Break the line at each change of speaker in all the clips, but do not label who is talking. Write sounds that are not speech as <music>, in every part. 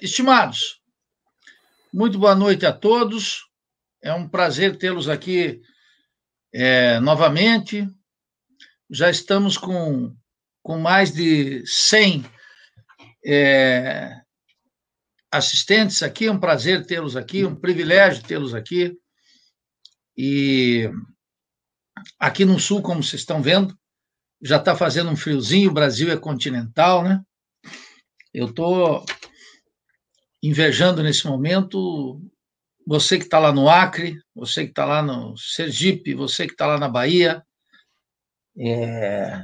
Estimados, muito boa noite a todos. É um prazer tê-los aqui é, novamente. Já estamos com, com mais de 100 é, assistentes aqui. É um prazer tê-los aqui, um privilégio tê-los aqui. E aqui no Sul, como vocês estão vendo, já está fazendo um friozinho. O Brasil é continental, né? Eu estou invejando nesse momento você que está lá no Acre, você que está lá no Sergipe, você que está lá na Bahia, é...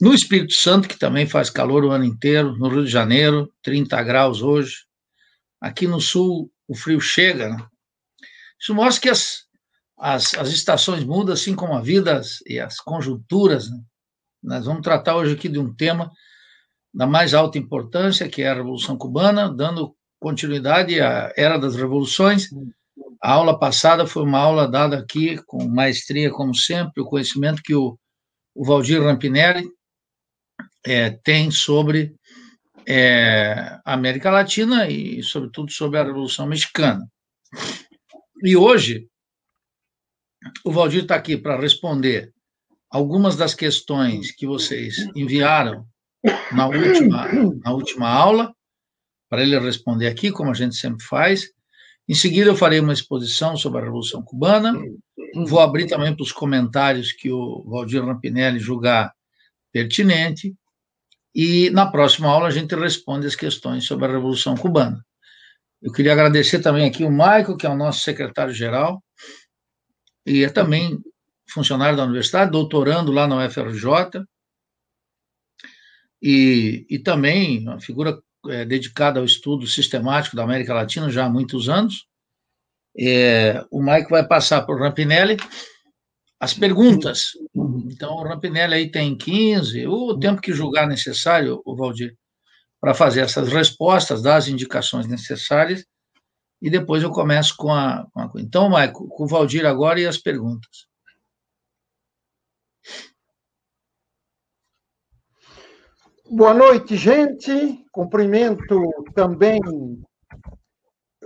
no Espírito Santo, que também faz calor o ano inteiro, no Rio de Janeiro, 30 graus hoje. Aqui no Sul, o frio chega. Né? Isso mostra que as, as, as, estações mudam, assim como a vida e as conjunturas. Né? Nós vamos tratar hoje aqui de um tema da mais alta importância, que é a Revolução Cubana, dando continuidade à Era das Revoluções. A aula passada foi uma aula dada aqui com maestria, como sempre, o conhecimento que o, o Valdir Rampinelli é, tem sobre é, a América Latina e, sobretudo, sobre a Revolução Mexicana. E hoje, o Valdir está aqui para responder algumas das questões que vocês enviaram na última, na última aula, para ele responder aqui, como a gente sempre faz. Em seguida, eu farei uma exposição sobre a Revolução Cubana. Vou abrir também para os comentários que o Valdir Rampinelli julgar pertinente. E na próxima aula a gente responde as questões sobre a Revolução Cubana. Eu queria agradecer também aqui o Maico, que é o nosso secretário-geral, e é também funcionário da universidade, doutorando lá na UFRJ, e, e também uma figura é, dedicada ao estudo sistemático da América Latina já há muitos anos. É, o Mike vai passar para o Rampinelli as perguntas. Então, o Rampinelli aí tem 15, o tempo que julgar necessário, o Valdir, para fazer essas respostas, dar as indicações necessárias, e depois eu começo com a. Com a... Então, Maico, com o Valdir agora e as perguntas. Boa
noite, gente. Cumprimento também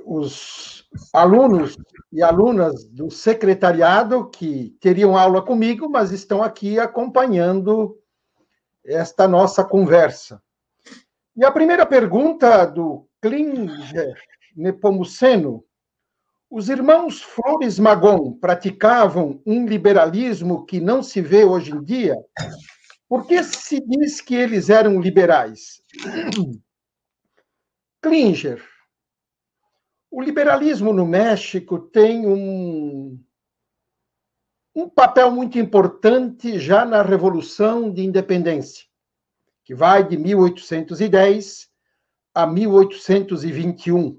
os alunos e alunas do secretariado que teriam aula comigo, mas estão aqui acompanhando esta nossa conversa. E a primeira pergunta do Klinger Nepomuceno. Os irmãos Flores Magon praticavam um liberalismo que não se vê hoje em dia? Por que se diz que eles eram liberais?
<clears throat>
Klinger. O liberalismo no México tem um, um papel muito importante já na Revolução de Independência, que vai de 1810 a 1821.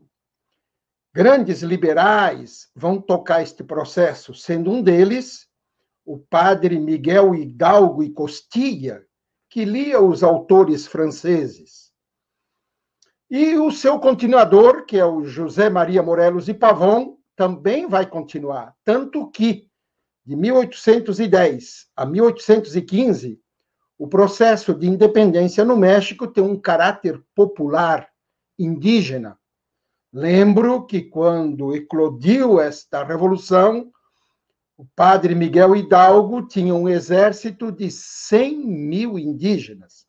Grandes liberais vão tocar este processo, sendo um deles o padre Miguel Hidalgo e Costilla, que lia os autores franceses. E o seu continuador, que é o José Maria Morelos e Pavon, também vai continuar, tanto que de 1810 a 1815, o processo de independência no México tem um caráter popular indígena. Lembro que quando eclodiu esta revolução, o padre Miguel Hidalgo tinha um exército de 100 mil indígenas.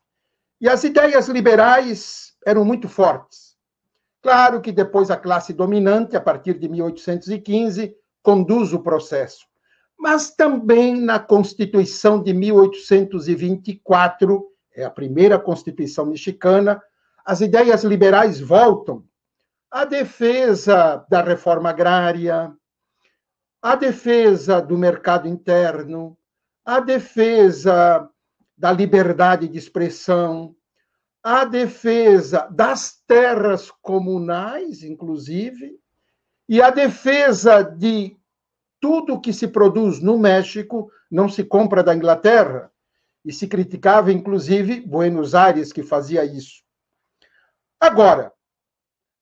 E as ideias liberais eram muito fortes. Claro que depois a classe dominante, a partir de 1815, conduz o processo. Mas também na Constituição de 1824, é a primeira Constituição mexicana, as ideias liberais voltam à defesa da reforma agrária, a defesa do mercado interno, a defesa da liberdade de expressão, a defesa das terras comunais, inclusive, e a defesa de tudo que se produz no México não se compra da Inglaterra. E se criticava, inclusive, Buenos Aires, que fazia isso. Agora,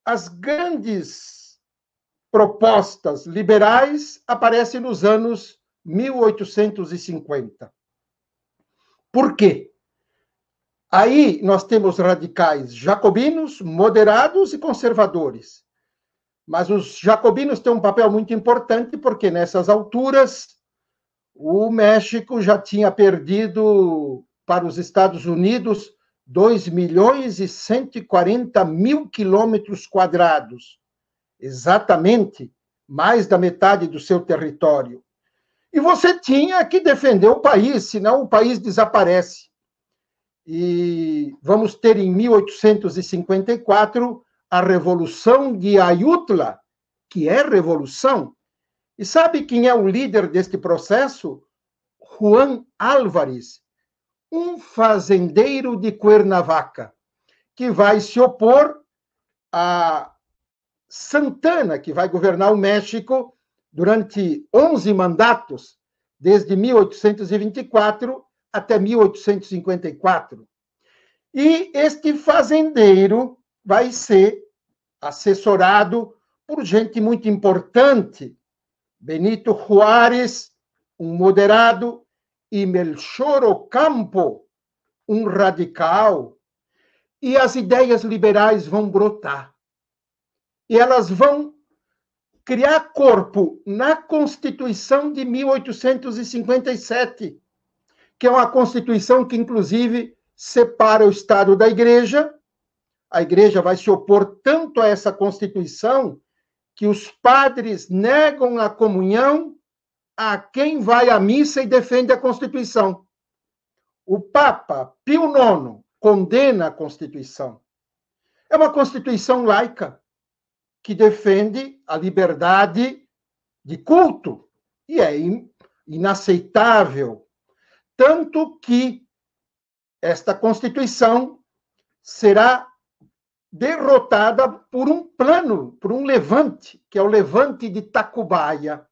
as grandes propostas liberais aparecem nos anos 1850. Por quê? Aí nós temos radicais jacobinos, moderados e conservadores. Mas os jacobinos têm um papel muito importante porque nessas alturas o México já tinha perdido para os Estados Unidos 2 milhões e 140 mil quilômetros quadrados exatamente mais da metade do seu território. E você tinha que defender o país, senão o país desaparece. E vamos ter em 1854 a Revolução de Ayutla, que é revolução. E sabe quem é o líder deste processo? Juan Álvares, um fazendeiro de Cuernavaca, que vai se opor a Santana, que vai governar o México durante 11 mandatos, desde 1824 até 1854. E este fazendeiro vai ser assessorado por gente muito importante: Benito Juárez, um moderado, e Melchor Ocampo, um radical. E as ideias liberais vão brotar e elas vão criar corpo na Constituição de 1857, que é uma Constituição que, inclusive, separa o Estado da Igreja. A Igreja vai se opor tanto a essa Constituição que os padres negam a comunhão a quem vai à missa e defende a Constituição. O Papa Pio IX condena a Constituição. É uma Constituição laica que defende a liberdade de culto. E é inaceitável. Tanto que esta Constituição será derrotada por um plano, por um levante, que é o levante de Tacubaia.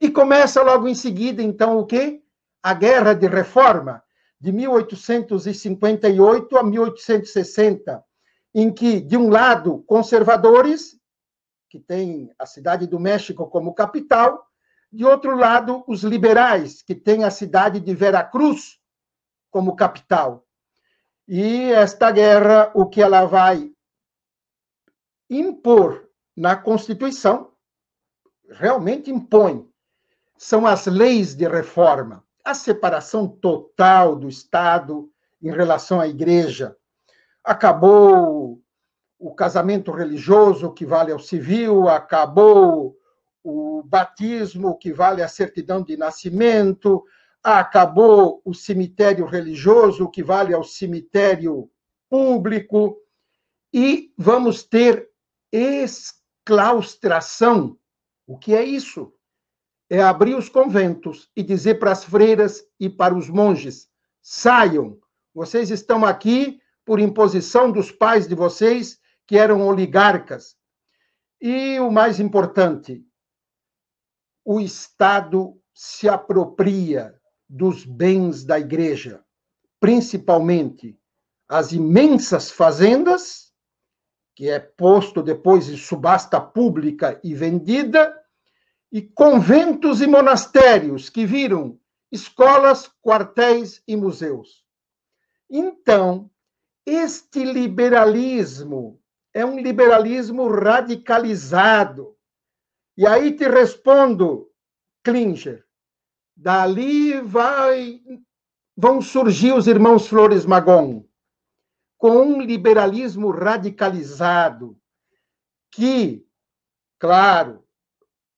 E começa logo em seguida, então, o quê? A Guerra de Reforma, de 1858 a 1860, em que, de um lado, conservadores que tem a cidade do México como capital, de outro lado, os liberais, que têm a cidade de Veracruz como capital. E esta guerra, o que ela vai impor na Constituição, realmente impõe, são as leis de reforma, a separação total do Estado em relação à Igreja. Acabou o casamento religioso, que vale ao civil, acabou o batismo, que vale a certidão de nascimento, acabou o cemitério religioso, que vale ao cemitério público, e vamos ter exclaustração. O que é isso? É abrir os conventos e dizer para as freiras e para os monges: saiam, vocês estão aqui por imposição dos pais de vocês que eram oligarcas. E o mais importante, o Estado se apropria dos bens da igreja, principalmente as imensas fazendas, que é posto depois em subasta pública e vendida, e conventos e monastérios, que viram escolas, quartéis e museus. Então, este liberalismo é um liberalismo radicalizado. E aí te respondo, Klinger, dali vai, vão surgir os irmãos Flores Magon, com um liberalismo radicalizado, que, claro,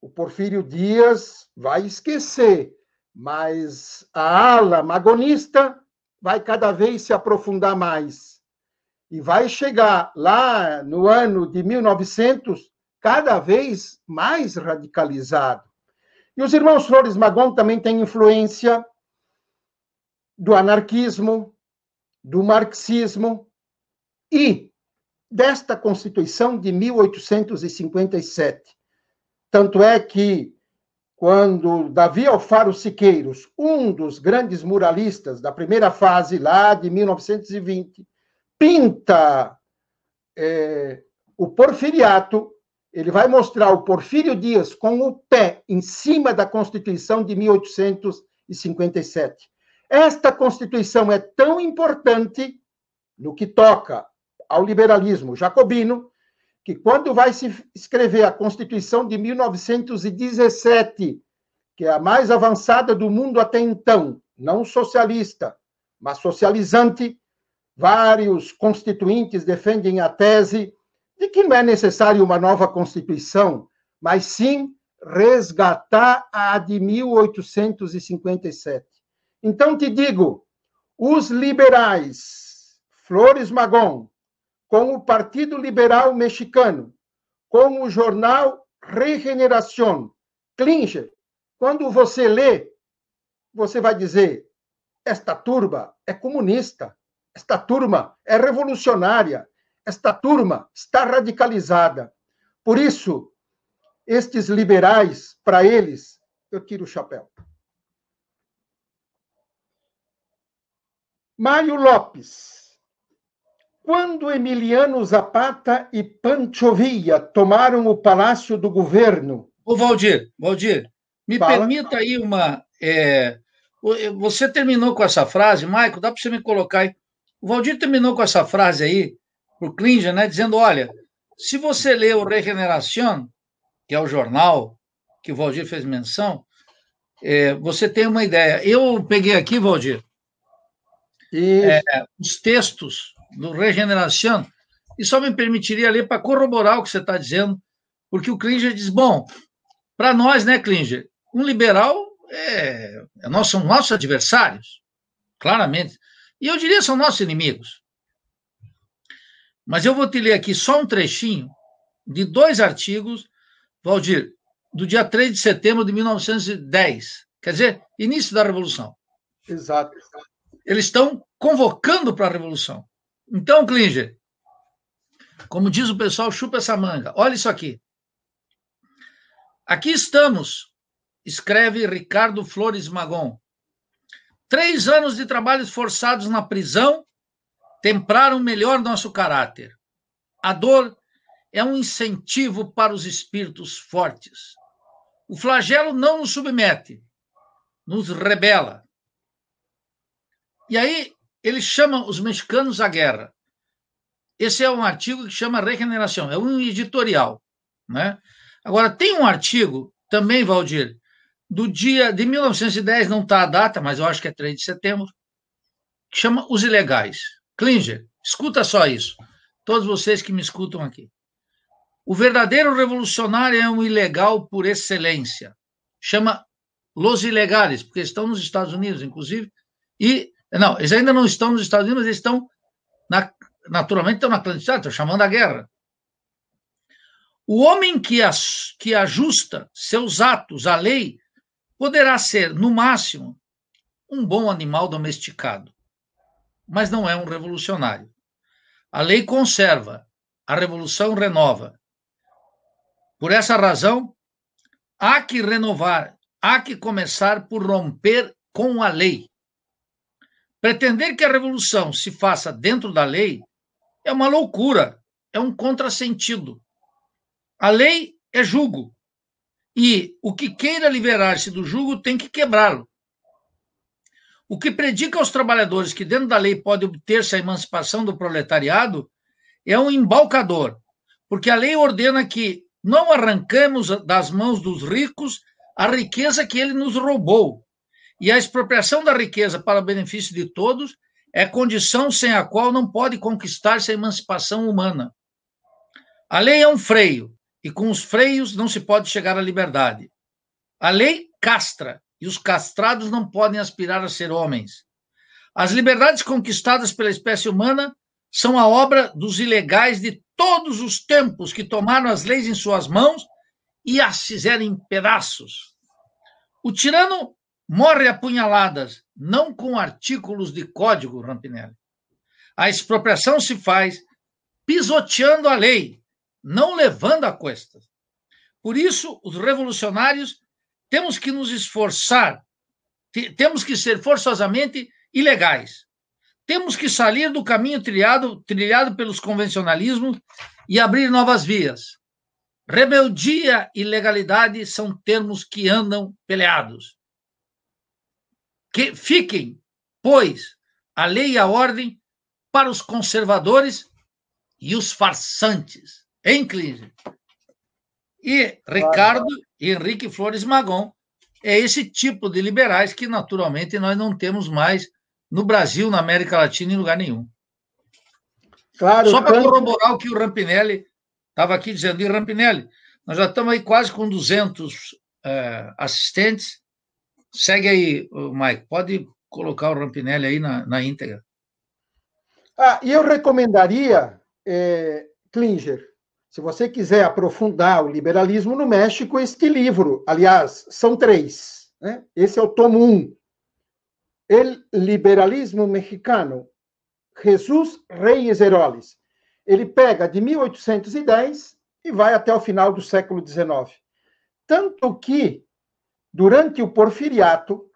o Porfírio Dias vai esquecer, mas a ala magonista vai cada vez se aprofundar mais. E vai chegar lá no ano de 1900 cada vez mais radicalizado. E os irmãos Flores Magon também têm influência do anarquismo, do marxismo e desta Constituição de 1857. Tanto é que, quando Davi Alfaro Siqueiros, um dos grandes muralistas da primeira fase, lá de 1920, pinta é, o Porfiriato, ele vai mostrar o Porfírio Dias com o pé em cima da Constituição de 1857. Esta Constituição é tão importante no que toca ao liberalismo jacobino, que quando vai se escrever a Constituição de 1917, que é a mais avançada do mundo até então, não socialista, mas socializante, Vários constituintes defendem a tese de que não é necessário uma nova Constituição, mas sim resgatar a de 1857. Então te digo, os liberais, Flores Magon, com o Partido Liberal Mexicano, com o jornal Regeneración, Klinger, quando você lê, você vai dizer: esta turba é comunista. Esta turma é revolucionária, esta turma está radicalizada. Por isso, estes liberais, para eles, eu tiro o chapéu. Mário Lopes. Quando Emiliano Zapata e
Pancho Villa tomaram o palácio do governo. Ô, Valdir, Valdir, me Fala. permita aí uma. É... Você terminou com essa frase, Maico, dá para você me colocar aí. O Valdir terminou com essa frase aí, pro Klinger, né? Dizendo: olha, se você lê o Regeneración, que é o jornal que o Valdir fez menção, é, você tem uma ideia. Eu peguei aqui, Valdir, é, os textos do Regeneración, e só me permitiria ler para corroborar o que você está dizendo, porque o Klinger diz: bom, para nós, né, Klinger, um liberal é, é nós, são nossos adversários, claramente. E eu diria são nossos inimigos. Mas eu vou te ler aqui só um trechinho de dois artigos, Valdir, do dia 3 de setembro de 1910, quer dizer, início da Revolução. Exato. Eles estão convocando para a Revolução. Então, Klinger, como diz o pessoal, chupa essa manga. Olha isso aqui. Aqui estamos, escreve Ricardo Flores Magon, Três anos de trabalhos forçados na prisão tempraram melhor nosso caráter. A dor é um incentivo para os espíritos fortes. O flagelo não nos submete, nos rebela. E aí ele chama os mexicanos à guerra. Esse é um artigo que chama Regeneração, é um editorial. Né? Agora, tem um artigo também, Valdir, do dia de 1910, não está a data, mas eu acho que é 3 de setembro, que chama Os Ilegais. Klinger, escuta só isso, todos vocês que me escutam aqui. O verdadeiro revolucionário é um ilegal por excelência. Chama Los Ilegais, porque estão nos Estados Unidos, inclusive, e. Não, eles ainda não estão nos Estados Unidos, eles estão. Na, naturalmente estão na clandestina estão chamando a guerra. O homem que, as, que ajusta seus atos à lei Poderá ser, no máximo, um bom animal domesticado, mas não é um revolucionário. A lei conserva, a revolução renova. Por essa razão, há que renovar, há que começar por romper com a lei. Pretender que a revolução se faça dentro da lei é uma loucura, é um contrassentido. A lei é julgo, e o que queira liberar-se do jugo tem que quebrá-lo. O que predica aos trabalhadores que, dentro da lei, pode obter-se a emancipação do proletariado é um embalcador, porque a lei ordena que não arrancamos das mãos dos ricos a riqueza que ele nos roubou. E a expropriação da riqueza para benefício de todos é condição sem a qual não pode conquistar-se a emancipação humana. A lei é um freio, e com os freios não se pode chegar à liberdade. A lei castra, e os castrados não podem aspirar a ser homens. As liberdades conquistadas pela espécie humana são a obra dos ilegais de todos os tempos que tomaram as leis em suas mãos e as fizeram em pedaços. O tirano morre a punhaladas, não com artículos de código, Rampinelli. A expropriação se faz pisoteando a lei, não levando a cuesta. Por isso, os revolucionários temos que nos esforçar, temos que ser forçosamente ilegais. Temos que sair do caminho trilhado, trilhado pelos convencionalismos e abrir novas vias. Rebeldia e legalidade são termos que andam peleados. Que fiquem, pois, a lei e a ordem para os conservadores e os farsantes em Cleveland. E Ricardo Henrique Flores Magon. É esse tipo de liberais que, naturalmente, nós não temos mais no Brasil, na América Latina, em lugar nenhum. Claro, Só para corroborar o que o Rampinelli estava aqui dizendo. E, Rampinelli, nós já estamos aí quase com 200 é, assistentes. Segue aí, Mike. Pode colocar o Rampinelli aí na, na íntegra.
Ah, e eu recomendaria, é, Klinger, se você quiser aprofundar o liberalismo no México, este livro, aliás, são três. Né? Esse é o tomo 1. Um. El Liberalismo Mexicano, Jesus Reyes Heroles. Ele pega de 1810 e vai até o final do século XIX. Tanto que, durante o Porfiriato,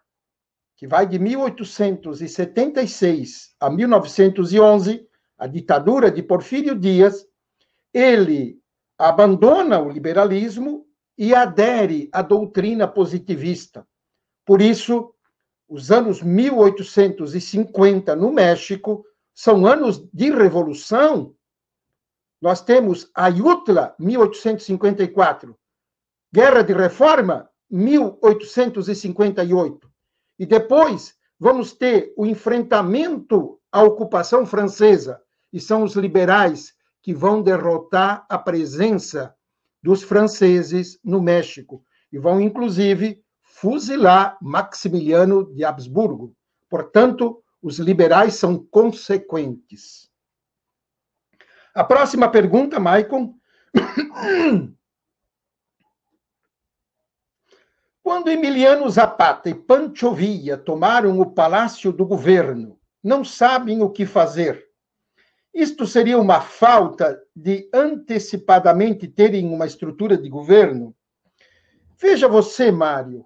que vai de 1876 a 1911, a ditadura de Porfírio Dias, ele abandona o liberalismo e adere à doutrina positivista. Por isso, os anos 1850 no México são anos de revolução. Nós temos Yutla 1854, Guerra de Reforma, 1858. E depois vamos ter o enfrentamento à ocupação francesa, e são os liberais que vão derrotar a presença dos franceses no México e vão, inclusive, fuzilar Maximiliano de Habsburgo. Portanto, os liberais são consequentes. A próxima pergunta, Maicon. <coughs> Quando Emiliano Zapata e Pancho Villa tomaram o palácio do governo, não sabem o que fazer. Isto seria uma falta de antecipadamente terem uma estrutura de governo? Veja você, Mário.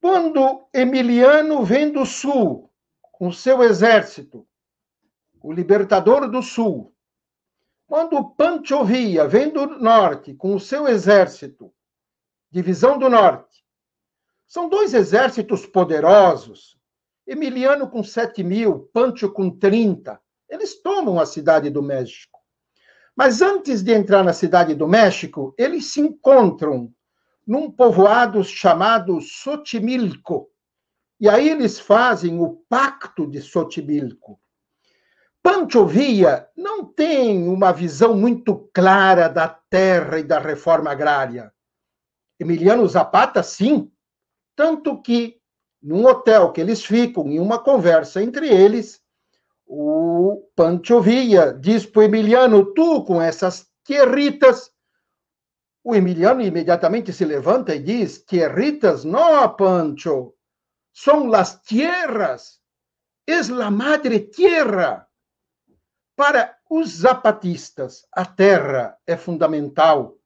Quando Emiliano vem do sul com seu exército, o libertador do sul, quando Panchovia vem do norte com o seu exército, divisão do norte, são dois exércitos poderosos, Emiliano com 7 mil, Pancho com 30. Eles tomam a Cidade do México. Mas antes de entrar na Cidade do México, eles se encontram num povoado chamado Xochimilco. E aí eles fazem o Pacto de Xochimilco. Pancho Villa não tem uma visão muito clara da terra e da reforma agrária. Emiliano Zapata, sim. Tanto que num hotel que eles ficam, em uma conversa entre eles, o pancho via diz para o Emiliano: Tu com essas tierritas. O Emiliano imediatamente se levanta e diz: Tierritas, não, Pancho, são las tierras, es la madre tierra. Para os zapatistas, a terra é fundamental.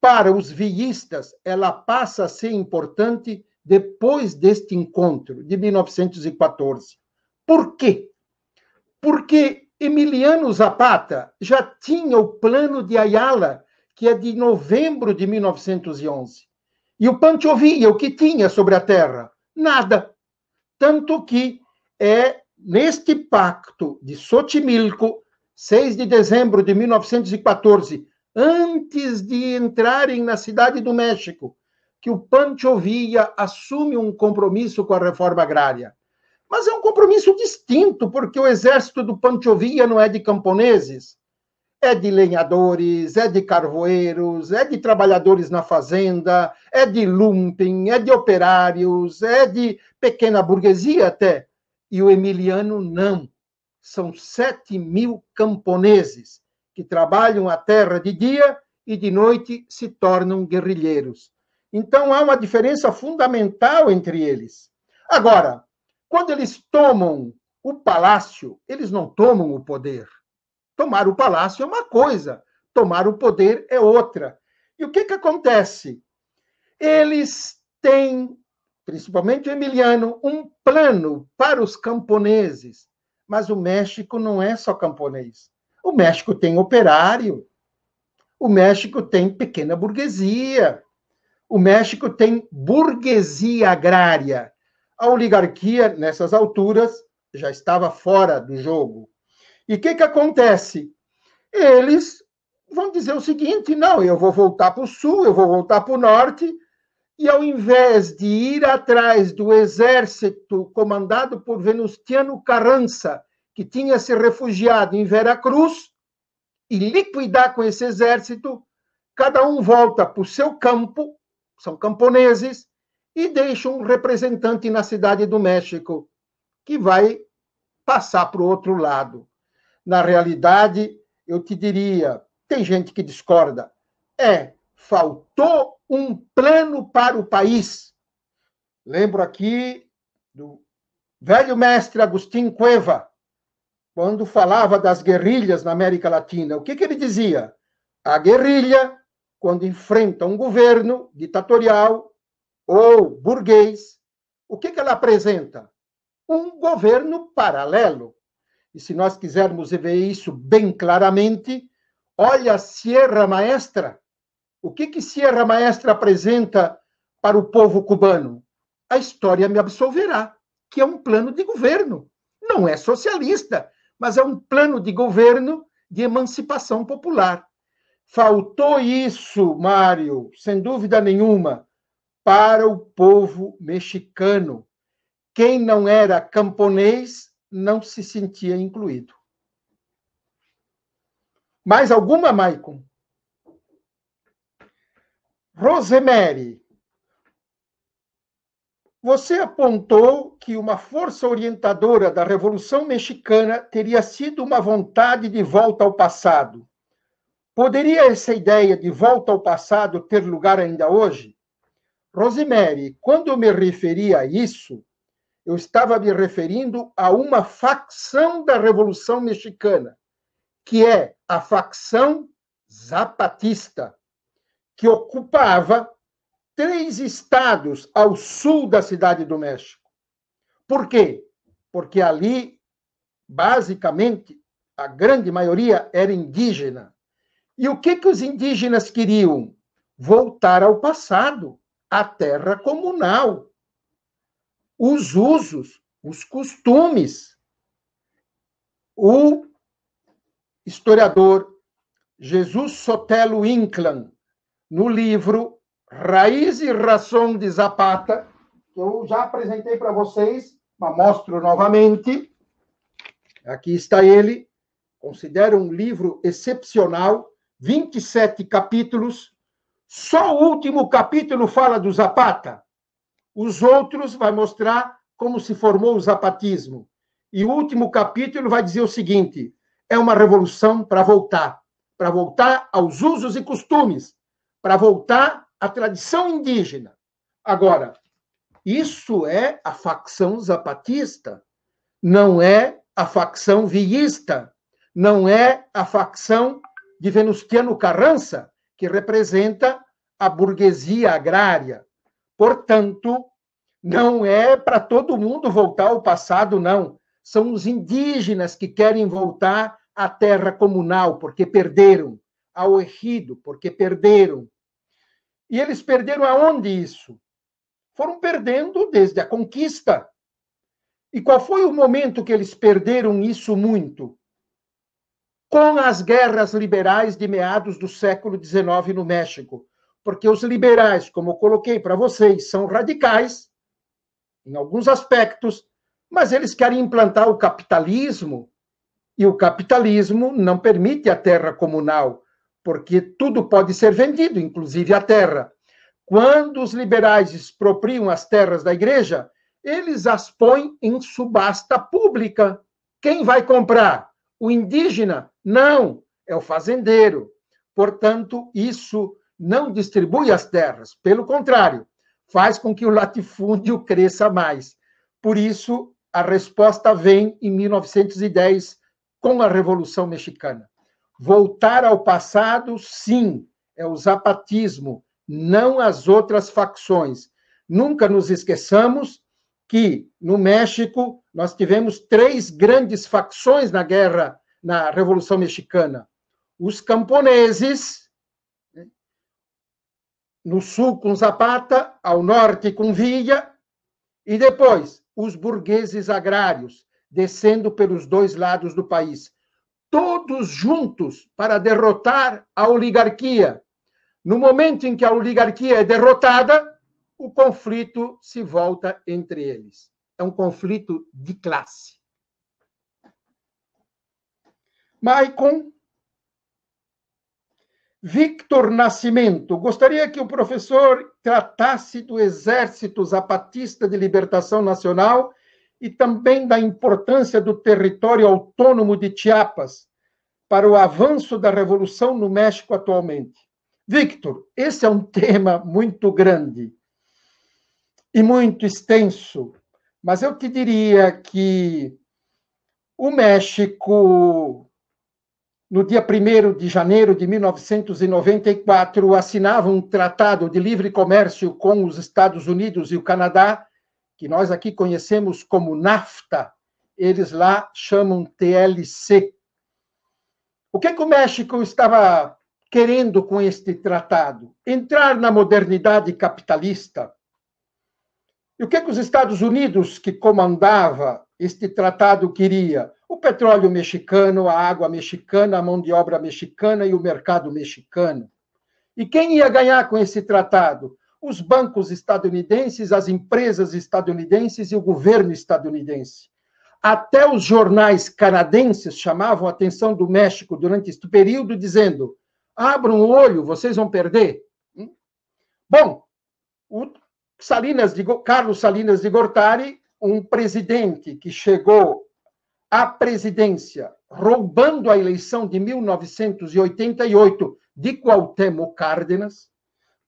Para os viistas, ela passa a ser importante depois deste encontro de 1914. Por quê? Porque Emiliano Zapata já tinha o plano de Ayala, que é de novembro de 1911. E o Pancho via o que tinha sobre a terra? Nada. Tanto que é neste pacto de Sotimilco, 6 de dezembro de 1914, antes de entrarem na cidade do México, que o Panchovia assume um compromisso com a reforma agrária. Mas é um compromisso distinto, porque o exército do Panchovia não é de camponeses, é de lenhadores, é de carvoeiros, é de trabalhadores na fazenda, é de lumping, é de operários, é de pequena burguesia até. E o Emiliano não. São 7 mil camponeses que trabalham a terra de dia e de noite se tornam guerrilheiros. Então há uma diferença fundamental entre eles. Agora, quando eles tomam o palácio, eles não tomam o poder. Tomar o palácio é uma coisa, tomar o poder é outra. E o que, que acontece? Eles têm, principalmente o Emiliano, um plano para os camponeses. Mas o México não é só camponês. O México tem operário, o México tem pequena burguesia, o México tem burguesia agrária. A oligarquia, nessas alturas, já estava fora do jogo. E o que, que acontece? Eles vão dizer o seguinte: não, eu vou voltar para o sul, eu vou voltar para o norte, e ao invés de ir atrás do exército comandado por Venustiano Carranza, que tinha se refugiado em Veracruz, e liquidar com esse exército, cada um volta para o seu campo são camponeses, e deixam um representante na cidade do México, que vai passar para o outro lado. Na realidade, eu te diria, tem gente que discorda, é, faltou um plano para o país. Lembro aqui do velho mestre Agustin Cueva, quando falava das guerrilhas na América Latina. O que, que ele dizia? A guerrilha quando enfrenta um governo ditatorial ou burguês, o que, que ela apresenta? Um governo paralelo. E se nós quisermos ver isso bem claramente, olha Sierra Maestra. O que, que Sierra Maestra apresenta para o povo cubano? A história me absolverá, que é um plano de governo. Não é socialista, mas é um plano de governo de emancipação popular. Faltou isso, Mário, sem dúvida nenhuma, para o povo mexicano. Quem não era camponês não se sentia incluído. Mais alguma, Maicon? Rosemary, você apontou que uma força orientadora da Revolução Mexicana teria sido uma vontade de volta ao passado. Poderia essa ideia de volta ao passado ter lugar ainda hoje? Rosemary, quando eu me referia a isso, eu estava me referindo a uma facção da Revolução Mexicana, que é a facção zapatista, que ocupava três estados ao sul da cidade do México. Por quê? Porque ali, basicamente, a grande maioria era indígena. E o que, que os indígenas queriam? Voltar ao passado, à terra comunal, os usos, os costumes. O historiador Jesus Sotelo Inclan, no livro Raiz e Ração de Zapata, que eu já apresentei para vocês, mas mostro novamente. Aqui está ele. Considero um livro excepcional, 27 capítulos, só o último capítulo fala do Zapata. Os outros vai mostrar como se formou o zapatismo. E o último capítulo vai dizer o seguinte: é uma revolução para voltar, para voltar aos usos e costumes, para voltar à tradição indígena. Agora, isso é a facção zapatista, não é a facção viísta, não é a facção de Venustiano Carrança, que representa a burguesia agrária. Portanto, não é para todo mundo voltar ao passado, não. São os indígenas que querem voltar à terra comunal, porque perderam, ao errido, porque perderam. E eles perderam aonde isso? Foram perdendo desde a conquista. E qual foi o momento que eles perderam isso muito? com as guerras liberais de meados do século XIX no México. Porque os liberais, como eu coloquei para vocês, são radicais em alguns aspectos, mas eles querem implantar o capitalismo e o capitalismo não permite a terra comunal, porque tudo pode ser vendido, inclusive a terra. Quando os liberais expropriam as terras da igreja, eles as põem em subasta pública. Quem vai comprar? O indígena não, é o fazendeiro. Portanto, isso não distribui as terras, pelo contrário, faz com que o latifúndio cresça mais. Por isso, a resposta vem em 1910, com a Revolução Mexicana. Voltar ao passado, sim, é o zapatismo, não as outras facções. Nunca nos esqueçamos que no México nós tivemos três grandes facções na guerra na Revolução Mexicana. Os camponeses, né, no sul com Zapata, ao norte com Villa, e depois os burgueses agrários, descendo pelos dois lados do país, todos juntos para derrotar a oligarquia. No momento em que a oligarquia é derrotada, o conflito se volta entre eles. É um conflito de classe. Maicon Victor Nascimento, gostaria que o professor tratasse do Exército Zapatista de Libertação Nacional e também da importância do território autônomo de Chiapas para o avanço da revolução no México atualmente. Victor, esse é um <laughs> tema muito grande e muito extenso, mas eu te diria que o México no dia 1 de janeiro de 1994, assinava um tratado de livre comércio com os Estados Unidos e o Canadá, que nós aqui conhecemos como NAFTA, eles lá chamam TLC. O que, é que o México estava querendo com este tratado? Entrar na modernidade capitalista. E o que, é que os Estados Unidos, que comandava este tratado queria o petróleo mexicano, a água mexicana, a mão de obra mexicana e o mercado mexicano. E quem ia ganhar com esse tratado? Os bancos estadunidenses, as empresas estadunidenses e o governo estadunidense. Até os jornais canadenses chamavam a atenção do México durante este período, dizendo: abram o olho, vocês vão perder. Hum? Bom, Salinas de, Carlos Salinas de Gortari um presidente que chegou à presidência roubando a eleição de 1988 de Cuauhtémoc Cárdenas,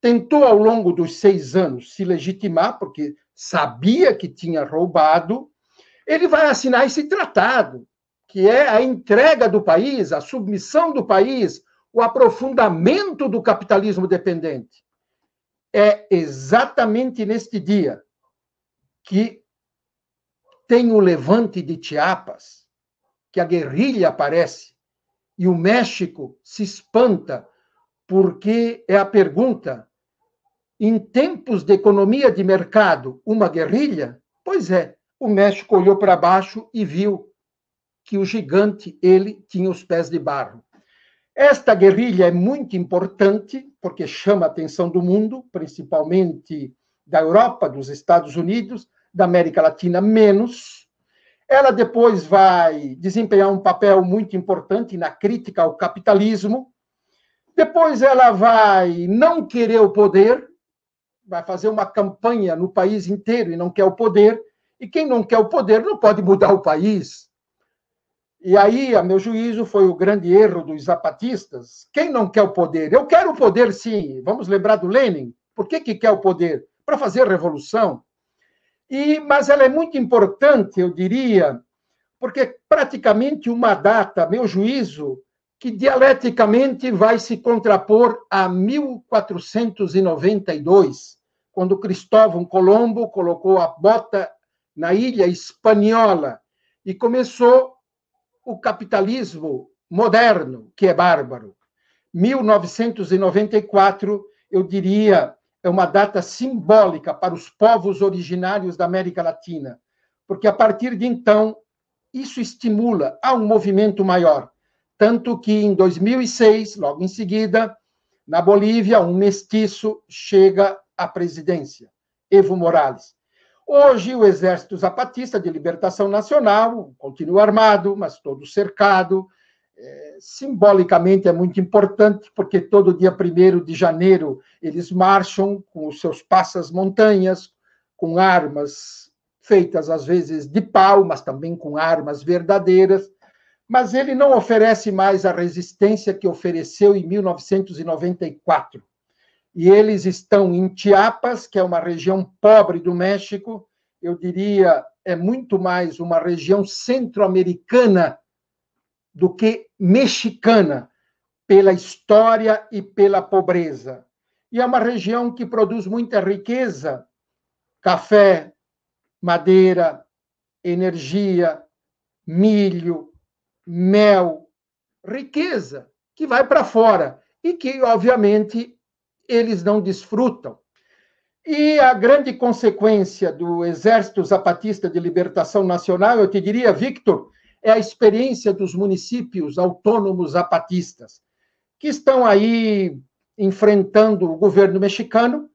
tentou ao longo dos seis anos se legitimar, porque sabia que tinha roubado, ele vai assinar esse tratado, que é a entrega do país, a submissão do país, o aprofundamento do capitalismo dependente. É exatamente neste dia que tem o levante de Chiapas, que a guerrilha aparece, e o México se espanta, porque é a pergunta: em tempos de economia de mercado, uma guerrilha? Pois é, o México olhou para baixo e viu que o gigante, ele, tinha os pés de barro. Esta guerrilha é muito importante, porque chama a atenção do mundo, principalmente da Europa, dos Estados Unidos, da América Latina menos. Ela depois vai desempenhar um papel muito importante na crítica ao capitalismo. Depois ela vai não querer o poder, vai fazer uma campanha no país inteiro e não quer o poder. E quem não quer o poder não pode mudar o país. E aí, a meu juízo, foi o grande erro dos zapatistas. Quem não quer o poder? Eu quero o poder, sim. Vamos lembrar do Lenin. Por que, que quer o poder? Para fazer revolução. E, mas ela é muito importante, eu diria, porque é praticamente uma data, meu juízo, que dialeticamente vai se contrapor a 1492, quando Cristóvão Colombo colocou a bota na ilha espanhola e começou o capitalismo moderno, que é bárbaro. 1994, eu diria, é uma data simbólica para os povos originários da América Latina, porque a partir de então isso estimula a um movimento maior. Tanto que em 2006, logo em seguida, na Bolívia, um mestiço chega à presidência, Evo Morales. Hoje, o Exército Zapatista de Libertação Nacional continua armado, mas todo cercado, é, simbolicamente é muito importante, porque todo dia 1 de janeiro eles marcham com os seus passas-montanhas, com armas feitas às vezes de pau, mas também com armas verdadeiras. Mas ele não oferece mais a resistência que ofereceu em 1994. E eles estão em Chiapas, que é uma região pobre do México, eu diria, é muito mais uma região centro-americana do que mexicana, pela história e pela pobreza. E é uma região que produz muita riqueza: café, madeira, energia, milho, mel, riqueza que vai para fora e que, obviamente, eles não desfrutam. E a grande consequência do Exército Zapatista de Libertação Nacional, eu te diria, Victor, é a experiência dos municípios autônomos zapatistas, que estão aí enfrentando o governo mexicano,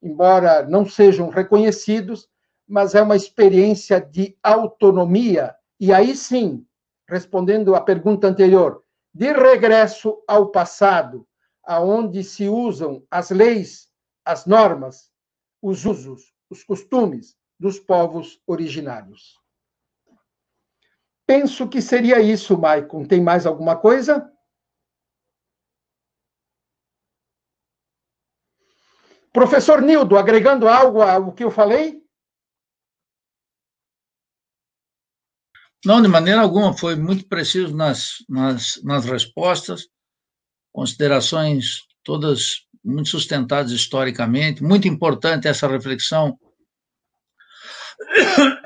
embora não sejam reconhecidos, mas é uma experiência de autonomia. E aí sim, respondendo à pergunta anterior, de regresso ao passado, aonde se usam as leis, as normas, os usos, os costumes dos povos originários. Penso que seria isso, Maicon. Tem mais alguma coisa? Professor Nildo, agregando algo ao que eu falei?
Não, de maneira alguma. Foi muito preciso nas, nas, nas respostas, considerações todas muito sustentadas historicamente. Muito importante essa reflexão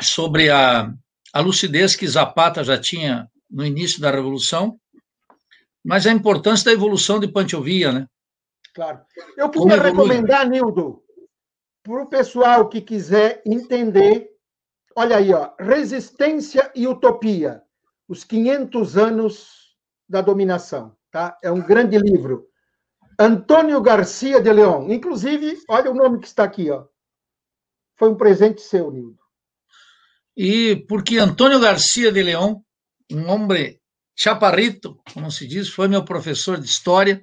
sobre a a lucidez que Zapata já tinha no início da Revolução, mas a importância da evolução de Pantovia, né?
Claro. Eu podia recomendar, né? Nildo, para o pessoal que quiser entender, olha aí, ó, Resistência e Utopia, os 500 anos da dominação, tá? É um grande livro. Antônio Garcia de León, inclusive, olha o nome que está
aqui, ó. Foi um presente seu, Nildo e porque Antônio Garcia de Leão, um homem chaparrito, como se diz, foi meu professor de história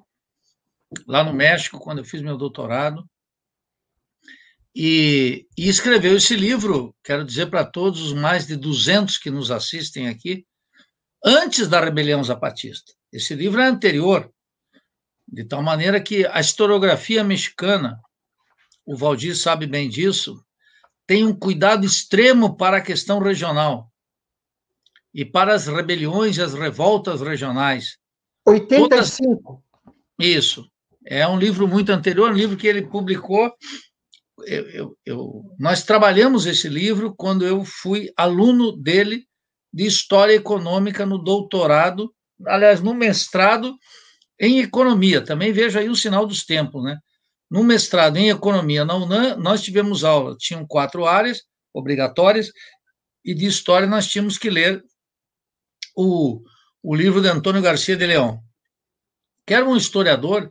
lá no México, quando eu fiz meu doutorado, e, e escreveu esse livro, quero dizer para todos os mais de 200 que nos assistem aqui, antes da Rebelião Zapatista. Esse livro é anterior, de tal maneira que a historiografia mexicana, o Valdir sabe bem disso, tem um cuidado extremo para a questão regional e para as rebeliões e as revoltas regionais. 85. Todas... Isso. É um livro muito anterior, um livro que ele publicou. Eu, eu, eu... Nós trabalhamos esse livro quando eu fui aluno dele de História Econômica no doutorado, aliás, no mestrado em Economia. Também vejo aí um sinal dos tempos, né? No mestrado em economia na UNAM, nós tivemos aula, tinham quatro áreas obrigatórias, e de história nós tínhamos que ler o, o livro de Antônio Garcia de Leão, que era um historiador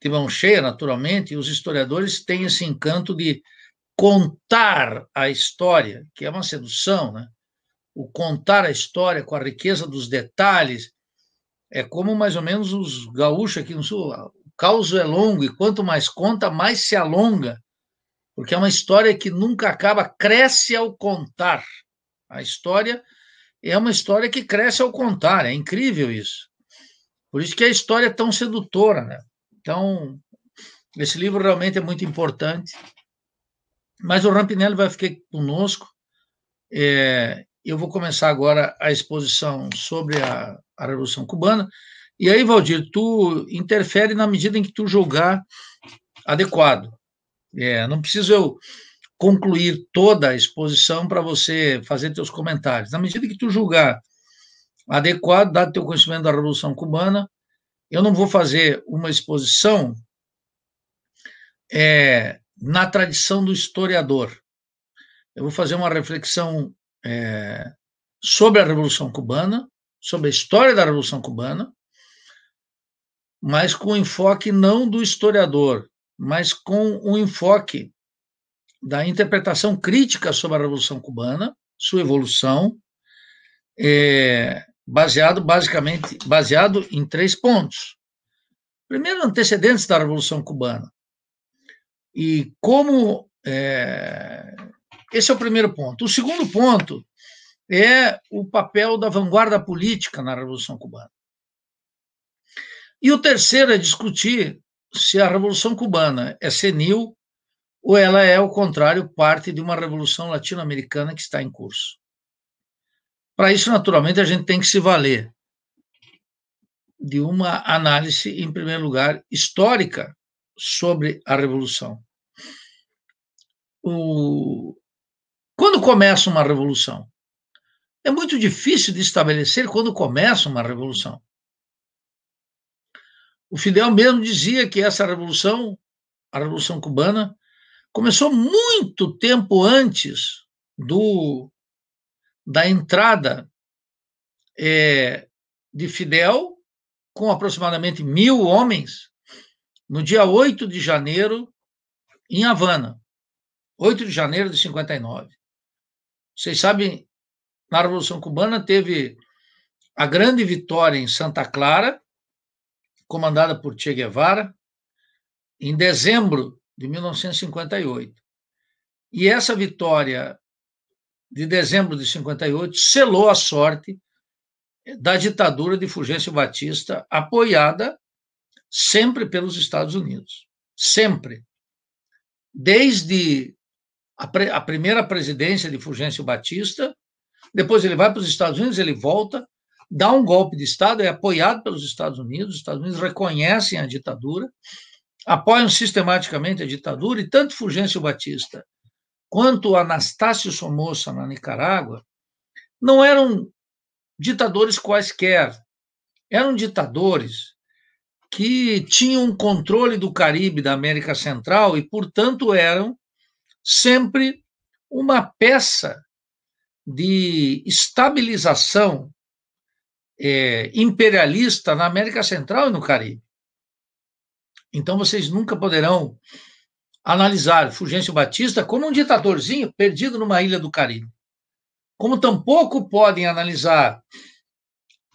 de mão cheia, naturalmente, e os historiadores têm esse encanto de contar a história, que é uma sedução, né? O contar a história com a riqueza dos detalhes é como mais ou menos os gaúchos aqui no sul, causo é longo e quanto mais conta, mais se alonga, porque é uma história que nunca acaba, cresce ao contar. A história é uma história que cresce ao contar, é incrível isso. Por isso que a história é tão sedutora, né? Então, esse livro realmente é muito importante. Mas o Rampinelli vai ficar conosco. É, eu vou começar agora a exposição sobre a, a Revolução Cubana. E aí, Valdir, tu interfere na medida em que tu julgar adequado. É, não preciso eu concluir toda a exposição para você fazer teus comentários. Na medida que tu julgar adequado, dado teu conhecimento da Revolução Cubana, eu não vou fazer uma exposição é, na tradição do historiador. Eu vou fazer uma reflexão é, sobre a Revolução Cubana, sobre a história da Revolução Cubana, mas com enfoque não do historiador, mas com o um enfoque da interpretação crítica sobre a Revolução Cubana, sua evolução, é, baseado basicamente baseado em três pontos. Primeiro, antecedentes da Revolução Cubana. E como. É, esse é o primeiro ponto. O segundo ponto é o papel da vanguarda política na Revolução Cubana. E o terceiro é discutir se a Revolução Cubana é senil ou ela é, ao contrário, parte de uma revolução latino-americana que está em curso. Para isso, naturalmente, a gente tem que se valer de uma análise, em primeiro lugar, histórica sobre a Revolução. O... Quando começa uma revolução? É muito difícil de estabelecer quando começa uma revolução. O Fidel mesmo dizia que essa revolução, a Revolução Cubana, começou muito tempo antes do da entrada é, de Fidel, com aproximadamente mil homens, no dia 8 de janeiro, em Havana. 8 de janeiro de 59. Vocês sabem, na Revolução Cubana teve a grande vitória em Santa Clara, comandada por Che Guevara, em dezembro de 1958. E essa vitória de dezembro de 58 selou a sorte da ditadura de Fulgêncio Batista, apoiada sempre pelos Estados Unidos. Sempre. Desde a, pre a primeira presidência de Fulgêncio Batista, depois ele vai para os Estados Unidos, ele volta, dá um golpe de Estado, é apoiado pelos Estados Unidos, os Estados Unidos reconhecem a ditadura, apoiam sistematicamente a ditadura, e tanto Fulgêncio Batista quanto Anastácio Somoza na Nicarágua não eram ditadores quaisquer, eram ditadores que tinham um controle do Caribe, da América Central, e, portanto, eram sempre uma peça de estabilização é, imperialista na América Central e no Caribe. Então vocês nunca poderão analisar Fulgêncio Batista como um ditadorzinho perdido numa ilha do Caribe. Como tampouco podem analisar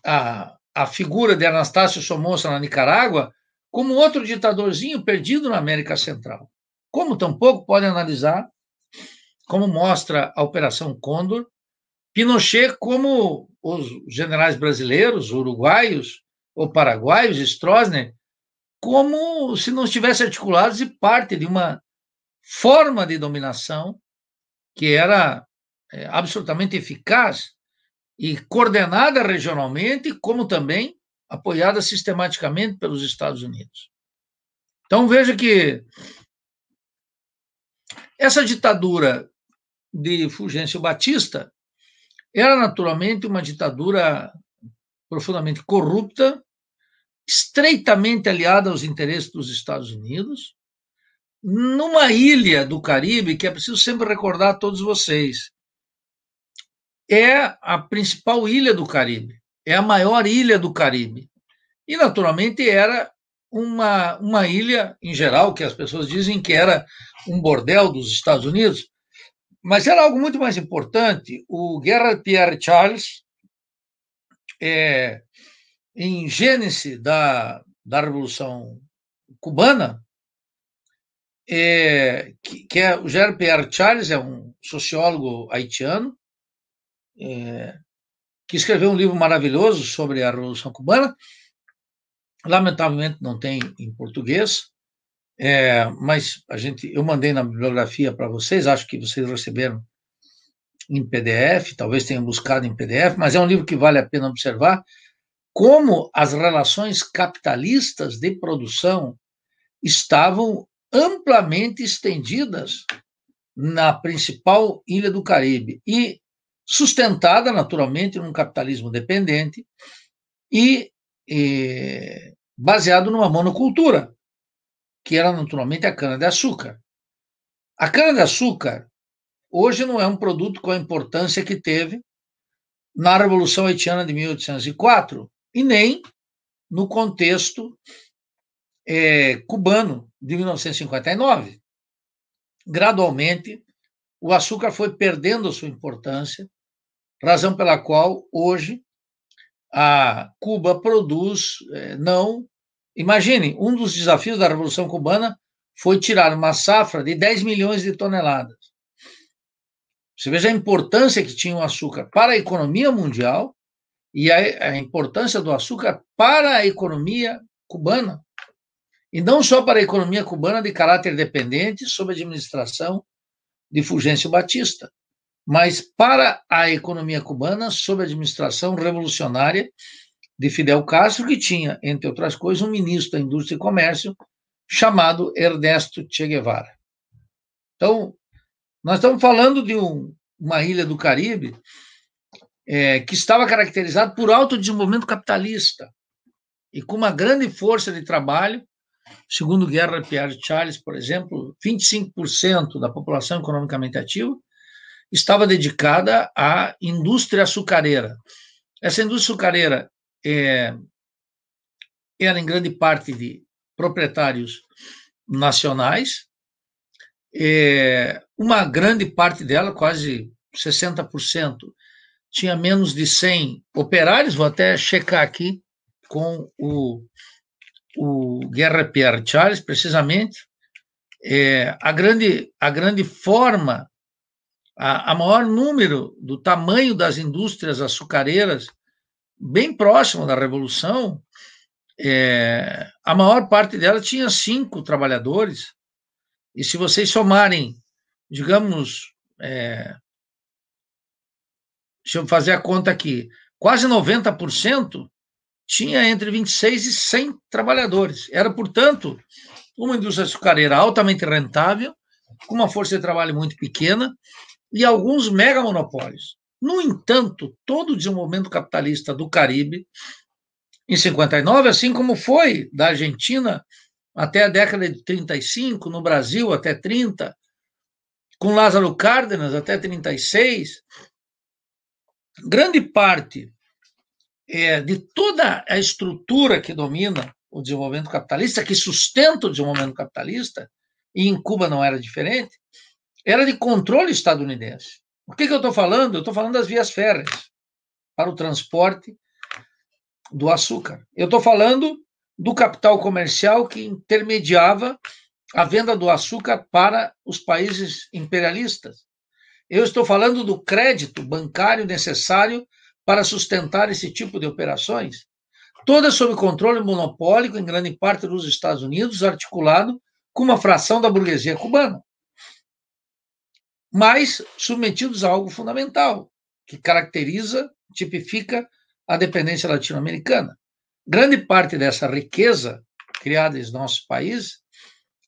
a, a figura de Anastácio Somoza na Nicarágua como outro ditadorzinho perdido na América Central. Como tampouco podem analisar, como mostra a Operação Condor, Pinochet, como os generais brasileiros, uruguaios ou paraguaios, Stroessner, como se não estivessem articulados e parte de uma forma de dominação que era é, absolutamente eficaz e coordenada regionalmente, como também apoiada sistematicamente pelos Estados Unidos. Então veja que essa ditadura de Fulgêncio Batista era naturalmente uma ditadura profundamente corrupta, estreitamente aliada aos interesses dos Estados Unidos, numa ilha do Caribe que é preciso sempre recordar a todos vocês. É a principal ilha do Caribe, é a maior ilha do Caribe. E, naturalmente, era uma, uma ilha, em geral, que as pessoas dizem que era um bordel dos Estados Unidos, mas era algo muito mais importante. O de Pierre Charles, é, em gênese da, da Revolução Cubana, é, que, que, é, o Guerra Pierre Charles é um sociólogo haitiano, é, que escreveu um livro maravilhoso sobre a Revolução Cubana, lamentavelmente não tem em português, é, mas a gente, eu mandei na bibliografia para vocês, acho que vocês receberam em PDF, talvez tenham buscado em PDF, mas é um livro que vale a pena observar como as relações capitalistas de produção estavam amplamente estendidas na principal ilha do Caribe e sustentada naturalmente num capitalismo dependente e, e eh, baseado numa monocultura que era naturalmente a cana-de-açúcar. A cana-de-açúcar hoje não é um produto com a importância que teve na Revolução Haitiana de 1804 e nem no contexto é, cubano de 1959. Gradualmente, o açúcar foi perdendo a sua importância, razão pela qual hoje a Cuba produz é, não Imagine, um dos desafios da Revolução Cubana foi tirar uma safra de 10 milhões de toneladas. Você veja a importância que tinha o açúcar para a economia mundial e a, a importância do açúcar para a economia cubana. E não só para a economia cubana de caráter dependente sob a administração de Fulgêncio Batista, mas para a economia cubana sob a administração revolucionária de Fidel Castro, que tinha, entre outras coisas, um ministro da Indústria e Comércio chamado Ernesto Che Guevara. Então, nós estamos falando de um, uma ilha do Caribe é, que estava caracterizada por alto desenvolvimento capitalista e com uma grande força de trabalho. Segundo Guerra Pierre Charles, por exemplo, 25% da população economicamente ativa estava dedicada à indústria açucareira. Essa indústria açucareira é, era em grande parte de proprietários nacionais, é, uma grande parte dela, quase 60%, tinha menos de 100 operários, vou até checar aqui com o, o Guerra Pierre Charles, precisamente, é, a, grande, a grande forma, a, a maior número do tamanho das indústrias açucareiras bem próximo da Revolução, é, a maior parte dela tinha cinco trabalhadores. E se vocês somarem, digamos, é, deixa eu fazer a conta aqui, quase 90% tinha entre 26 e 100 trabalhadores. Era, portanto, uma indústria açucareira altamente rentável, com uma força de trabalho muito pequena e alguns mega monopólios. No entanto, todo o desenvolvimento capitalista do Caribe, em 59, assim como foi da Argentina até a década de 35, no Brasil até 30, com Lázaro Cárdenas até 36, grande parte é, de toda a estrutura que domina o desenvolvimento capitalista, que sustenta o desenvolvimento capitalista, e em Cuba não era diferente, era de controle estadunidense. O que, que eu estou falando? Eu estou falando das vias férreas para o transporte do açúcar. Eu estou falando do capital comercial que intermediava a venda do açúcar para os países imperialistas. Eu estou falando do crédito bancário necessário para sustentar esse tipo de operações, todas sob controle monopólico, em grande parte dos Estados Unidos, articulado com uma fração da burguesia cubana mas submetidos a algo fundamental que caracteriza, tipifica a dependência latino-americana. Grande parte dessa riqueza criada em nosso país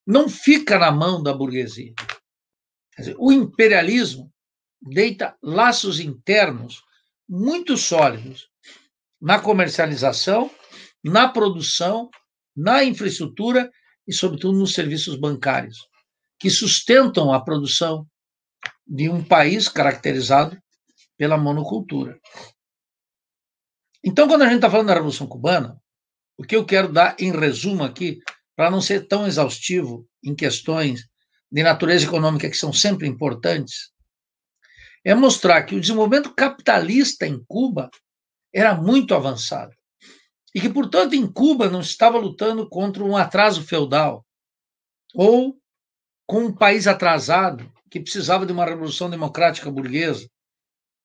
não fica na mão da burguesia. Dizer, o imperialismo deita laços internos muito sólidos na comercialização, na produção, na infraestrutura e, sobretudo, nos serviços bancários, que sustentam a produção, de um país caracterizado pela monocultura. Então, quando a gente está falando da Revolução Cubana, o que eu quero dar em resumo aqui, para não ser tão exaustivo em questões de natureza econômica que são sempre importantes, é mostrar que o desenvolvimento capitalista em Cuba era muito avançado. E que, portanto, em Cuba não estava lutando contra um atraso feudal ou com um país atrasado que precisava de uma revolução democrática burguesa.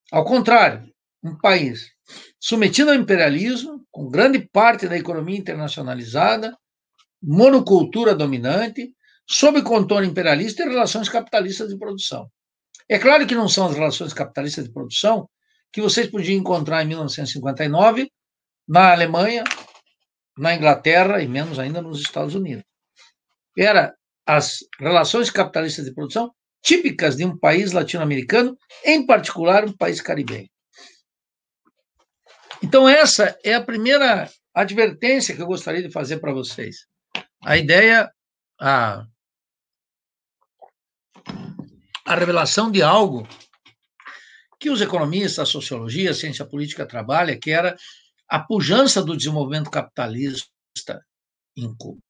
Ao contrário, um país submetido ao imperialismo, com grande parte da economia internacionalizada, monocultura dominante, sob contorno imperialista e relações capitalistas de produção. É claro que não são as relações capitalistas de produção que vocês podiam encontrar em 1959 na Alemanha, na Inglaterra e menos ainda nos Estados Unidos. Era as relações capitalistas de produção típicas de um país latino-americano, em particular um país caribenho. Então, essa é a primeira advertência que eu gostaria de fazer para vocês. A ideia, a, a revelação de algo que os economistas, a sociologia, a ciência política trabalha, que era a pujança do desenvolvimento capitalista em Cuba.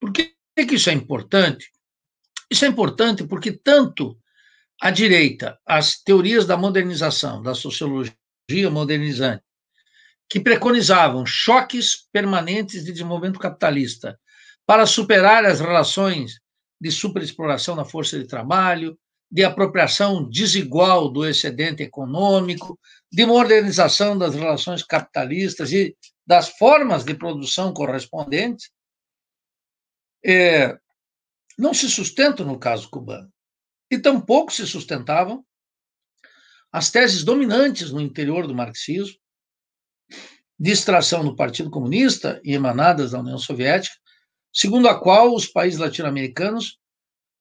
Por que, que isso é importante? Isso é importante porque tanto a direita, as teorias da modernização, da sociologia modernizante, que preconizavam choques permanentes de desenvolvimento capitalista para superar as relações de superexploração da força de trabalho, de apropriação desigual do excedente econômico, de modernização das relações capitalistas e das formas de produção correspondentes, é, não se sustentam no caso cubano. E tampouco se sustentavam as teses dominantes no interior do marxismo, de extração do Partido Comunista e emanadas da União Soviética, segundo a qual os países latino-americanos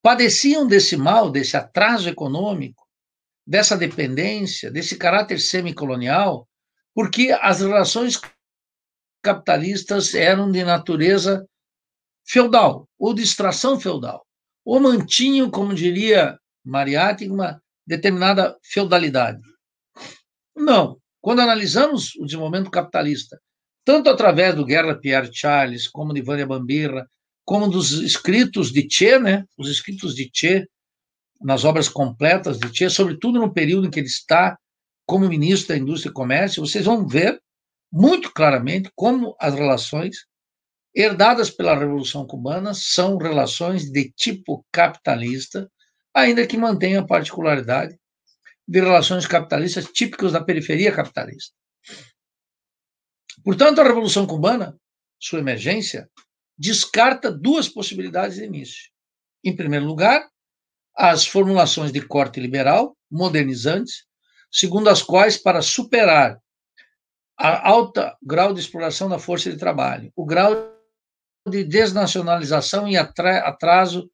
padeciam desse mal, desse atraso econômico, dessa dependência, desse caráter semicolonial, porque as relações capitalistas eram de natureza feudal, ou de extração feudal, ou mantinham, como diria Mariátegui, uma determinada feudalidade. Não. Quando analisamos o desenvolvimento capitalista, tanto através do Guerra Pierre Charles, como de Vânia Bambirra, como dos escritos de Che, né? os escritos de Che nas obras completas de Che, sobretudo no período em que ele está como ministro da Indústria e Comércio, vocês vão ver muito claramente como as relações herdadas pela Revolução Cubana são relações de tipo capitalista, ainda que mantenham a particularidade de relações capitalistas típicas da periferia capitalista. Portanto, a Revolução Cubana, sua emergência, descarta duas possibilidades de início. Em primeiro lugar, as formulações de corte liberal, modernizantes, segundo as quais, para superar a alta grau de exploração da força de trabalho, o grau de desnacionalização e atraso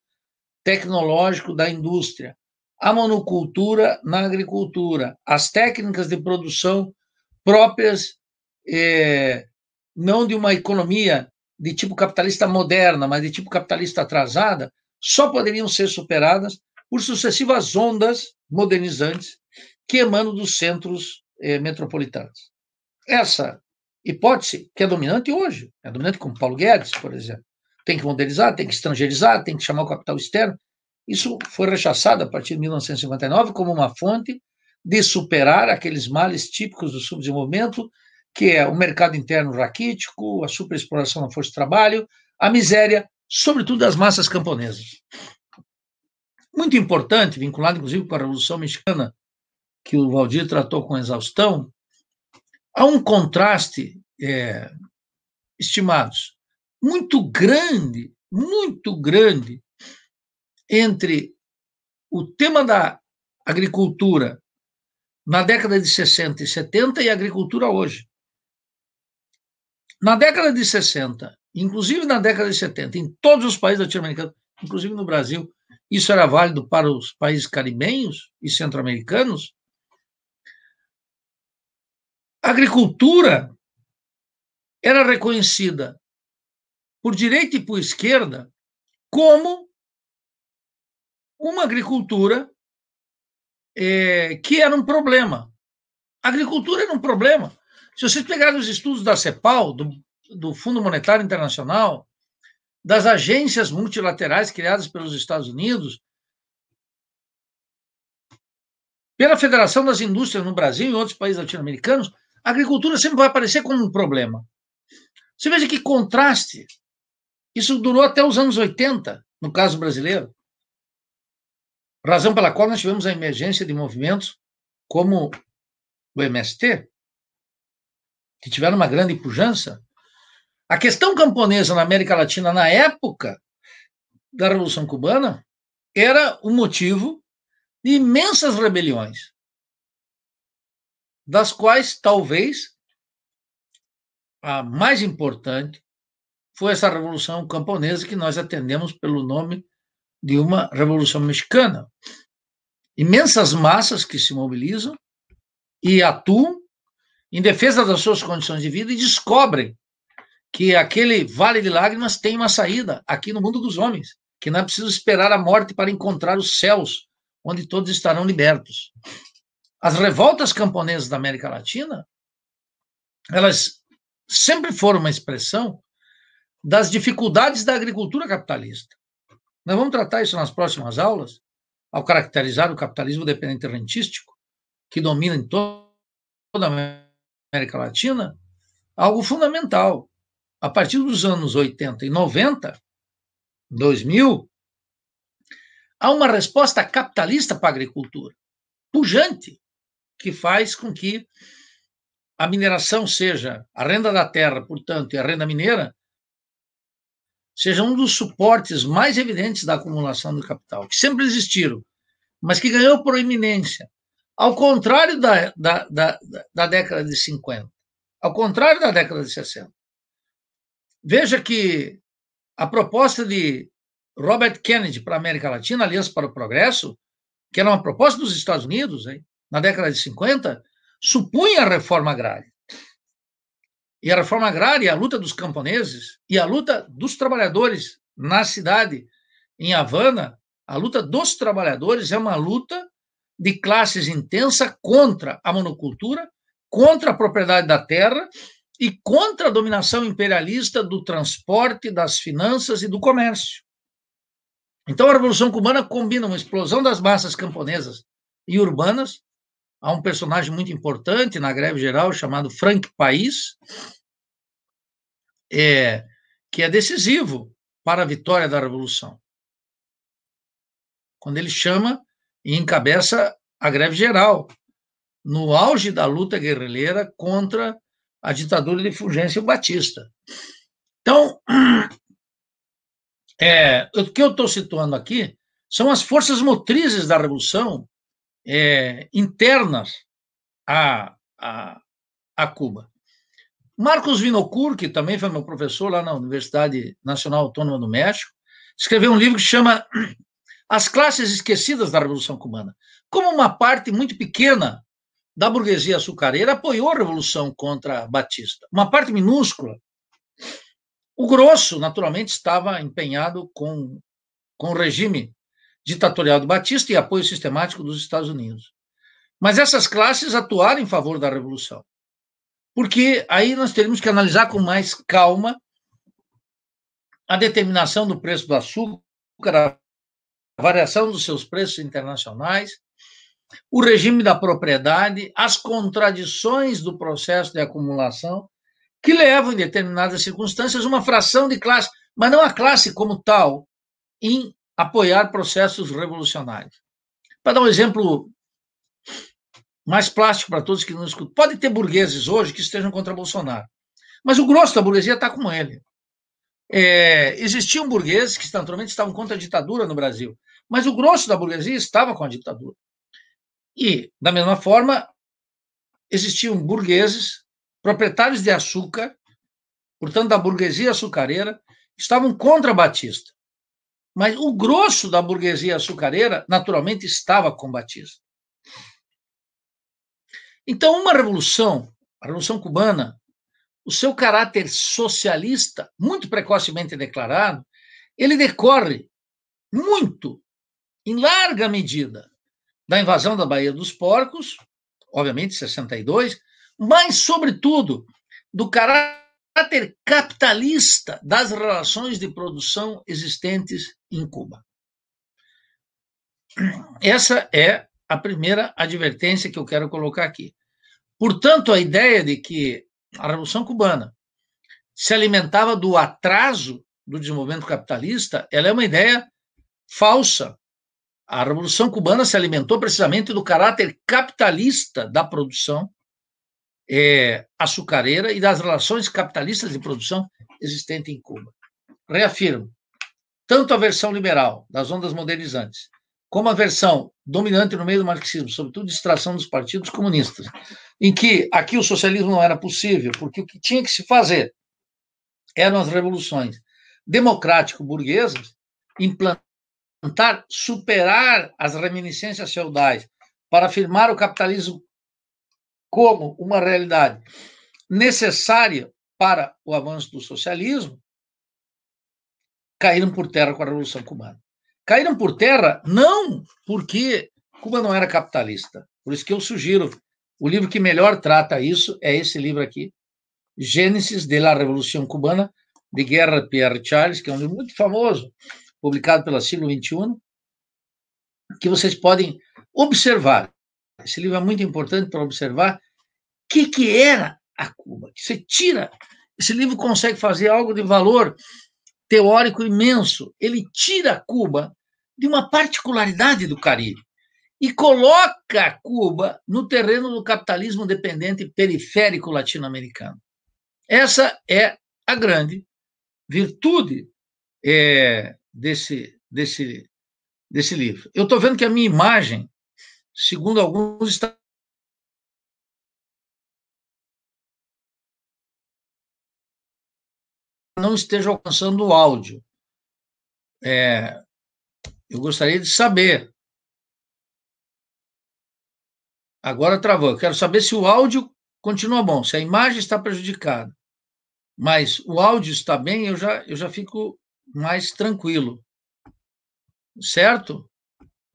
tecnológico da indústria, a monocultura na agricultura, as técnicas de produção próprias é, não de uma economia de tipo capitalista moderna, mas de tipo capitalista atrasada, só poderiam ser superadas por sucessivas ondas modernizantes que emanam dos centros é, metropolitanos. Essa hipótese que é dominante hoje, é dominante como Paulo Guedes, por exemplo. Tem que modernizar, tem que estrangeirizar, tem que chamar o capital externo. Isso foi rechaçado a partir de 1959 como uma fonte de superar aqueles males típicos do subdesenvolvimento, que é o mercado interno raquítico, a superexploração da força de trabalho, a miséria, sobretudo das massas camponesas. Muito importante, vinculado inclusive com a Revolução Mexicana, que o Valdir tratou com exaustão, há um contraste, é, estimados, muito grande, muito grande entre o tema da agricultura na década de 60 e 70 e a agricultura hoje. Na década de 60, inclusive na década de 70, em todos os países latino-americanos, inclusive no Brasil, isso era válido para os países caribenhos e centro-americanos, a agricultura era reconhecida por direita e por esquerda como uma agricultura é, que era um problema. A agricultura era um problema. Se vocês pegarem os estudos da CEPAL, do, do Fundo Monetário Internacional, das agências multilaterais criadas pelos Estados Unidos, pela Federação das Indústrias no Brasil e outros países latino-americanos, a agricultura sempre vai aparecer como um problema. Você veja que contraste. Isso durou até os anos 80, no caso brasileiro. Razão pela qual nós tivemos a emergência de movimentos como o MST, que tiveram uma grande pujança. A questão camponesa na América Latina, na época da Revolução Cubana, era o motivo de imensas rebeliões das quais talvez a mais importante foi essa revolução camponesa que nós atendemos pelo nome de uma revolução mexicana. Imensas massas que se mobilizam e atuam em defesa das suas condições de vida e descobrem que aquele vale de lágrimas tem uma saída aqui no mundo dos homens, que não é preciso esperar a morte para encontrar os céus, onde todos estarão libertos as revoltas camponesas da América Latina, elas sempre foram uma expressão das dificuldades da agricultura capitalista. Nós vamos tratar isso nas próximas aulas, ao caracterizar o capitalismo dependente rentístico, que domina em toda a América Latina, algo fundamental. A partir dos anos 80 e 90, 2000, há uma resposta capitalista para a agricultura, pujante que faz com que a mineração seja, a renda da terra, portanto, e a renda mineira, seja um dos suportes mais evidentes da acumulação do capital, que sempre existiram, mas que ganhou proeminência, ao contrário da, da, da, da década de 50, ao contrário da década de 60. Veja que a proposta de Robert Kennedy para a América Latina, Aliança para o Progresso, que era uma proposta dos Estados Unidos, hein, na década de 50, supunha a reforma agrária. E a reforma agrária, a luta dos camponeses e a luta dos trabalhadores na cidade, em Havana, a luta dos trabalhadores é uma luta de classes intensa contra a monocultura, contra a propriedade da terra e contra a dominação imperialista do transporte, das finanças e do comércio. Então, a Revolução Cubana combina uma explosão das massas camponesas e urbanas a um personagem muito importante na greve geral chamado Frank País, é, que é decisivo para a vitória da Revolução. Quando ele chama e encabeça a greve geral, no auge da luta guerrilheira contra a ditadura de Fulgêncio Batista. Então, <clears throat> é, o que eu estou situando aqui são as forças motrizes da Revolução é, internas a, a, a Cuba. Marcos Vinocur, que também foi meu professor lá na Universidade Nacional Autônoma do México, escreveu um livro que chama <clears throat> As Classes Esquecidas da Revolução Cubana. Como uma parte muito pequena da burguesia açucareira apoiou a revolução contra Batista, uma parte minúscula. O grosso, naturalmente, estava empenhado com, com o regime ditatorial do Batista e apoio sistemático dos Estados Unidos. Mas essas classes atuaram em favor da revolução. Porque aí nós teremos que analisar com mais calma a determinação do preço do açúcar, a variação dos seus preços internacionais, o regime da propriedade, as contradições do processo de acumulação, que levam, em determinadas circunstâncias, uma fração de classe, mas não a classe como tal, em apoiar processos revolucionários. Para dar um exemplo mais plástico para todos que não escutam, pode ter burgueses hoje que estejam contra Bolsonaro, mas o grosso da burguesia está com ele. É, existiam burgueses que naturalmente estavam contra a ditadura no Brasil, mas o grosso da burguesia estava com a ditadura. E, da mesma forma, existiam burgueses, proprietários de açúcar, portanto, da burguesia açucareira, estavam contra Batista. Mas o grosso da burguesia açucareira, naturalmente, estava com Batista. Então, uma revolução, a Revolução Cubana, o seu caráter socialista, muito precocemente declarado, ele decorre muito, em larga medida, da invasão da Baía dos Porcos, obviamente, 62, mas, sobretudo, do caráter caráter capitalista das relações de produção existentes em Cuba. Essa é a primeira advertência que eu quero colocar aqui. Portanto, a ideia de que a Revolução Cubana se alimentava do atraso do desenvolvimento capitalista, ela é uma ideia falsa. A Revolução Cubana se alimentou precisamente do caráter capitalista da produção é, açucareira e das relações capitalistas de produção existentes em Cuba. Reafirmo, tanto a versão liberal das ondas modernizantes, como a versão dominante no meio do marxismo, sobretudo de extração dos partidos comunistas, em que aqui o socialismo não era possível, porque o que tinha que se fazer eram as revoluções democrático-burguesas, implantar, superar as reminiscências feudais para afirmar o capitalismo como uma realidade necessária para o avanço do socialismo, caíram por terra com a Revolução Cubana. Caíram por terra não porque Cuba não era capitalista. Por isso que eu sugiro o livro que melhor trata isso é esse livro aqui, Gênesis de la Revolução Cubana, de Guerra Pierre Charles, que é um livro muito famoso, publicado pela Siglo XXI, que vocês podem observar esse livro é muito importante para observar o que, que era a Cuba. Você tira. Esse livro consegue fazer algo de valor teórico imenso. Ele tira Cuba de uma particularidade do Caribe e coloca Cuba no terreno do capitalismo dependente periférico latino-americano. Essa é a grande virtude é, desse, desse, desse livro. Eu estou vendo que a minha imagem segundo alguns, está não esteja alcançando o áudio. É, eu gostaria de saber. Agora travou. Eu quero saber se o áudio continua bom, se a imagem está prejudicada. Mas o áudio está bem, eu já, eu já fico mais tranquilo. Certo?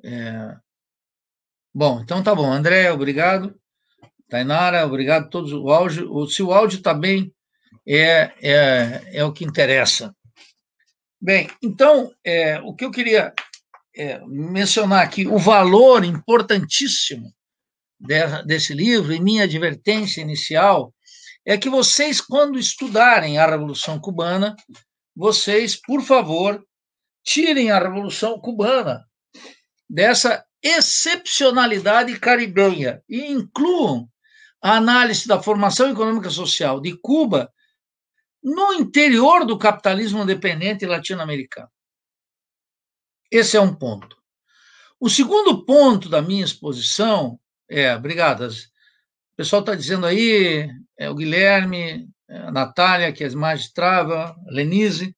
É, Bom, então tá bom. André, obrigado. Tainara, obrigado a todos. O áudio, se o áudio está bem, é, é, é o que interessa. Bem, então, é, o que eu queria é, mencionar aqui, o valor importantíssimo de, desse livro, e minha advertência inicial, é que vocês, quando estudarem a Revolução Cubana, vocês, por favor, tirem a Revolução Cubana dessa excepcionalidade caribenha e incluam a análise da formação econômica social de Cuba no interior do capitalismo dependente latino-americano. Esse é um ponto. O segundo ponto da minha exposição é, obrigadas O pessoal está dizendo aí, é o Guilherme, é a Natália, que as é mais trava, a Lenise,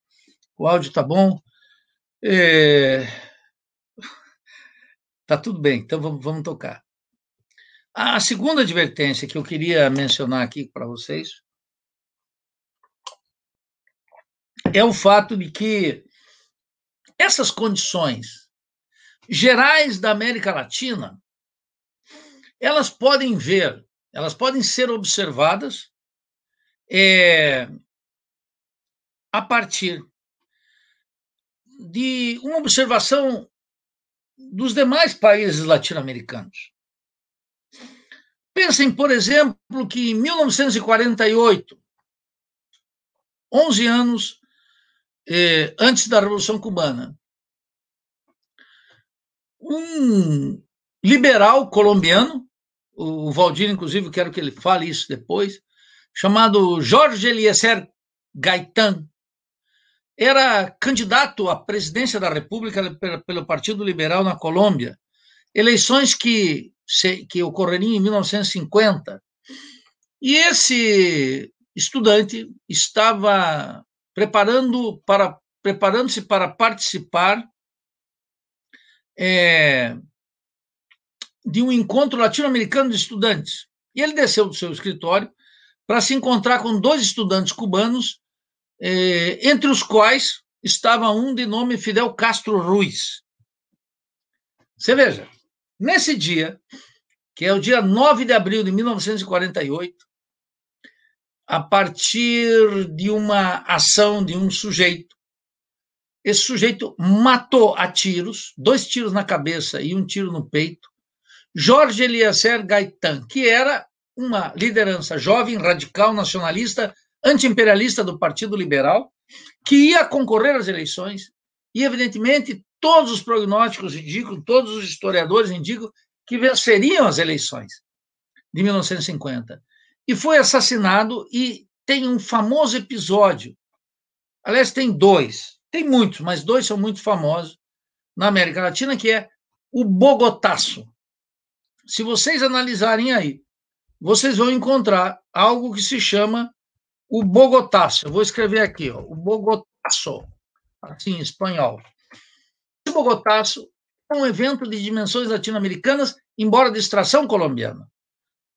o áudio está bom. É, Tá tudo bem, então vamos, vamos tocar. A segunda advertência que eu queria mencionar aqui para vocês é o fato de que essas condições gerais da América Latina, elas podem ver, elas podem ser observadas é, a partir de uma observação dos demais países latino-americanos. Pensem, por exemplo, que em 1948, 11 anos eh, antes da Revolução Cubana, um liberal colombiano, o Valdir, inclusive, quero que ele fale isso depois, chamado Jorge Eliezer Gaitán, era candidato à presidência da República pelo Partido Liberal na Colômbia. Eleições que, que ocorreriam em 1950. E esse estudante estava preparando para preparando-se para participar é, de um encontro latino-americano de estudantes. E ele desceu do seu escritório para se encontrar com dois estudantes cubanos eh, entre os quais estava um de nome Fidel Castro Ruiz. Você veja, nesse dia, que é o dia 9 de abril de 1948, a partir de uma ação de um sujeito, esse sujeito matou a tiros, dois tiros na cabeça e um tiro no peito, Jorge Eliezer Gaetan, que era uma liderança jovem, radical, nacionalista, antiimperialista do Partido Liberal, que ia concorrer às eleições, e, evidentemente, todos os prognósticos indicam, todos os historiadores indicam que venceriam as eleições de 1950. E foi assassinado e tem um famoso episódio. Aliás, tem dois. Tem muitos, mas dois são muito famosos na América Latina, que é o Bogotaço. Se vocês analisarem aí, vocês vão encontrar algo que se chama o Bogotácio, vou escrever aqui, ó, o Bogotácio, assim em espanhol. O Bogotácio é um evento de dimensões latino-americanas, embora de extração colombiana,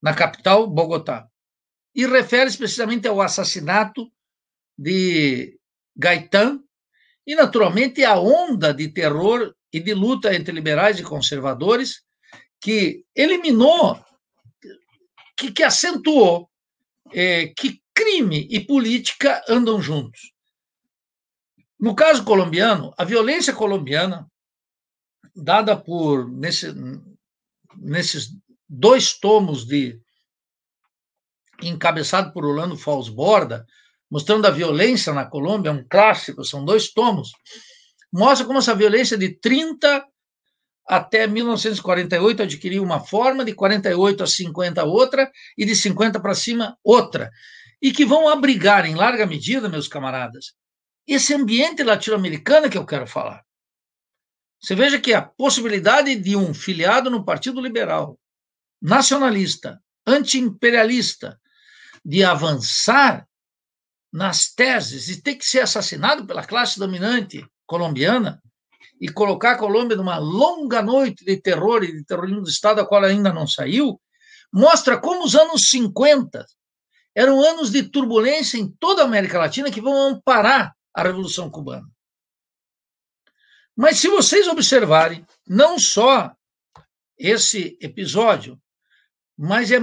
na capital, Bogotá. E refere-se precisamente ao assassinato de Gaetan e, naturalmente, à onda de terror e de luta entre liberais e conservadores que eliminou, que, que acentuou, é, que crime e política andam juntos. No caso colombiano, a violência colombiana, dada por nesse, nesses dois tomos de encabeçado por Orlando Falsborda, Borda, mostrando a violência na Colômbia, é um clássico, são dois tomos, mostra como essa violência de 30 até 1948 adquiriu uma forma, de 48 a 50 outra, e de 50 para cima outra e que vão abrigar, em larga medida, meus camaradas, esse ambiente latino-americano que eu quero falar. Você veja que a possibilidade de um filiado no Partido Liberal, nacionalista, Anti-imperialista de avançar nas teses e ter que ser assassinado pela classe dominante colombiana e colocar a Colômbia numa longa noite de terror e de terrorismo do Estado, a qual ainda não saiu, mostra como os anos 50 eram anos de turbulência em toda a América Latina que vão amparar a Revolução Cubana. Mas se vocês observarem, não só esse episódio, mas é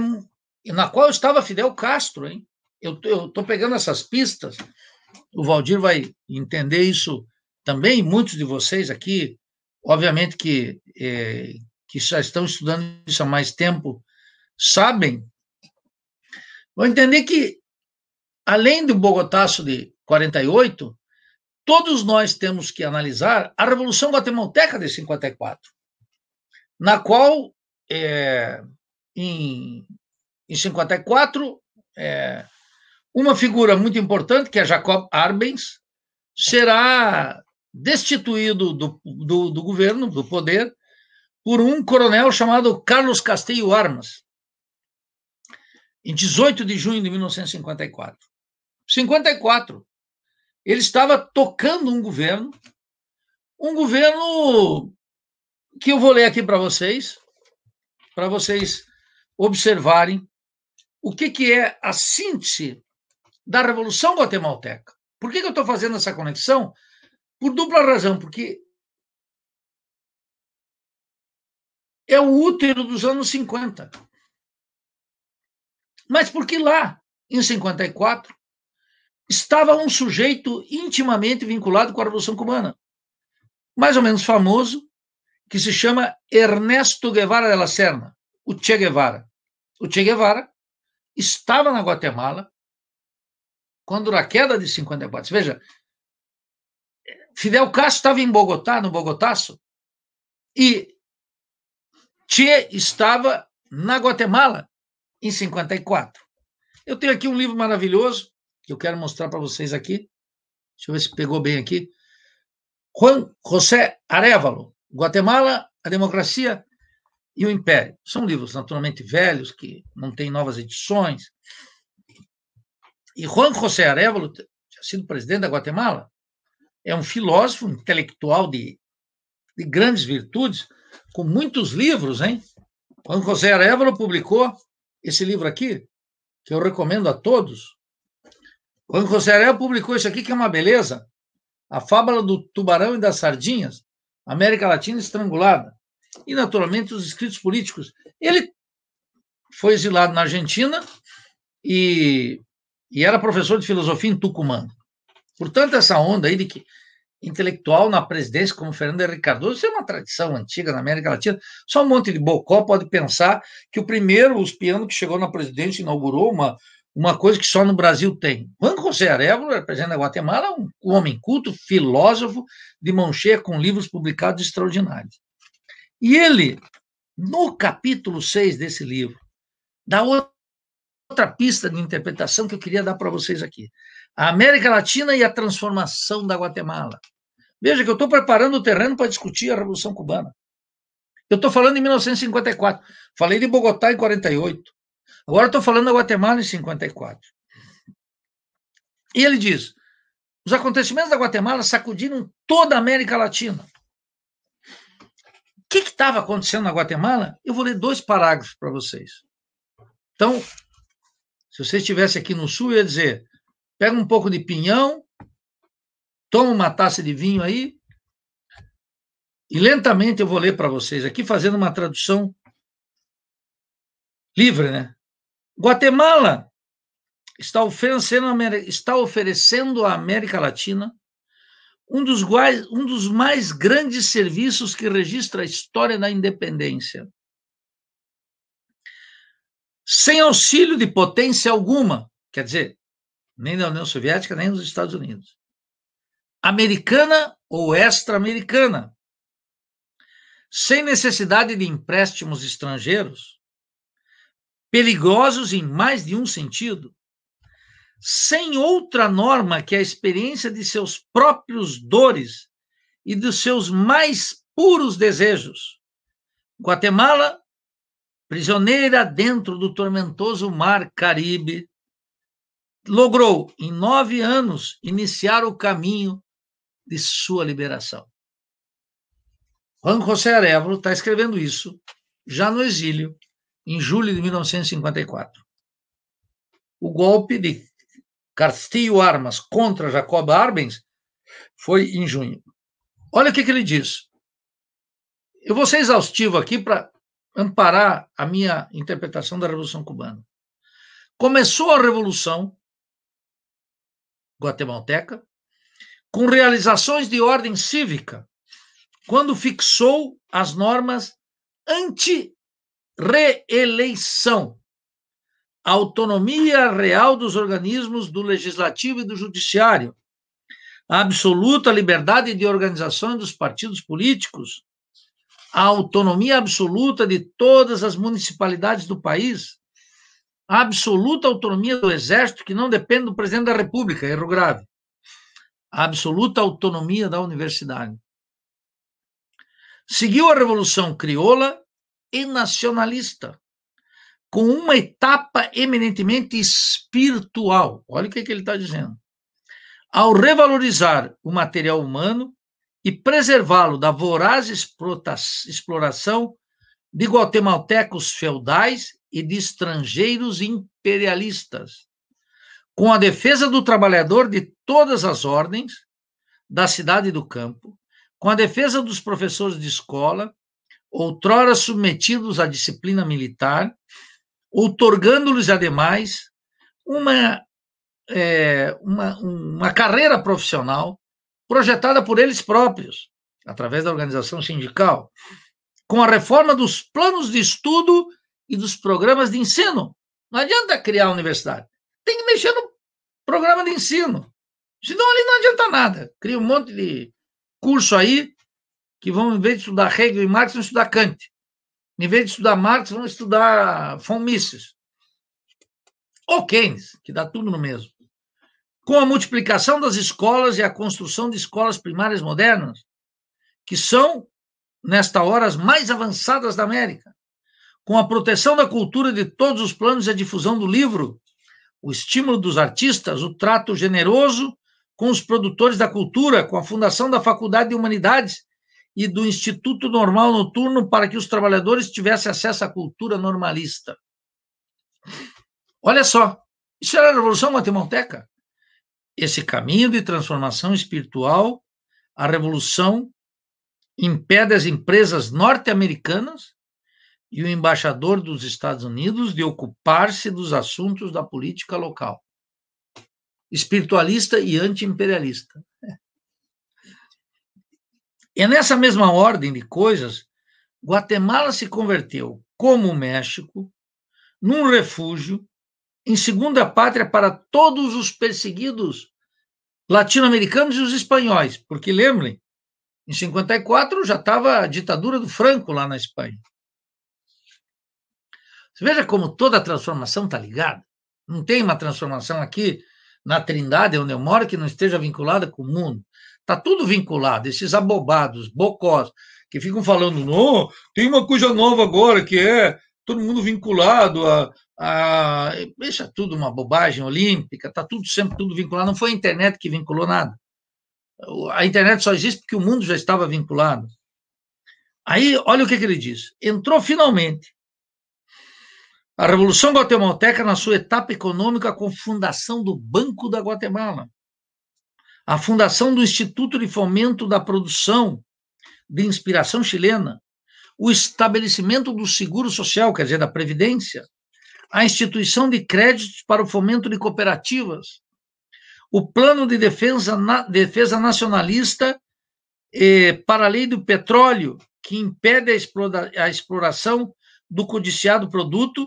na qual estava Fidel Castro, hein? Eu estou pegando essas pistas. O Valdir vai entender isso também. Muitos de vocês aqui, obviamente que é, que já estão estudando isso há mais tempo, sabem vão entender que, além do Bogotaço de 48, todos nós temos que analisar a Revolução Guatemalteca de 54, na qual, é, em, em 54, é, uma figura muito importante, que é Jacob Arbenz, será destituído do, do, do governo, do poder, por um coronel chamado Carlos Castillo Armas, em 18 de junho de 1954. 54. Ele estava tocando um governo, um governo que eu vou ler aqui para vocês, para vocês observarem o que, que é a síntese da Revolução Guatemalteca. Por que, que eu estou fazendo essa conexão? Por dupla razão, porque é o útero dos anos 50. Mas porque lá, em 54, estava um sujeito intimamente vinculado com a Revolução Cubana, mais ou menos famoso, que se chama Ernesto Guevara de la Serna, o Che Guevara. O Che Guevara estava na Guatemala quando na queda de 54. Veja, Fidel Castro estava em Bogotá, no Bogotaço, e Che estava na Guatemala em 54. Eu tenho aqui um livro maravilhoso que eu quero mostrar para vocês aqui. Deixa eu ver se pegou bem aqui. Juan José Arevalo, Guatemala, a Democracia e o Império. São livros naturalmente velhos, que não têm novas edições. E Juan José Arevalo tinha sido presidente da Guatemala. É um filósofo, intelectual de, de grandes virtudes, com muitos livros, hein? Juan José Arevalo publicou esse livro aqui, que eu recomendo a todos. O José publicou isso aqui, que é uma beleza. A Fábula do Tubarão e das Sardinhas, América Latina Estrangulada. E, naturalmente, os escritos políticos. Ele foi exilado na Argentina e, e era professor de filosofia em Tucumã. Portanto, essa onda aí de que intelectual na presidência, como Fernando Henrique Cardoso, isso é uma tradição antiga na América Latina. Só um monte de bocó pode pensar que o primeiro uspiano que chegou na presidência inaugurou uma, uma coisa que só no Brasil tem. Juan José Arevalo, presidente da Guatemala, um, um homem culto, filósofo, de mão cheia, com livros publicados extraordinários. E ele, no capítulo 6 desse livro, dá outra pista de interpretação que eu queria dar para vocês aqui a América Latina e a transformação da Guatemala. Veja que eu estou preparando o terreno para discutir a Revolução Cubana. Eu estou falando em 1954. Falei de Bogotá em 48. Agora estou falando da Guatemala em 54. E ele diz: os acontecimentos da Guatemala sacudiram toda a América Latina. O que estava acontecendo na Guatemala? Eu vou ler dois parágrafos para vocês. Então, se você estivesse aqui no Sul, eu ia dizer: Pega um pouco de pinhão, toma uma taça de vinho aí, e lentamente eu vou ler para vocês aqui, fazendo uma tradução livre, né? Guatemala está oferecendo, está oferecendo à América Latina um dos, guais, um dos mais grandes serviços que registra a história da independência. Sem auxílio de potência alguma, quer dizer, nem da União Soviética, nem dos Estados Unidos. Americana ou extra-americana, sem necessidade de empréstimos estrangeiros, perigosos em mais de um sentido, sem outra norma que a experiência de seus próprios dores e dos seus mais puros desejos. Guatemala, prisioneira dentro do tormentoso mar Caribe, logrou, em nove anos, iniciar o caminho de sua liberação. Juan José Arevalo está escrevendo isso já no exílio, em julho de 1954. O golpe de Castillo Armas contra Jacob Arbenz foi em junho. Olha o que, que ele diz. Eu vou ser exaustivo aqui para amparar a minha interpretação da Revolução Cubana. Começou a Revolução guatemalteca, com realizações de ordem cívica, quando fixou as normas anti-reeleição, autonomia real dos organismos do legislativo e do judiciário, a absoluta liberdade de organização dos partidos políticos, a autonomia absoluta de todas as municipalidades do país, a absoluta autonomia do Exército, que não depende do presidente da República, erro grave. A absoluta autonomia da universidade. Seguiu a Revolução Crioula e nacionalista, com uma etapa eminentemente espiritual. Olha o que, é que ele está dizendo. Ao revalorizar o material humano e preservá-lo da voraz exploração de guatemaltecos feudais e de estrangeiros imperialistas, com a defesa do trabalhador de todas as ordens, da cidade e do campo, com a defesa dos professores de escola, outrora submetidos à disciplina militar, outorgando-lhes, ademais, uma, é, uma, uma carreira profissional projetada por eles próprios, através da organização sindical, com a reforma dos planos de estudo e dos programas de ensino. Não adianta criar a universidade. Tem que mexer no programa de ensino. Senão ali não adianta nada. Cria um monte de curso aí que vão, em vez de estudar Hegel e Marx, vão estudar Kant. Em vez de estudar Marx, vão estudar von Mises. Ou Keynes, que dá tudo no mesmo. Com a multiplicação das escolas e a construção de escolas primárias modernas, que são, nesta hora, as mais avançadas da América com a proteção da cultura de todos os planos e a difusão do livro, o estímulo dos artistas, o trato generoso com os produtores da cultura, com a fundação da Faculdade de Humanidades e do Instituto Normal Noturno para que os trabalhadores tivessem acesso à cultura normalista. Olha só, isso era a Revolução Guatemalteca. Esse caminho de transformação espiritual, a revolução impede as empresas norte-americanas e o embaixador dos Estados Unidos de ocupar-se dos assuntos da política local. Espiritualista e anti-imperialista. É nessa mesma ordem de coisas, Guatemala se converteu, como o México, num refúgio, em segunda pátria para todos os perseguidos latino-americanos e os espanhóis, porque lembrem, em 54 já estava a ditadura do Franco lá na Espanha. Você veja como toda transformação está ligada. Não tem uma transformação aqui na Trindade, onde eu moro, que não esteja vinculada com o mundo. Está tudo vinculado. Esses abobados, bocós, que ficam falando, não, tem uma coisa nova agora que é todo mundo vinculado a. a... Deixa tudo uma bobagem olímpica, está tudo sempre tudo vinculado. Não foi a internet que vinculou nada. A internet só existe porque o mundo já estava vinculado. Aí, olha o que, que ele diz. Entrou finalmente a Revolução Guatemalteca, na sua etapa econômica, com fundação do Banco da Guatemala, a fundação do Instituto de Fomento da Produção de Inspiração Chilena, o estabelecimento do Seguro Social, quer dizer, da Previdência, a instituição de créditos para o fomento de cooperativas, o plano de defesa, na, defesa nacionalista eh, para a lei do petróleo, que impede a, explora, a exploração do codiciado produto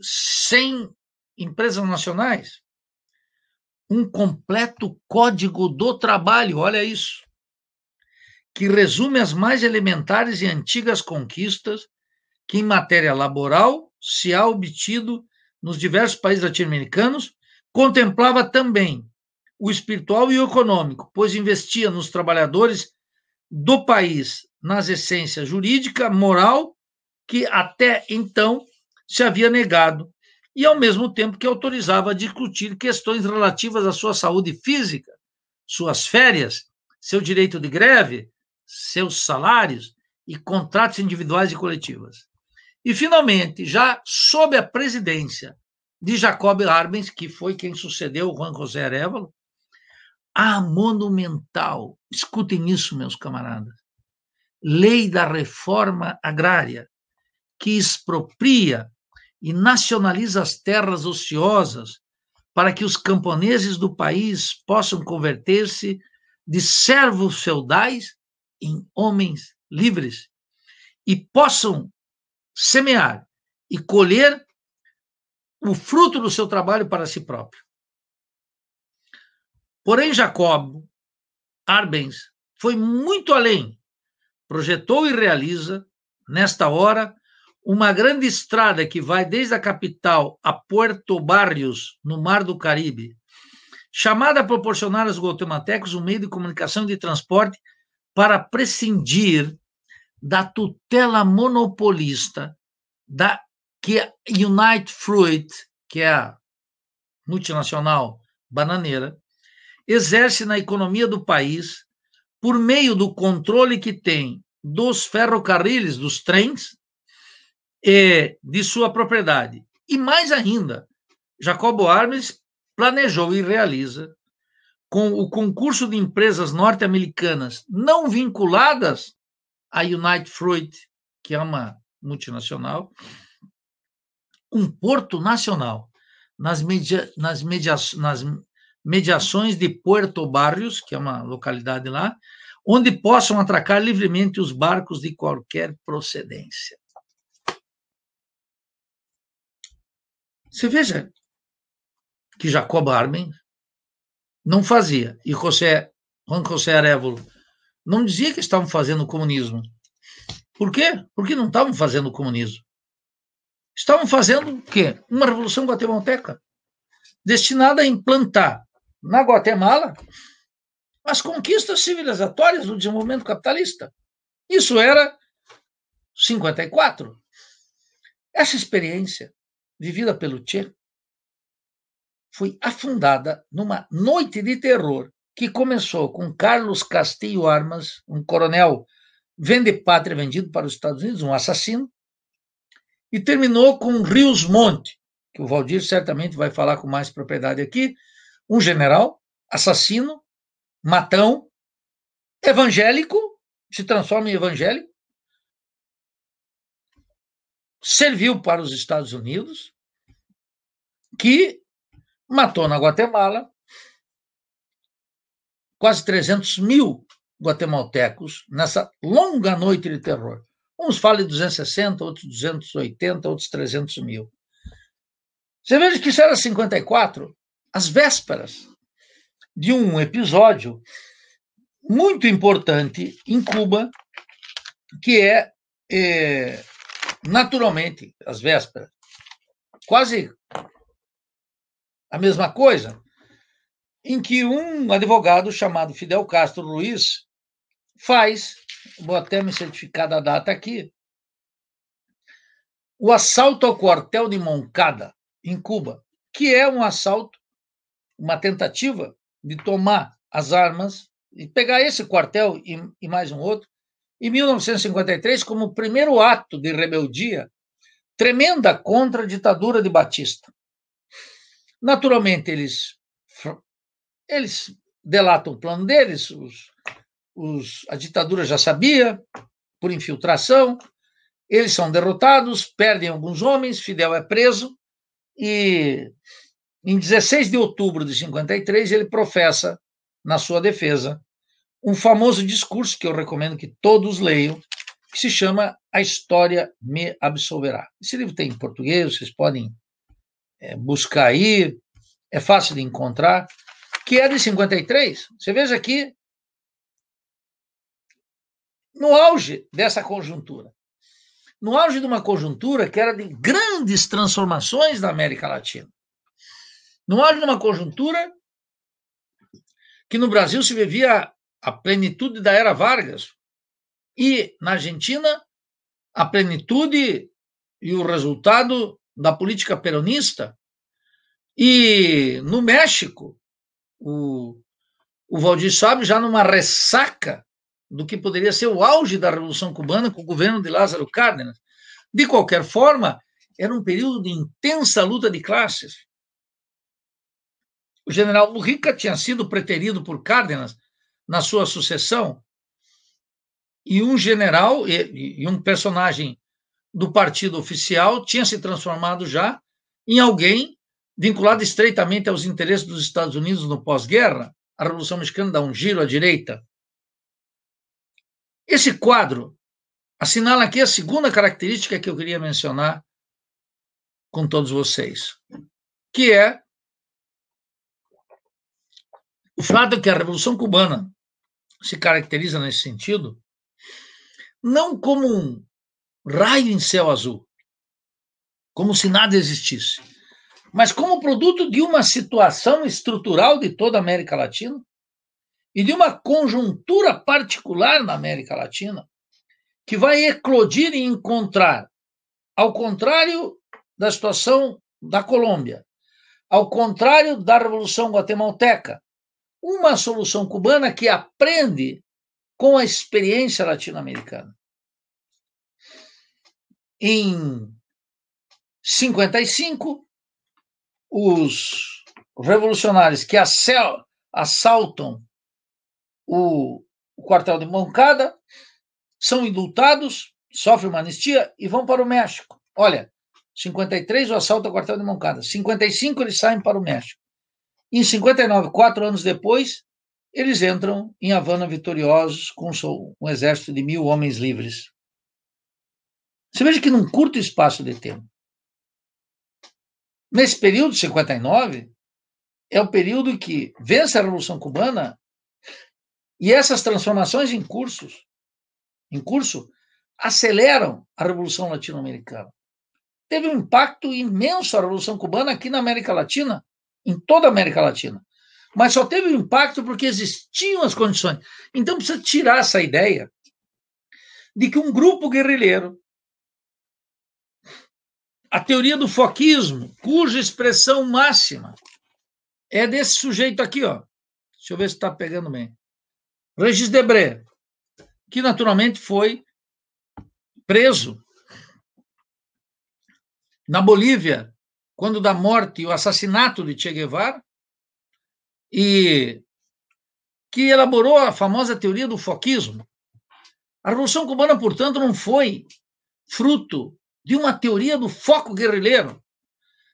sem empresas nacionais, um completo código do trabalho, olha isso, que resume as mais elementares e antigas conquistas que, em matéria laboral, se há obtido nos diversos países latino-americanos, contemplava também o espiritual e o econômico, pois investia nos trabalhadores do país nas essências jurídica, moral, que até então se havia negado e, ao mesmo tempo, que autorizava a discutir questões relativas à sua saúde física, suas férias, seu direito de greve, seus salários e contratos individuais e coletivas. E, finalmente, já sob a presidência de Jacob Arbenz, que foi quem sucedeu Juan José Arévalo, a monumental, escutem isso, meus camaradas, lei da reforma agrária, que expropria e nacionaliza as terras ociosas para que os camponeses do país possam converter-se de servos feudais em homens livres e possam semear e colher o fruto do seu trabalho para si próprio. Porém, Jacob Arbenz foi muito além. Projetou e realiza, nesta hora, uma grande estrada que vai desde a capital a Puerto Barrios, no Mar do Caribe, chamada a proporcionar aos guatemaltecos um meio de comunicação e de transporte para prescindir da tutela monopolista da que a é Unite Fruit, que é a multinacional bananeira, exerce na economia do país por meio do controle que tem dos ferrocarriles, dos trens, de sua propriedade. E mais ainda, Jacobo Armes planejou e realiza, com o concurso de empresas norte-americanas não vinculadas à United Fruit, que é uma multinacional, um porto nacional nas, media, nas, media, nas mediações de Puerto Barrios, que é uma localidade lá, onde possam atracar livremente os barcos de qualquer procedência. Você veja que Jacob Armen não fazia e José, Juan José Arévalo não dizia que estavam fazendo comunismo. Por quê? Porque não estavam fazendo comunismo. Estavam fazendo o quê? Uma revolução guatemalteca destinada a implantar na Guatemala as conquistas civilizatórias do desenvolvimento capitalista. Isso era 54. Essa experiência vivida pelo Peluche foi afundada numa noite de terror que começou com Carlos Castillo Armas, um coronel vende pátria vendido para os Estados Unidos, um assassino, e terminou com Rios Monte, que o Valdir certamente vai falar com mais propriedade aqui, um general, assassino, matão, evangélico, se transforma em evangélico, serviu para os Estados Unidos, que matou na Guatemala quase 300 mil guatemaltecos nessa longa noite de terror. Uns falam de 260, outros 280, outros 300 mil. Você veja que isso era 54, as vésperas de um episódio muito importante em Cuba, que é, é naturalmente às vésperas. Quase a mesma coisa em que um advogado chamado Fidel Castro Luiz faz, vou até me certificar da data aqui, o assalto ao quartel de Moncada, em Cuba, que é um assalto, uma tentativa de tomar as armas e pegar esse quartel e, e mais um outro em 1953 como o primeiro ato de rebeldia tremenda contra a ditadura de Batista. Naturalmente, eles, eles delatam o plano deles, os, os, a ditadura já sabia, por infiltração, eles são derrotados, perdem alguns homens, Fidel é preso, e em 16 de outubro de 53 ele professa, na sua defesa, um famoso discurso que eu recomendo que todos leiam, que se chama A História Me Absolverá. Esse livro tem em português, vocês podem é, buscar aí, é fácil de encontrar, que é de 53. Você veja aqui, no auge dessa conjuntura, no auge de uma conjuntura que era de grandes transformações da América Latina, no auge de uma conjuntura que no Brasil se vivia a plenitude da era Vargas. E na Argentina, a plenitude e o resultado da política peronista. E no México, o, o Valdir Sabe já numa ressaca do que poderia ser o auge da Revolução Cubana com o governo de Lázaro Cárdenas. De qualquer forma, era um período de intensa luta de classes. O general Urrica tinha sido preterido por Cárdenas na sua sucessão, e um general e, e um personagem do partido oficial tinha se transformado já em alguém vinculado estreitamente aos interesses dos Estados Unidos no pós-guerra. A Revolução Mexicana dá um giro à direita. Esse quadro assinala aqui a segunda característica que eu queria mencionar com todos vocês, que é o fato que a Revolução Cubana se caracteriza nesse sentido, não como um raio em céu azul, como se nada existisse, mas como produto de uma situação estrutural de toda a América Latina e de uma conjuntura particular na América Latina que vai eclodir e encontrar, ao contrário da situação da Colômbia, ao contrário da Revolução Guatemalteca, uma solução cubana que aprende com a experiência latino-americana. Em 55, os revolucionários que assaltam o quartel de Moncada são indultados, sofrem uma anistia e vão para o México. Olha, 53 o assalto ao quartel de Moncada, 55 eles saem para o México. Em 59, quatro anos depois, eles entram em Havana vitoriosos com um exército de mil homens livres. Você veja que num curto espaço de tempo. Nesse período, 59, é o período que vence a Revolução Cubana e essas transformações em cursos, em curso, aceleram a Revolução Latino-Americana. Teve um impacto imenso a Revolução Cubana aqui na América Latina, em toda a América Latina. Mas só teve impacto porque existiam as condições. Então precisa tirar essa ideia de que um grupo guerrilheiro, a teoria do foquismo, cuja expressão máxima é desse sujeito aqui, ó. Deixa eu ver se está pegando bem. Regis Debré, que naturalmente foi preso na Bolívia quando da morte, e o assassinato de Che Guevara, e que elaborou a famosa teoria do foquismo. A Revolução Cubana, portanto, não foi fruto de uma teoria do foco guerrilheiro.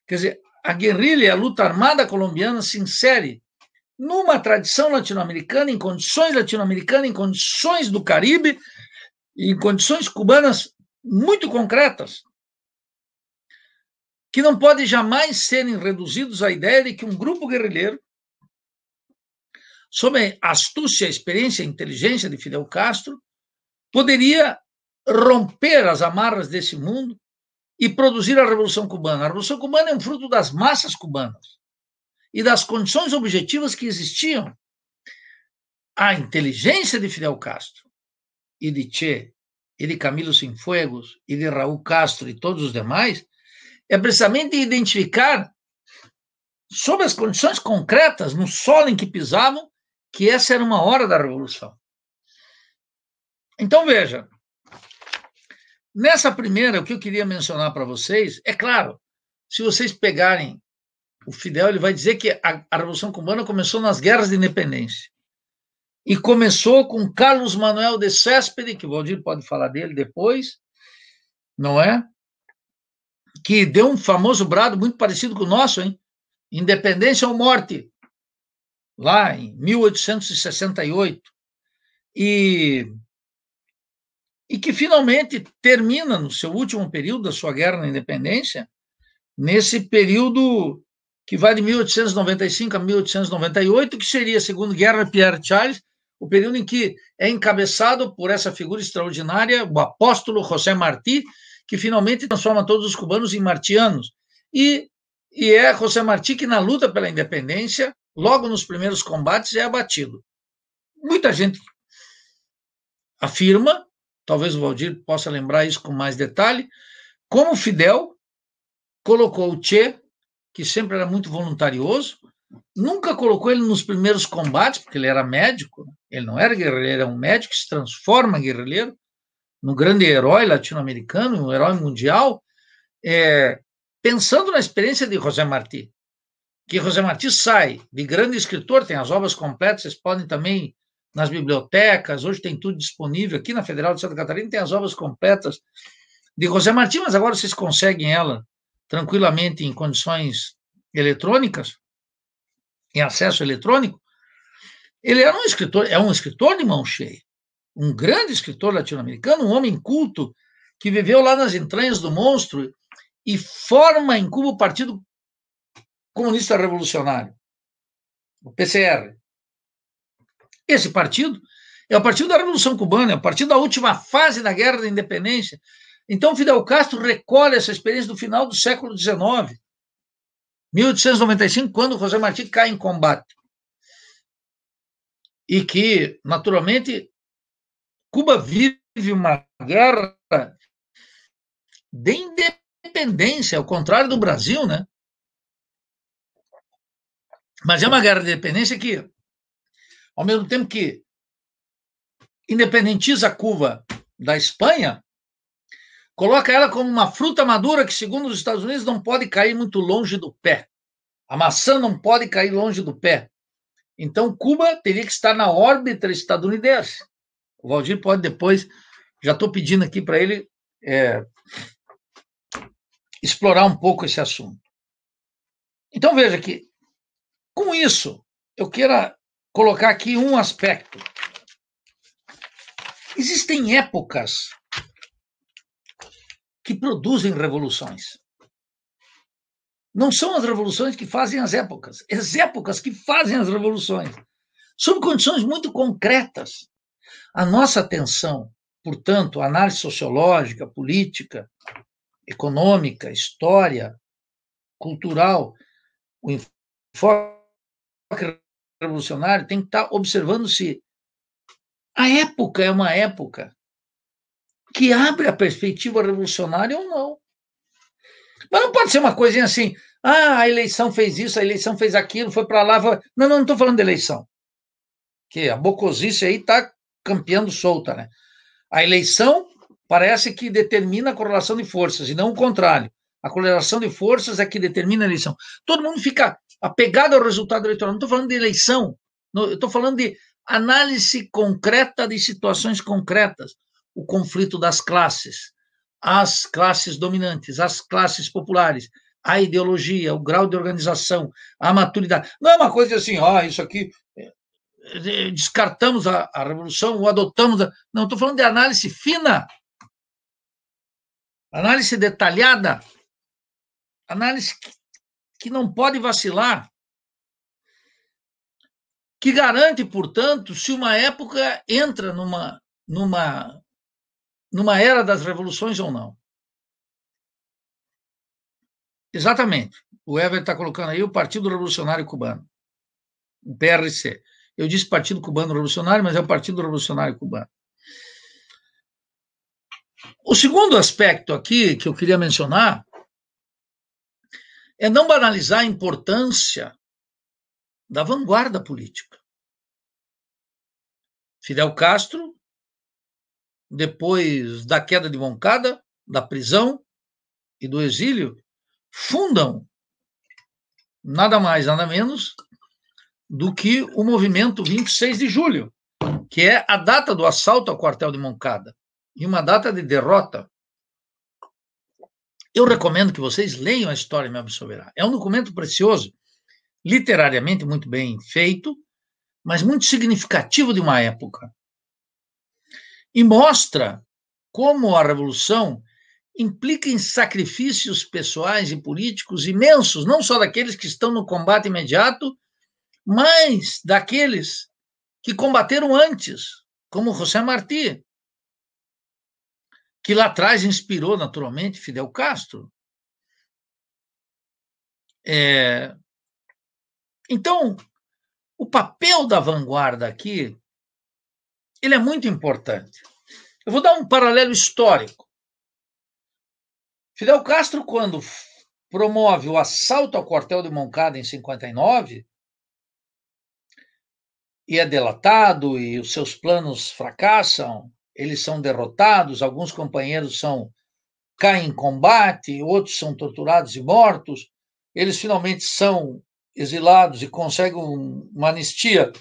Quer dizer, a guerrilha, a luta armada colombiana se insere numa tradição latino-americana, em condições latino-americanas, em condições do Caribe, em condições cubanas muito concretas que não podem jamais serem reduzidos à ideia de que um grupo guerrilheiro, sob a astúcia, a experiência e inteligência de Fidel Castro, poderia romper as amarras desse mundo e produzir a Revolução Cubana. A Revolução Cubana é um fruto das massas cubanas e das condições objetivas que existiam. A inteligência de Fidel Castro e de Che e de Camilo Sinfuegos e de Raul Castro e todos os demais é precisamente identificar, sob as condições concretas, no solo em que pisavam, que essa era uma hora da revolução. Então, veja, nessa primeira, o que eu queria mencionar para vocês, é claro, se vocês pegarem o Fidel, ele vai dizer que a, a Revolução Cubana começou nas guerras de independência. E começou com Carlos Manuel de Céspedes, que o Valdir pode falar dele depois, não é? que deu um famoso brado muito parecido com o nosso, hein? Independência ou morte, lá em 1868. E, e que finalmente termina no seu último período da sua guerra na independência, nesse período que vai de 1895 a 1898, que seria, segundo Guerra Pierre Charles, o período em que é encabeçado por essa figura extraordinária, o apóstolo José Martí, que finalmente transforma todos os cubanos em martianos. E, e é José Martí que, na luta pela independência, logo nos primeiros combates, é abatido. Muita gente afirma, talvez o Valdir possa lembrar isso com mais detalhe, como Fidel colocou o Che, que sempre era muito voluntarioso, nunca colocou ele nos primeiros combates, porque ele era médico, né? ele não era guerreiro, era é um médico que se transforma em guerrilheiro, um grande herói latino-americano, um herói mundial, é, pensando na experiência de José Martí, que José Martí sai de grande escritor, tem as obras completas, vocês podem também nas bibliotecas, hoje tem tudo disponível aqui na Federal de Santa Catarina, tem as obras completas de José Martí, mas agora vocês conseguem ela tranquilamente em condições eletrônicas, em acesso eletrônico. Ele era um escritor, é um escritor de mão cheia um grande escritor latino-americano, um homem culto, que viveu lá nas entranhas do monstro e forma em Cuba o Partido Comunista Revolucionário, o PCR. Esse partido é o partido da Revolução Cubana, é o partido da última fase da Guerra da Independência. Então, Fidel Castro recolhe essa experiência do final do século XIX, 1895, quando José Martí cai em combate. E que, naturalmente, Cuba vive uma guerra de independência, ao contrário do Brasil, né? Mas é uma guerra de independência que, ao mesmo tempo que independentiza Cuba da Espanha, coloca ela como uma fruta madura que, segundo os Estados Unidos, não pode cair muito longe do pé. A maçã não pode cair longe do pé. Então, Cuba teria que estar na órbita estadunidense. O Valdir pode depois, já estou pedindo aqui para ele é, explorar um pouco esse assunto. Então veja que, com isso, eu queira colocar aqui um aspecto. Existem épocas que produzem revoluções. Não são as revoluções que fazem as épocas, é as épocas que fazem as revoluções, sob condições muito concretas. A nossa atenção, portanto, análise sociológica, política, econômica, história, cultural, o enfoque revolucionário tem que estar tá observando se a época é uma época que abre a perspectiva revolucionária ou não. Mas não pode ser uma coisinha assim, ah, a eleição fez isso, a eleição fez aquilo, foi para lá. Foi... Não, não, estou falando de eleição. Que a bocosice aí está campeando solta, né? A eleição parece que determina a correlação de forças e não o contrário. A correlação de forças é que determina a eleição. Todo mundo fica apegado ao resultado eleitoral. Não estou falando de eleição, Eu estou falando de análise concreta de situações concretas. O conflito das classes, as classes dominantes, as classes populares, a ideologia, o grau de organização, a maturidade. Não é uma coisa assim, ó, oh, ah, isso aqui descartamos a, a revolução ou adotamos. A... Não, estou falando de análise fina, análise detalhada, análise que, que não pode vacilar, que garante, portanto, se uma época entra numa, numa, numa era das revoluções ou não. Exatamente. O Ever está colocando aí o Partido Revolucionário Cubano, o PRC. Eu disse Partido Cubano Revolucionário, mas é o Partido Revolucionário Cubano. O segundo aspecto aqui que eu queria mencionar é não banalizar a importância da vanguarda política. Fidel Castro, depois da queda de Moncada, da prisão e do exílio, fundam nada mais, nada menos do que o movimento 26 de julho, que é a data do assalto ao quartel de Moncada e uma data de derrota. Eu recomendo que vocês leiam a história Me Absolverá. É um documento precioso, literariamente muito bem feito, mas muito significativo de uma época. E mostra como a revolução implica em sacrifícios pessoais e políticos imensos, não só daqueles que estão no combate imediato, mais daqueles que combateram antes, como José Martí, que lá atrás inspirou naturalmente Fidel Castro. É... Então, o papel da vanguarda aqui ele é muito importante. Eu vou dar um paralelo histórico. Fidel Castro, quando promove o assalto ao quartel de Moncada em 59, e é delatado e os seus planos fracassam, eles são derrotados, alguns companheiros são caem em combate, outros são torturados e mortos, eles finalmente são exilados e conseguem uma anistia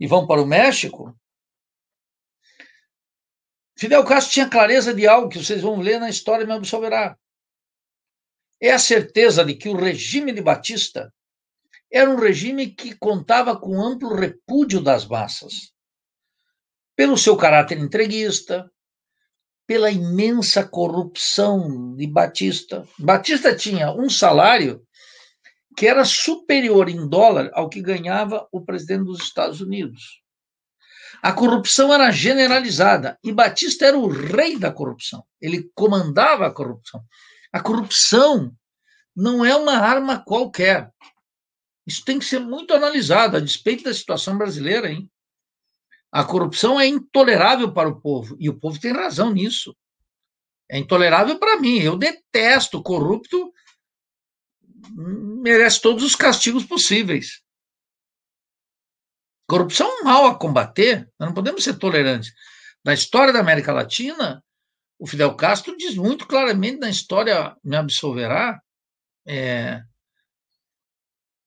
e vão para o México. Fidel Castro tinha clareza de algo que vocês vão ler na história me absolverá. É a certeza de que o regime de Batista era um regime que contava com amplo repúdio das massas, pelo seu caráter entreguista, pela imensa corrupção de Batista. Batista tinha um salário que era superior em dólar ao que ganhava o presidente dos Estados Unidos. A corrupção era generalizada e Batista era o rei da corrupção. Ele comandava a corrupção. A corrupção não é uma arma qualquer. Isso tem que ser muito analisado, a despeito da situação brasileira, hein? A corrupção é intolerável para o povo, e o povo tem razão nisso. É intolerável para mim. Eu detesto corrupto, merece todos os castigos possíveis. Corrupção é um mal a combater, nós não podemos ser tolerantes. Na história da América Latina, o Fidel Castro diz muito claramente na história me absolverá é,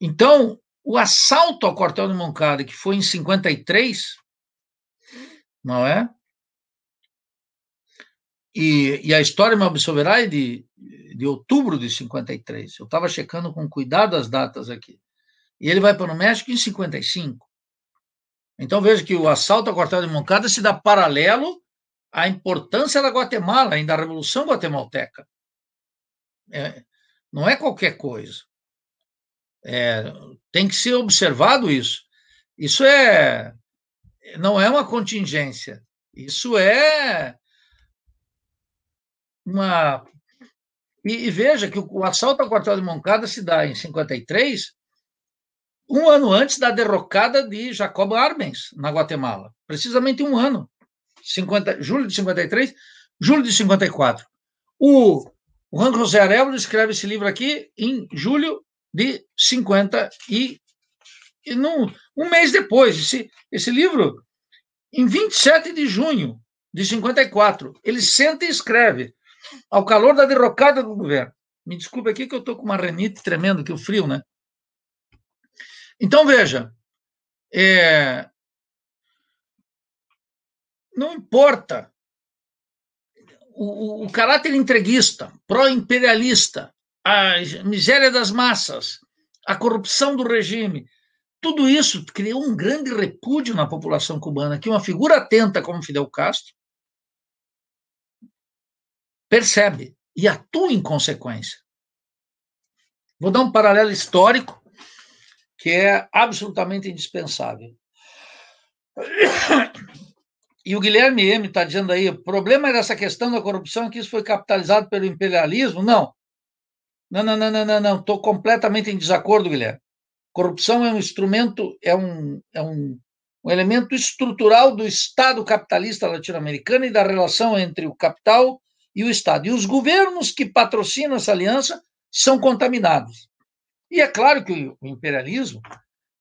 então, o assalto ao quartel de Moncada, que foi em 53, não é? E, e a história me absolverá é de, de outubro de 53. Eu estava checando com cuidado as datas aqui. E ele vai para o México em 55. Então veja que o assalto ao quartel de Moncada se dá paralelo à importância da Guatemala, ainda da Revolução Guatemalteca. É, não é qualquer coisa. É, tem que ser observado isso. Isso é não é uma contingência. Isso é uma e, e veja que o, o assalto ao quartel de Moncada se dá em 53, um ano antes da derrocada de Jacob Arbenz na Guatemala, precisamente um ano, 50, julho de 53, julho de 54. O, o Juan José Arevalo escreve esse livro aqui em julho de 50 e, e no um mês depois. Esse, esse livro, em 27 de junho de 54, ele senta e escreve ao calor da derrocada do governo. Me desculpe aqui que eu estou com uma renite tremenda, que o frio, né? Então, veja, é... não importa o, o, o caráter entreguista, pró-imperialista, a miséria das massas, a corrupção do regime. Tudo isso criou um grande repúdio na população cubana, que uma figura atenta como Fidel Castro percebe e atua em consequência. Vou dar um paralelo histórico que é absolutamente indispensável. <coughs> E o Guilherme M está dizendo aí, o problema é dessa questão da corrupção é que isso foi capitalizado pelo imperialismo? Não. Não, não, não, não, não, não. Estou completamente em desacordo, Guilherme. Corrupção é um instrumento, é um, é um, um elemento estrutural do Estado capitalista latino-americano e da relação entre o capital e o Estado. E os governos que patrocinam essa aliança são contaminados. E é claro que o imperialismo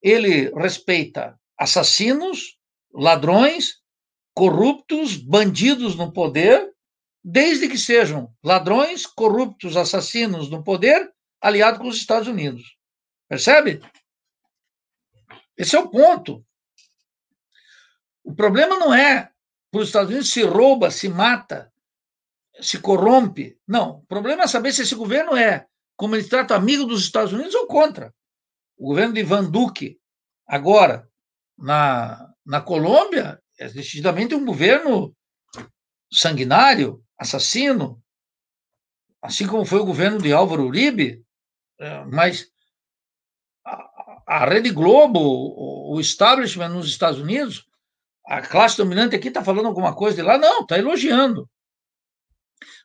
ele respeita assassinos, ladrões, corruptos, bandidos no poder desde que sejam ladrões, corruptos, assassinos no poder, aliado com os Estados Unidos. Percebe? Esse é o ponto. O problema não é para os Estados Unidos se rouba, se mata, se corrompe. Não. O problema é saber se esse governo é, como ele trata, amigo dos Estados Unidos ou contra. O governo de Van Duque, agora, na, na Colômbia, é decididamente um governo sanguinário, assassino, assim como foi o governo de Álvaro Uribe, é, mas a, Rede Globo, o, o establishment nos Estados Unidos, a classe dominante aqui está falando alguma coisa de lá, não, está elogiando.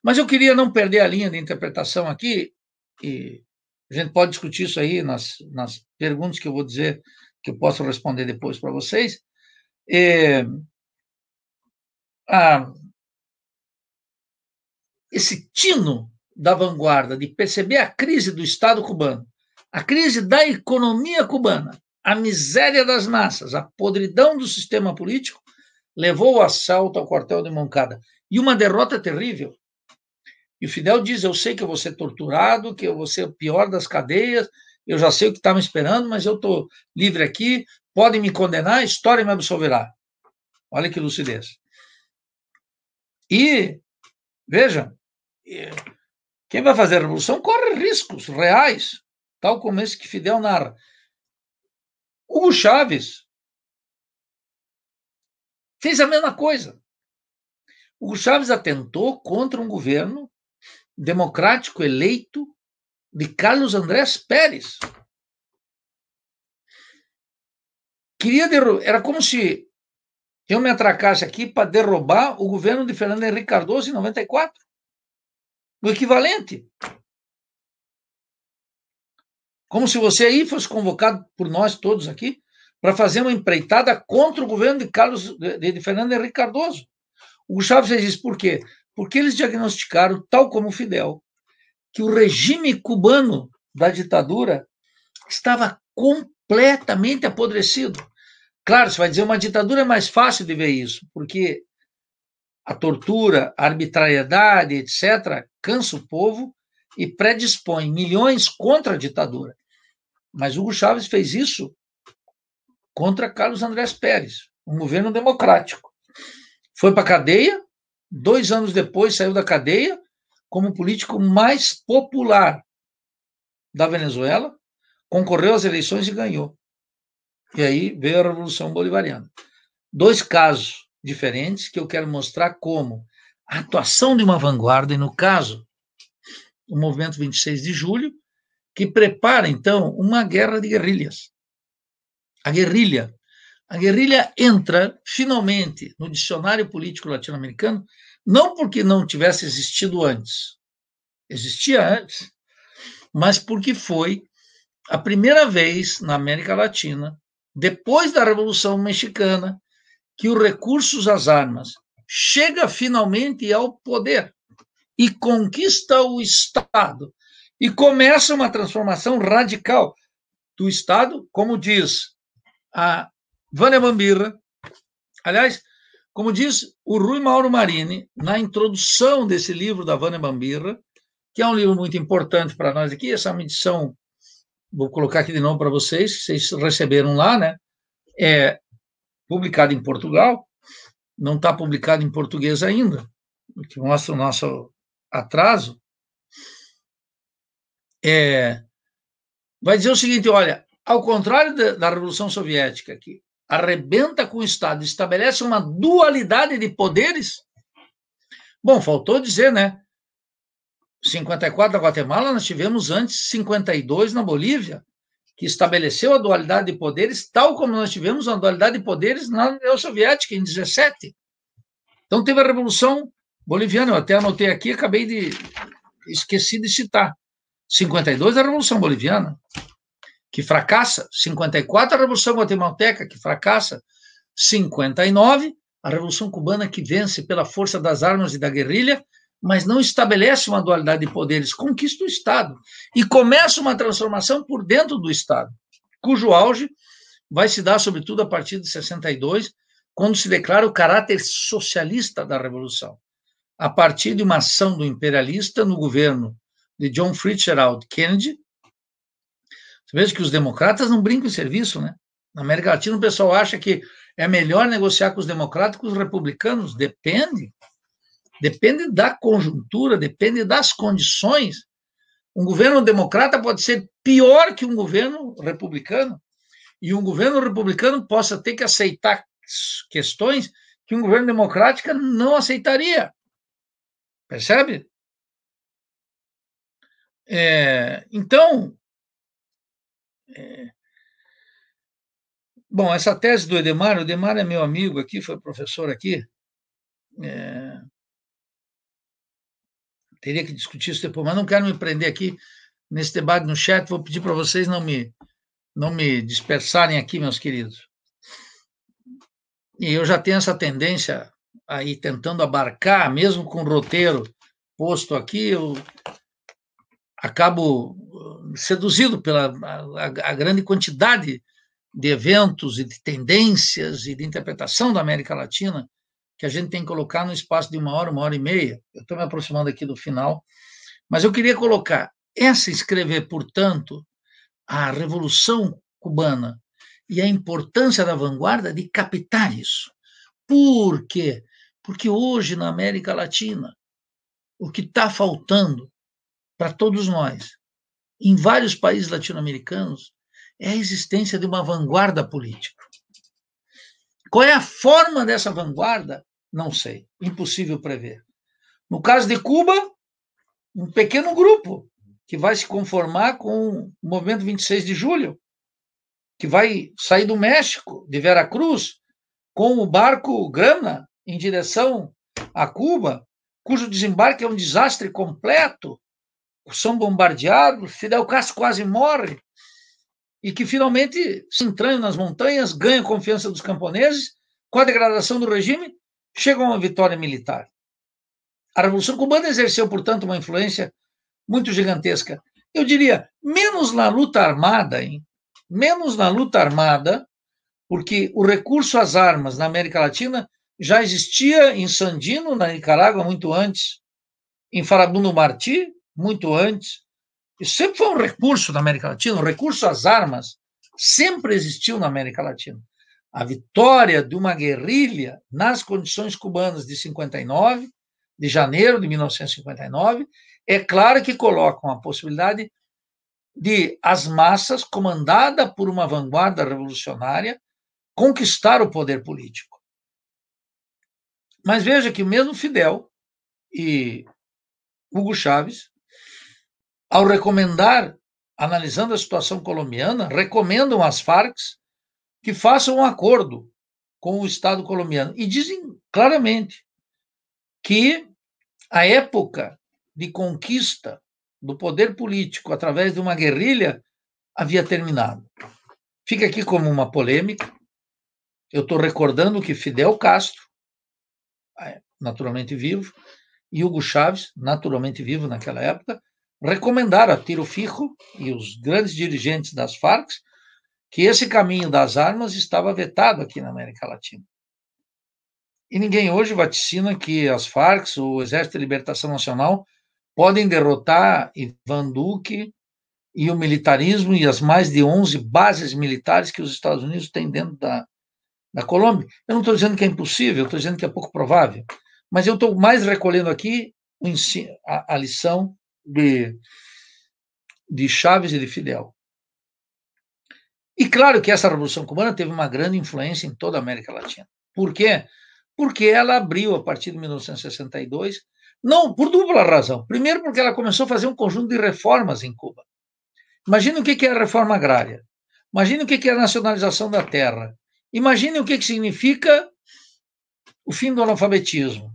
Mas eu queria não perder a linha de interpretação aqui, e a gente pode discutir isso aí nas, nas perguntas que eu vou dizer, que eu posso responder depois para vocês. É, a, esse tino da vanguarda de perceber a crise do Estado cubano, a crise da economia cubana, a miséria das massas, a podridão do sistema político, levou o assalto ao quartel de Moncada. E uma derrota terrível. E o Fidel diz: Eu sei que eu vou ser torturado, que eu vou ser o pior das cadeias, eu já sei o que está me esperando, mas eu estou livre aqui, podem me condenar, a história me absolverá. Olha que lucidez. E, vejam quem vai fazer a revolução corre riscos reais, tal como esse que Fidel narra. Hugo Chávez fez a mesma coisa. Hugo Chávez atentou contra um governo democrático eleito de Carlos Andrés Pérez. Queria derrubar, era como se eu me atracasse aqui para derrubar o governo de Fernando Henrique Cardoso em 94 o equivalente. Como se você aí fosse convocado por nós todos aqui para fazer uma empreitada contra o governo de Carlos de, de Fernando Henrique Cardoso. O Chaves fez isso por quê? Porque eles diagnosticaram, tal como Fidel, que o regime cubano da ditadura estava completamente apodrecido. Claro, você vai dizer, uma ditadura é mais fácil de ver isso, porque a tortura, a arbitrariedade, etc., cansa o povo e predispõe milhões contra a ditadura. Mas Hugo Chávez fez isso contra Carlos Andrés Pérez, um governo democrático. Foi para a cadeia, dois anos depois saiu da cadeia como político mais popular da Venezuela, concorreu às eleições e ganhou. E aí veio a Revolução Bolivariana. Dois casos diferentes que eu quero mostrar como a atuação de uma vanguarda, e no caso, o movimento 26 de julho, que prepara, então, uma guerra de guerrilhas. A guerrilha. A guerrilha entra, finalmente, no dicionário político latino-americano, não porque não tivesse existido antes, existia antes, mas porque foi a primeira vez na América Latina, depois da Revolução Mexicana, que os recursos às armas chega finalmente ao poder e conquista o Estado e começa uma transformação radical do Estado, como diz a Vânia Bambira, aliás, como diz o Rui Mauro Marini na introdução desse livro da Vânia Bambira que é um livro muito importante para nós aqui, essa é medição, vou colocar aqui de novo para vocês, que vocês receberam lá, né? É, publicado em Portugal, não está publicado em português ainda, o que mostra o nosso atraso. É, vai dizer o seguinte: olha, ao contrário da, da Revolução Soviética, que arrebenta com o Estado, estabelece uma dualidade de poderes. Bom, faltou dizer, né? 54 na Guatemala, nós tivemos antes 52 na Bolívia que estabeleceu a dualidade de poderes, tal como nós tivemos a dualidade de poderes na União Soviética, em 17. Então, teve a Revolução Boliviana, eu até anotei aqui, acabei de. esqueci de citar. 52 a Revolução Boliviana, que fracassa. 54 a Revolução Guatemalteca, que fracassa. 59 a Revolução Cubana, que vence pela força das armas e da guerrilha mas não estabelece uma dualidade de poderes, conquista o Estado e começa uma transformação por dentro do Estado, cujo auge vai se dar, sobretudo, a partir de 62, quando se declara o caráter socialista da Revolução, a partir de uma ação do imperialista no governo de John Fitzgerald Kennedy. Você veja que os democratas não brincam em serviço, né? Na América Latina, o pessoal acha que é melhor negociar com os democratas com os republicanos. Depende. Depende da conjuntura, depende das condições. Um governo democrata pode ser pior que um governo republicano, e um governo republicano possa ter que aceitar questões que um governo democrático não aceitaria. Percebe? É, então, é, bom, essa tese do Edemar, o Edemar é meu amigo aqui, foi professor aqui. É, teria que discutir isso depois, mas não quero me prender aqui nesse debate no chat. Vou pedir para vocês não me, não me dispersarem aqui, meus queridos. E eu já tenho essa tendência aí tentando abarcar, mesmo com o roteiro posto aqui, eu acabo uh, seduzido pela a, a grande quantidade de eventos e de tendências e de interpretação da América Latina que a gente tem que colocar no espaço de uma hora, uma hora e meia. Eu estou me aproximando aqui do final, mas eu queria colocar essa escrever, portanto, a Revolução Cubana e a importância da vanguarda de captar isso. Por quê? Porque hoje na América Latina, o que está faltando para todos nós, em vários países latino-americanos, é a existência de uma vanguarda política. Qual é a forma dessa vanguarda? Não sei. Impossível prever. No caso de Cuba, um pequeno grupo que vai se conformar com o movimento 26 de julho, que vai sair do México, de Veracruz, com o barco Grana em direção a Cuba, cujo desembarque é um desastre completo, são bombardeados, Fidel Castro quase morre, e que finalmente se entranham nas montanhas, ganham confiança dos camponeses, com a degradação do regime, chegam a uma vitória militar. A Revolução Cubana exerceu, portanto, uma influência muito gigantesca. Eu diria, menos na luta armada, hein? menos na luta armada, porque o recurso às armas na América Latina já existia em Sandino, na Nicarágua, muito antes, em Farabundo Martí, muito antes, sempre foi um recurso da América Latina, um recurso às armas sempre existiu na América Latina. A vitória de uma guerrilha nas condições cubanas de 59, de janeiro de 1959, é claro que colocam a possibilidade de as massas, comandada por uma vanguarda revolucionária, conquistar o poder político. Mas veja que o mesmo Fidel e Hugo Chávez ao recomendar, analisando a situação colombiana, recomendam às Farc que façam um acordo com o Estado colombiano. E dizem claramente que a época de conquista do poder político através de uma guerrilha havia terminado. Fica aqui como uma polêmica. Eu estou recordando que Fidel Castro, eh, naturalmente vivo, e Hugo Chávez, naturalmente vivo naquela época, recomendaram a tiro fico e os grandes dirigentes das Farc que esse caminho das armas estava vetado aqui na América Latina. E ninguém hoje vaticina que as Farc, o Exército de Libertação Nacional, podem derrotar Ivan Duque e o militarismo e as mais de 11 bases militares que os Estados Unidos têm dentro da, da Colômbia. Eu não estou dizendo que é impossível, estou dizendo que é pouco provável. Mas eu estou mais recolhendo aqui a, a lição de, de Chaves e de Fidel. E claro que essa Revolução Cubana teve uma grande influência em toda a América Latina. Por quê? Porque ela abriu, a partir de 1962, não por dupla razão. Primeiro, porque ela começou a fazer um conjunto de reformas em Cuba. Imagina o que é a reforma agrária. Imagina o que é a nacionalização da terra. Imagine o que significa o fim do analfabetismo.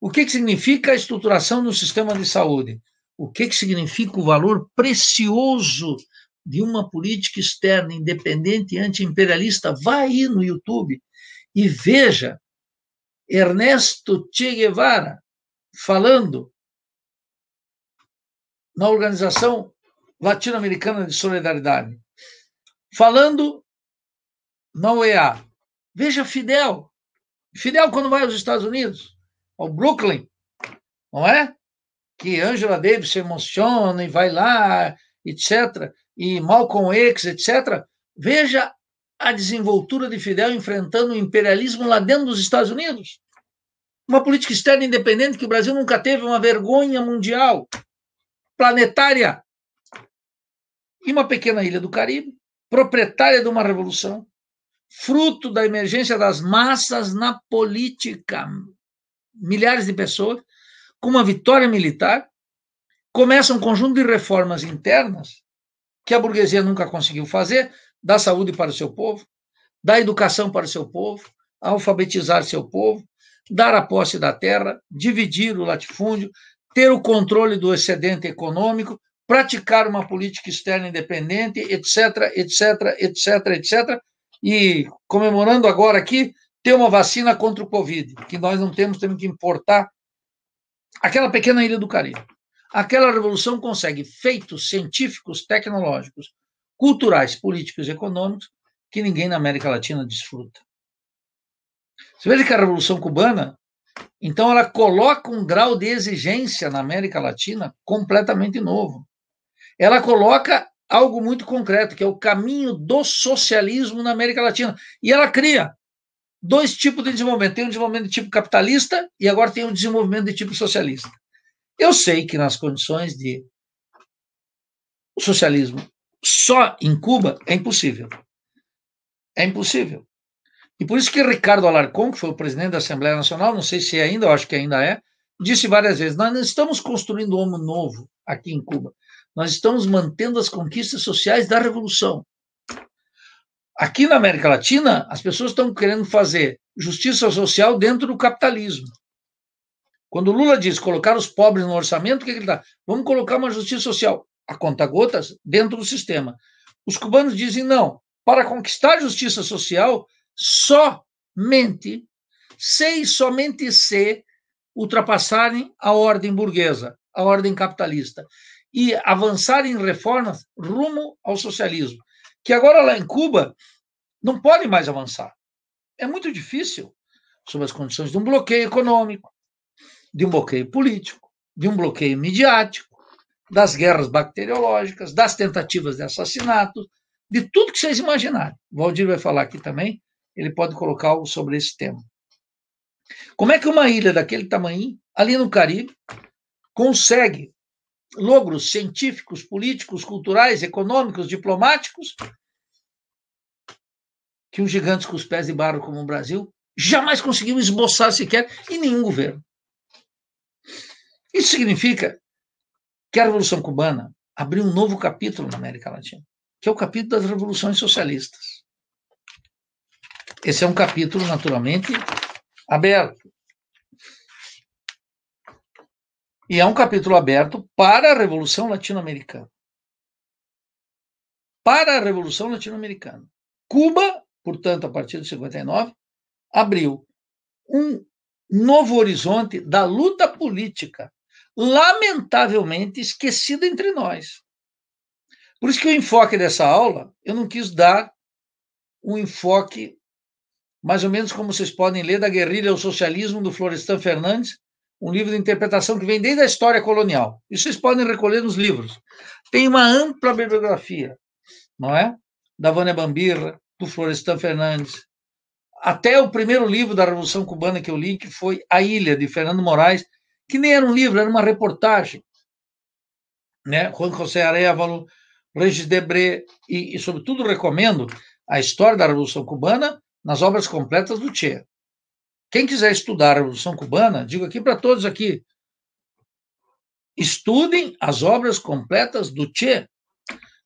O que significa a estruturação do sistema de saúde o que, que significa o valor precioso de uma política externa independente e anti-imperialista, vá aí no YouTube e veja Ernesto Che Guevara falando na Organização Latino-Americana de Solidariedade, falando na OEA. Veja Fidel. Fidel, quando vai aos Estados Unidos, ao Brooklyn, não é? que Angela Davis se emociona e vai lá, etc., e Malcolm X, etc., veja a desenvoltura de Fidel enfrentando o imperialismo lá dentro dos Estados Unidos. Uma política externa independente que o Brasil nunca teve, uma vergonha mundial, planetária. E uma pequena ilha do Caribe, proprietária de uma revolução, fruto da emergência das massas na política. Milhares de pessoas com uma vitória militar, começa um conjunto de reformas internas que a burguesia nunca conseguiu fazer, da saúde para o seu povo, da educação para o seu povo, alfabetizar seu povo, dar a posse da terra, dividir o latifúndio, ter o controle do excedente econômico, praticar uma política externa independente, etc, etc, etc, etc. E comemorando agora aqui, ter uma vacina contra o Covid, que nós não temos, temos que importar aquela pequena ilha do Caribe, aquela revolução consegue feitos científicos, tecnológicos, culturais, políticos e econômicos que ninguém na América Latina desfruta. Você veja que a Revolução Cubana, então, ela coloca um grau de exigência na América Latina completamente novo. Ela coloca algo muito concreto, que é o caminho do socialismo na América Latina. E ela cria dois tipos de desenvolvimento. Tem um desenvolvimento de tipo capitalista e agora tem um desenvolvimento de tipo socialista. Eu sei que nas condições de socialismo só em Cuba é impossível. É impossível. E por isso que Ricardo Alarcón que foi o presidente da Assembleia Nacional, não sei se ainda, eu acho que ainda é, disse várias vezes: nós não estamos construindo um homem novo aqui em Cuba. Nós estamos mantendo as conquistas sociais da revolução. Aqui na América Latina, as pessoas estão querendo fazer justiça social dentro do capitalismo. Quando Lula diz colocar os pobres no orçamento, o que, é que ele dá? Tá? Vamos colocar uma justiça social a conta gotas dentro do sistema. Os cubanos dizem não. Para conquistar justiça social, somente se e somente se ultrapassarem a ordem burguesa, a ordem capitalista e avançarem reformas rumo ao socialismo que agora lá em Cuba não pode mais avançar. É muito difícil, sob as condições de um bloqueio econômico, de um bloqueio político, de um bloqueio midiático, das guerras bacteriológicas, das tentativas de assassinato, de tudo que vocês imaginarem. O Valdir vai falar aqui também, ele pode colocar algo sobre esse tema. Como é que uma ilha daquele tamanho, ali no Caribe, consegue logros científicos, políticos, culturais, econômicos, diplomáticos, que um gigante com os pés de barro como o Brasil jamais conseguiu esboçar sequer em nenhum governo. Isso significa que a Revolução Cubana abriu um novo capítulo na América Latina, que é o capítulo das revoluções socialistas. Esse é um capítulo, naturalmente, aberto. E é um capítulo aberto para a Revolução Latino-Americana. Para a Revolução Latino-Americana. Cuba, portanto, a partir de 59, abriu um novo horizonte da luta política, lamentavelmente esquecida entre nós. Por isso que o enfoque dessa aula, eu não quis dar um enfoque mais ou menos como vocês podem ler da guerrilha ao socialismo do Florestan Fernandes, um livro de interpretação que vem desde a história colonial. Isso vocês podem recolher nos livros. Tem uma ampla bibliografia, não é? Da Vânia Bambirra, do Florestan Fernandes, até o primeiro livro da Revolução Cubana que eu li, que foi A Ilha, de Fernando Moraes, que nem era um livro, era uma reportagem. Né? Juan José Arevalo, Regis Debré, e, e sobretudo recomendo a história da Revolução Cubana nas obras completas do Che. Quem quiser estudar a Revolução Cubana, digo aqui para todos aqui, estudem as obras completas do Che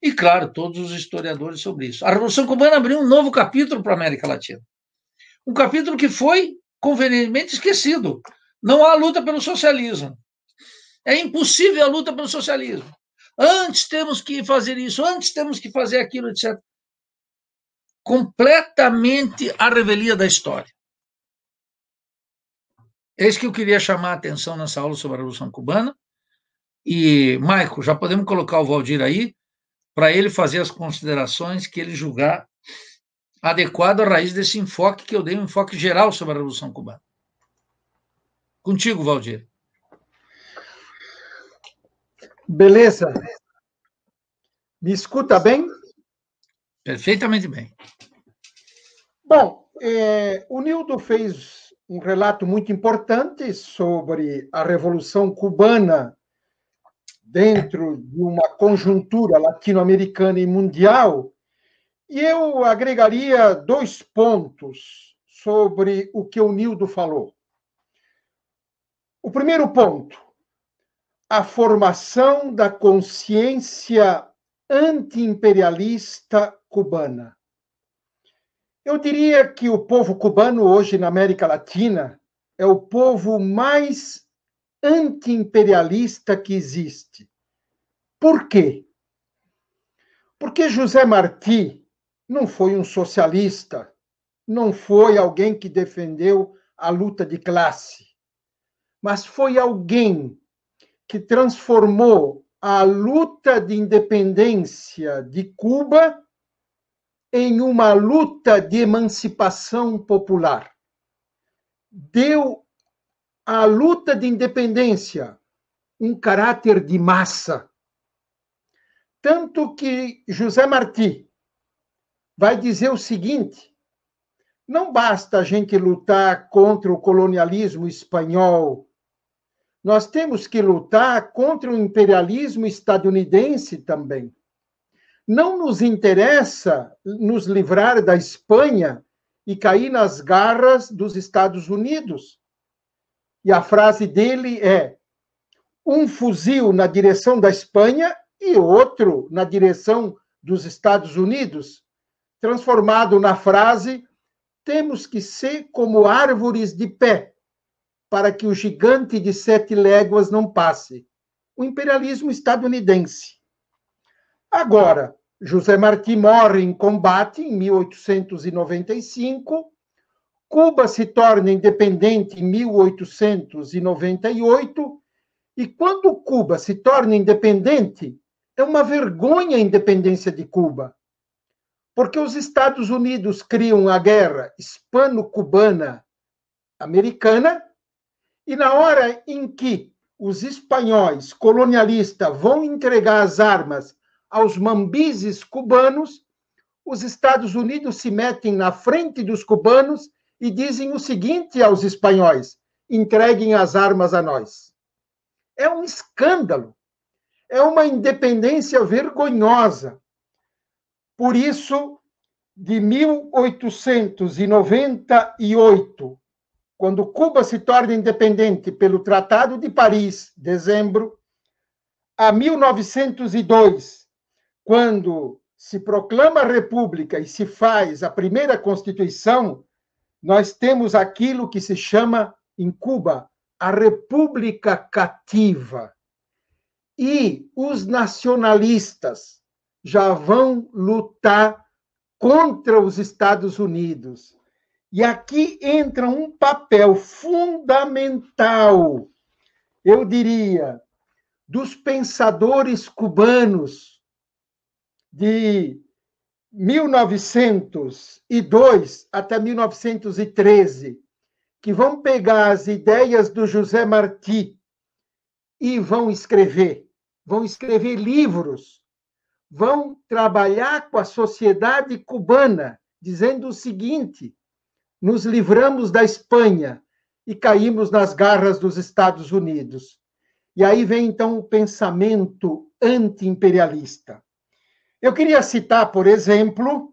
e, claro, todos os historiadores sobre isso. A Revolução Cubana abriu um novo capítulo para a América Latina. Um capítulo que foi convenientemente esquecido. Não há luta pelo socialismo. É impossível a luta pelo socialismo. Antes temos que fazer isso, antes temos que fazer aquilo, etc. Completamente a revelia da história. É isso que eu queria chamar a atenção nessa aula sobre a Revolução Cubana. E, Maico, já podemos colocar o Valdir aí para ele fazer as considerações que ele julgar adequado à raiz desse enfoque que eu dei, um enfoque geral sobre a Revolução Cubana. Contigo, Valdir.
Beleza. Me escuta bem?
Perfeitamente bem.
Bom, é, o Nildo fez um relato muito importante sobre a Revolução Cubana dentro de uma conjuntura latino-americana e mundial. E eu agregaria dois pontos sobre o que o Nildo falou. O primeiro ponto, a formação da consciência antiimperialista cubana. Eu diria que o povo cubano hoje na América Latina é o povo mais antiimperialista que existe. Por quê? Porque José Martí não foi um socialista, não foi alguém que defendeu a luta de classe, mas foi alguém que transformou a luta de independência de Cuba em uma luta de emancipação popular. Deu à luta de independência um caráter de massa. Tanto que José Martí vai dizer o seguinte: não basta a gente lutar contra o colonialismo espanhol, nós temos que lutar contra o imperialismo estadunidense também. Não nos interessa nos livrar da Espanha e cair nas garras dos Estados Unidos. E a frase dele é: um fuzil na direção da Espanha e outro na direção dos Estados Unidos, transformado na frase: temos que ser como árvores de pé para que o gigante de sete léguas não passe. O imperialismo estadunidense. Agora, José Martí morre em combate em 1895. Cuba se torna independente em 1898. E quando Cuba se torna independente, é uma vergonha a independência de Cuba. Porque os Estados Unidos criam a guerra hispano-cubana americana, e na hora em que os espanhóis colonialistas vão entregar as armas aos mambizes cubanos, os Estados Unidos se metem na frente dos cubanos e dizem o seguinte aos espanhóis: entreguem as armas a nós. É um escândalo. É uma independência vergonhosa. Por isso, de 1898, quando Cuba se torna independente pelo Tratado de Paris, dezembro, a 1902, quando se proclama a República e se faz a primeira Constituição, nós temos aquilo que se chama, em Cuba, a República Cativa. E os nacionalistas já vão lutar contra os Estados Unidos. E aqui entra um papel fundamental, eu diria, dos pensadores cubanos de 1902 até 1913, que vão pegar as ideias do José Martí e vão escrever, vão escrever livros, vão trabalhar com a sociedade cubana, dizendo o seguinte: nos livramos da Espanha e caímos nas garras dos Estados Unidos. E aí vem então o pensamento anti-imperialista. Eu queria citar, por exemplo,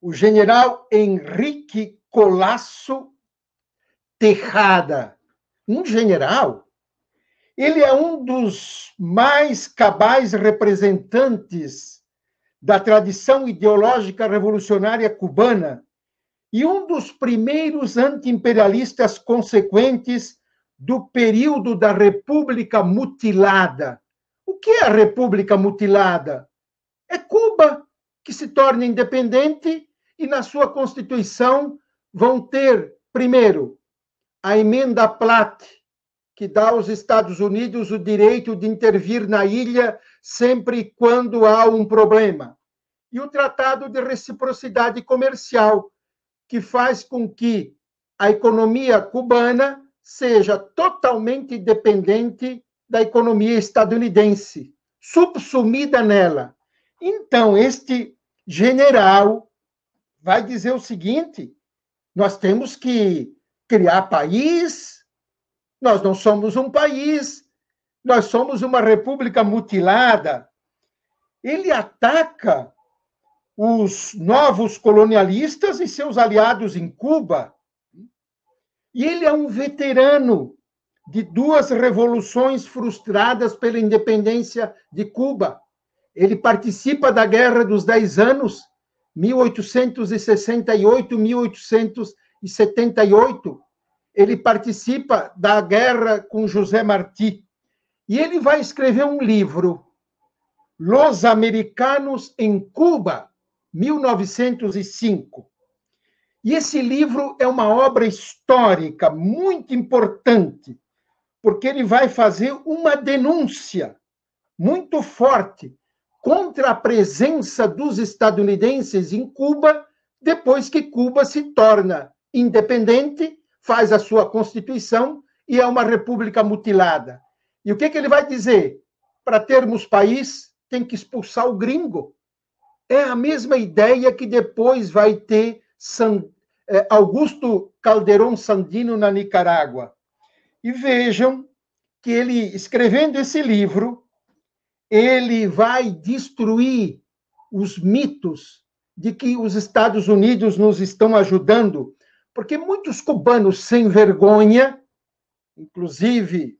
o general Henrique Colasso Terrada, um general. Ele é um dos mais cabais representantes da tradição ideológica revolucionária cubana e um dos primeiros antiimperialistas consequentes do período da República Mutilada. O que é a República Mutilada? é Cuba que se torna independente e na sua Constituição vão ter, primeiro, a emenda Platt, que dá aos Estados Unidos o direito de intervir na ilha sempre quando há um problema. E o Tratado de Reciprocidade Comercial, que faz com que a economia cubana seja totalmente dependente da economia estadunidense, subsumida nela. Então, este general vai dizer o seguinte: nós temos que criar país, nós não somos um país, nós somos uma república mutilada. Ele ataca os novos colonialistas e seus aliados em Cuba. E ele é um veterano de duas revoluções frustradas pela independência de Cuba. Ele participa da Guerra dos Dez Anos, 1868-1878. Ele participa da guerra com José Martí. E ele vai escrever um livro, Los Americanos em Cuba, 1905. E esse livro é uma obra histórica muito importante, porque ele vai fazer uma denúncia muito forte contra a presença dos estadunidenses em Cuba depois que Cuba se torna independente, faz a sua constituição e é uma república mutilada. E o que, é que ele vai dizer? Para termos país, tem que expulsar o gringo. É a mesma ideia que depois vai ter San... Eh, Augusto Calderón Sandino na Nicarágua. E vejam que ele, escrevendo esse livro, ele vai destruir os mitos de que os Estados Unidos nos estão ajudando, porque muitos cubanos sem vergonha, inclusive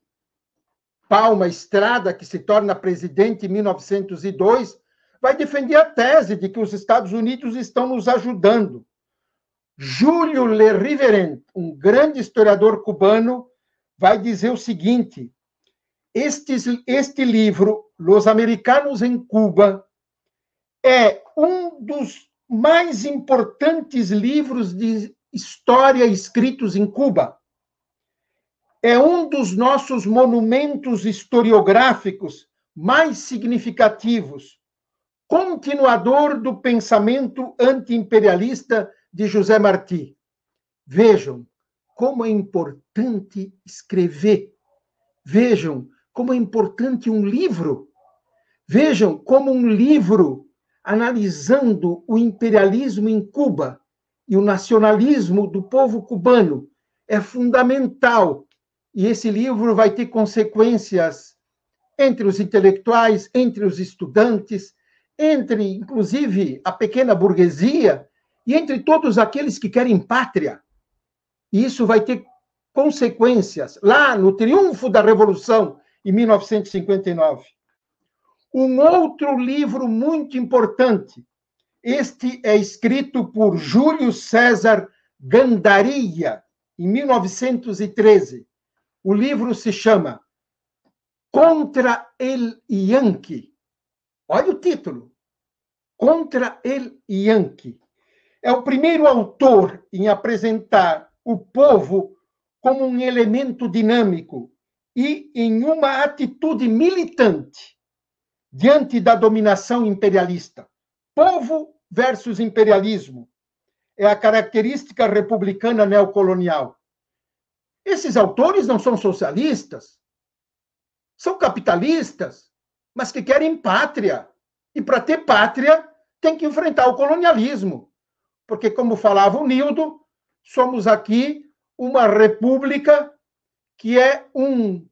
Palma Estrada, que se torna presidente em 1902, vai defender a tese de que os Estados Unidos estão nos ajudando. Júlio Le Riverent, um grande historiador cubano, vai dizer o seguinte: este, este livro Los Americanos em Cuba é um dos mais importantes livros de história escritos em Cuba. É um dos nossos monumentos historiográficos mais significativos, continuador do pensamento antiimperialista de José Martí. Vejam como é importante escrever. Vejam como é importante um livro Vejam como um livro analisando o imperialismo em Cuba e o nacionalismo do povo cubano é fundamental. E esse livro vai ter consequências entre os intelectuais, entre os estudantes, entre, inclusive, a pequena burguesia e entre todos aqueles que querem pátria. E isso vai ter consequências lá no triunfo da Revolução em 1959. Um outro livro muito importante. Este é escrito por Júlio César Gandaria, em 1913. O livro se chama Contra el Yankee. Olha o título. Contra el Yankee. É o primeiro autor em apresentar o povo como um elemento dinâmico e em uma atitude militante diante da dominação imperialista. Povo versus imperialismo é a característica republicana neocolonial. Esses autores não são socialistas, são capitalistas, mas que querem pátria. E para ter pátria, tem que enfrentar o colonialismo. Porque, como falava o Nildo, somos aqui uma república que é um,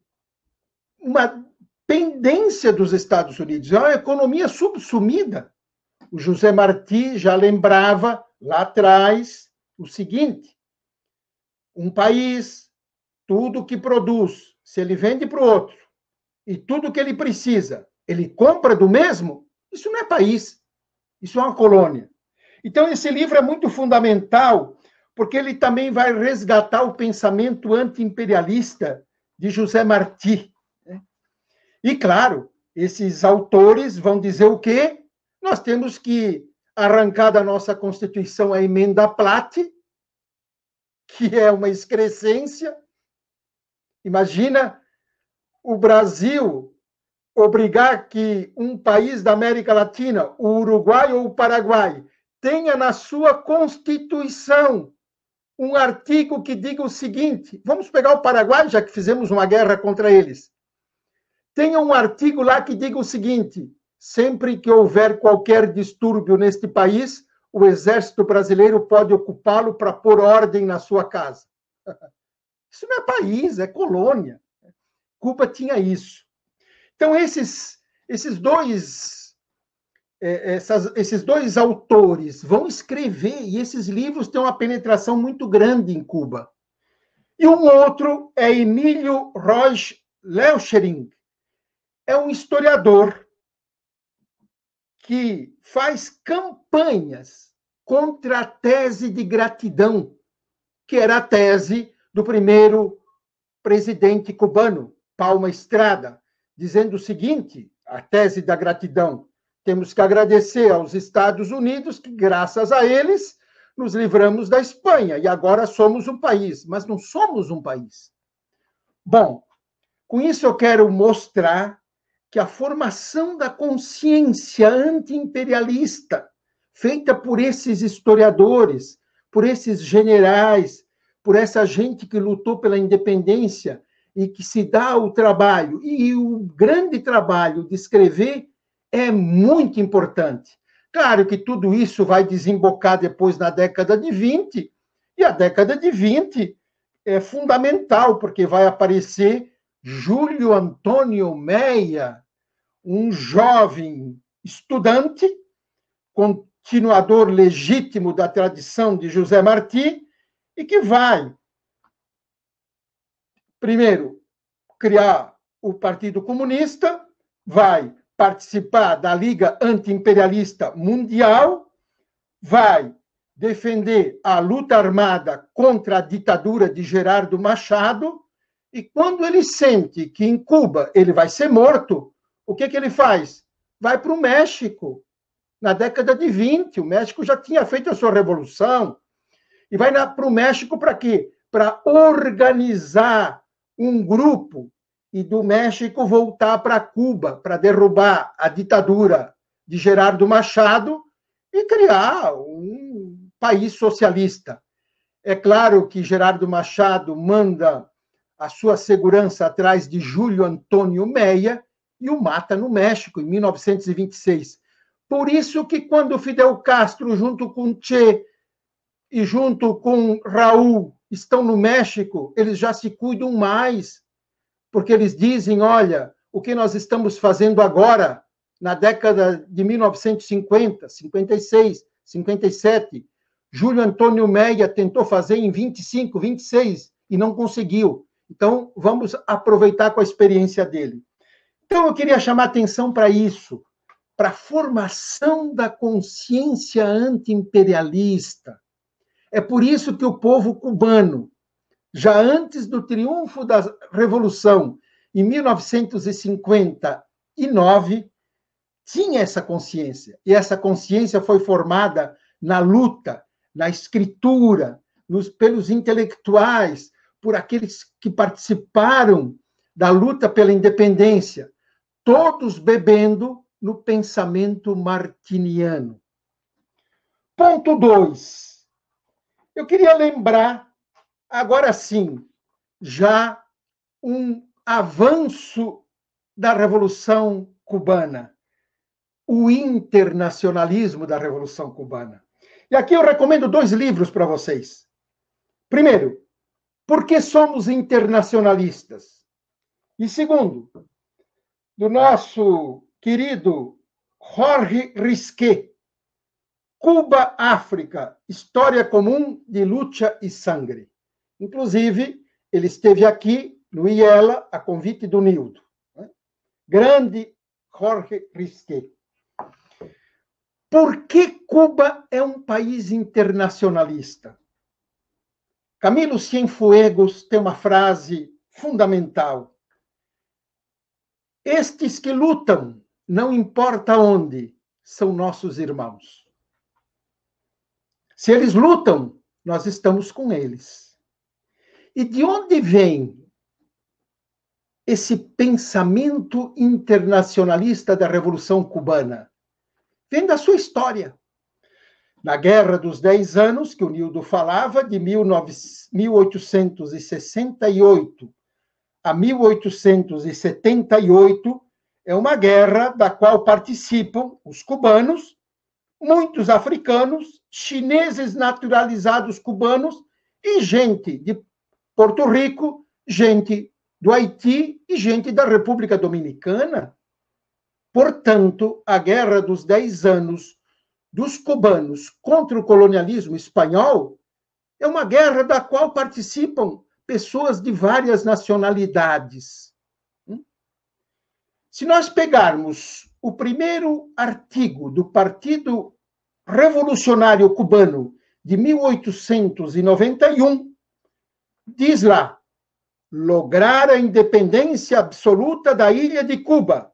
uma pendência dos Estados Unidos, é uma economia subsumida. O José Martí já lembrava lá atrás o seguinte: um país, tudo que produz, se ele vende para o outro, e tudo que ele precisa, ele compra do mesmo, isso não é país, isso é uma colônia. Então, esse livro é muito fundamental, porque ele também vai resgatar o pensamento anti-imperialista de José Martí. E, claro, esses autores vão dizer o quê? Nós temos que arrancar da nossa Constituição a emenda Platt, que é uma excrescência. Imagina o Brasil obrigar que um país da América Latina, o Uruguai ou o Paraguai, tenha na sua Constituição um artigo que diga o seguinte: vamos pegar o Paraguai, já que fizemos uma guerra contra eles. Tenha um artigo lá que diga o seguinte: sempre que houver qualquer distúrbio neste país, o exército brasileiro pode ocupá-lo para pôr ordem na sua casa. <laughs> Isso não é país, é colônia. Cuba tinha isso. Então, esses, esses dois. É, essas, esses dois autores vão escrever, e esses livros têm uma penetração muito grande em Cuba. E um outro é Emílio Roj Leuchering, é um historiador que faz campanhas contra a tese de gratidão, que era a tese do primeiro presidente cubano, Palma Estrada, dizendo o seguinte: a tese da gratidão. Temos que agradecer aos Estados Unidos, que graças a eles nos livramos da Espanha e agora somos um país, mas não somos um país. Bom, com isso eu quero mostrar que a formação da consciência antiimperialista, feita por esses historiadores, por esses generais, por essa gente que lutou pela independência e que se dá o trabalho, e o grande trabalho de escrever é muito importante. Claro que tudo isso vai desembocar depois na década de 20, e a década de 20 é fundamental, porque vai aparecer Júlio Antônio Meia, um jovem estudante, continuador legítimo da tradição de José Martí, e que vai, primeiro, criar o Partido Comunista, vai participar da Liga Antiimperialista Mundial, vai defender a luta armada contra a ditadura de Gerardo Machado e quando ele sente que em Cuba ele vai ser morto, o que, que ele faz? Vai para o México. Na década de 20, o México já tinha feito a sua revolução. E vai para o México para quê? Para organizar um grupo e do México voltar para Cuba para derrubar a ditadura de Gerardo Machado e criar um país socialista. É claro que Gerardo Machado manda a sua segurança atrás de Júlio Antônio Meia e o mata no México, em 1926. Por isso que quando Fidel Castro, junto com Che e junto com Raul, estão no México, eles já se cuidam mais, porque eles dizem, olha, o que nós estamos fazendo agora, na década de 1950, 56, 57, Júlio Antônio Meia tentou fazer em 25, 26 e não conseguiu. Então, vamos aproveitar com a experiência dele. Então, eu queria chamar atenção para isso, para a formação da consciência antiimperialista. É por isso que o povo cubano, já antes do triunfo da Revolução, em 1959, tinha essa consciência. E essa consciência foi formada na luta, na escritura, nos, pelos intelectuais, por aqueles que participaram da luta pela independência, todos bebendo no pensamento martiniano. Ponto 2. Eu queria lembrar, agora sim, já um avanço da Revolução Cubana, o internacionalismo da Revolução Cubana. E aqui eu recomendo dois livros para vocês. Primeiro, por que somos internacionalistas? E segundo, do nosso querido Jorge Risquet, Cuba, África, História Comum de Luta e Sangre. Inclusive, ele esteve aqui no IELA, a convite do Nildo. Né? Grande Jorge Risquet. Por que Cuba é um país internacionalista? Camilo Cienfuegos tem uma frase fundamental. Estes que lutam, não importa onde, são nossos irmãos. Se eles lutam, nós estamos com eles. E de onde vem esse pensamento internacionalista da Revolução Cubana? Vem da sua história. Na Guerra dos Dez Anos, que o Nildo falava, de 1868 a 1878, é uma guerra da qual participam os cubanos, muitos africanos, chineses naturalizados cubanos e gente de Porto Rico, gente do Haiti e gente da República Dominicana. Portanto, a Guerra dos Dez Anos dos cubanos contra o colonialismo espanhol é uma guerra da qual participam pessoas de várias nacionalidades. Se nós pegarmos o primeiro artigo do Partido Revolucionário Cubano de 1891, diz lá: lograr a independência absoluta da ilha de Cuba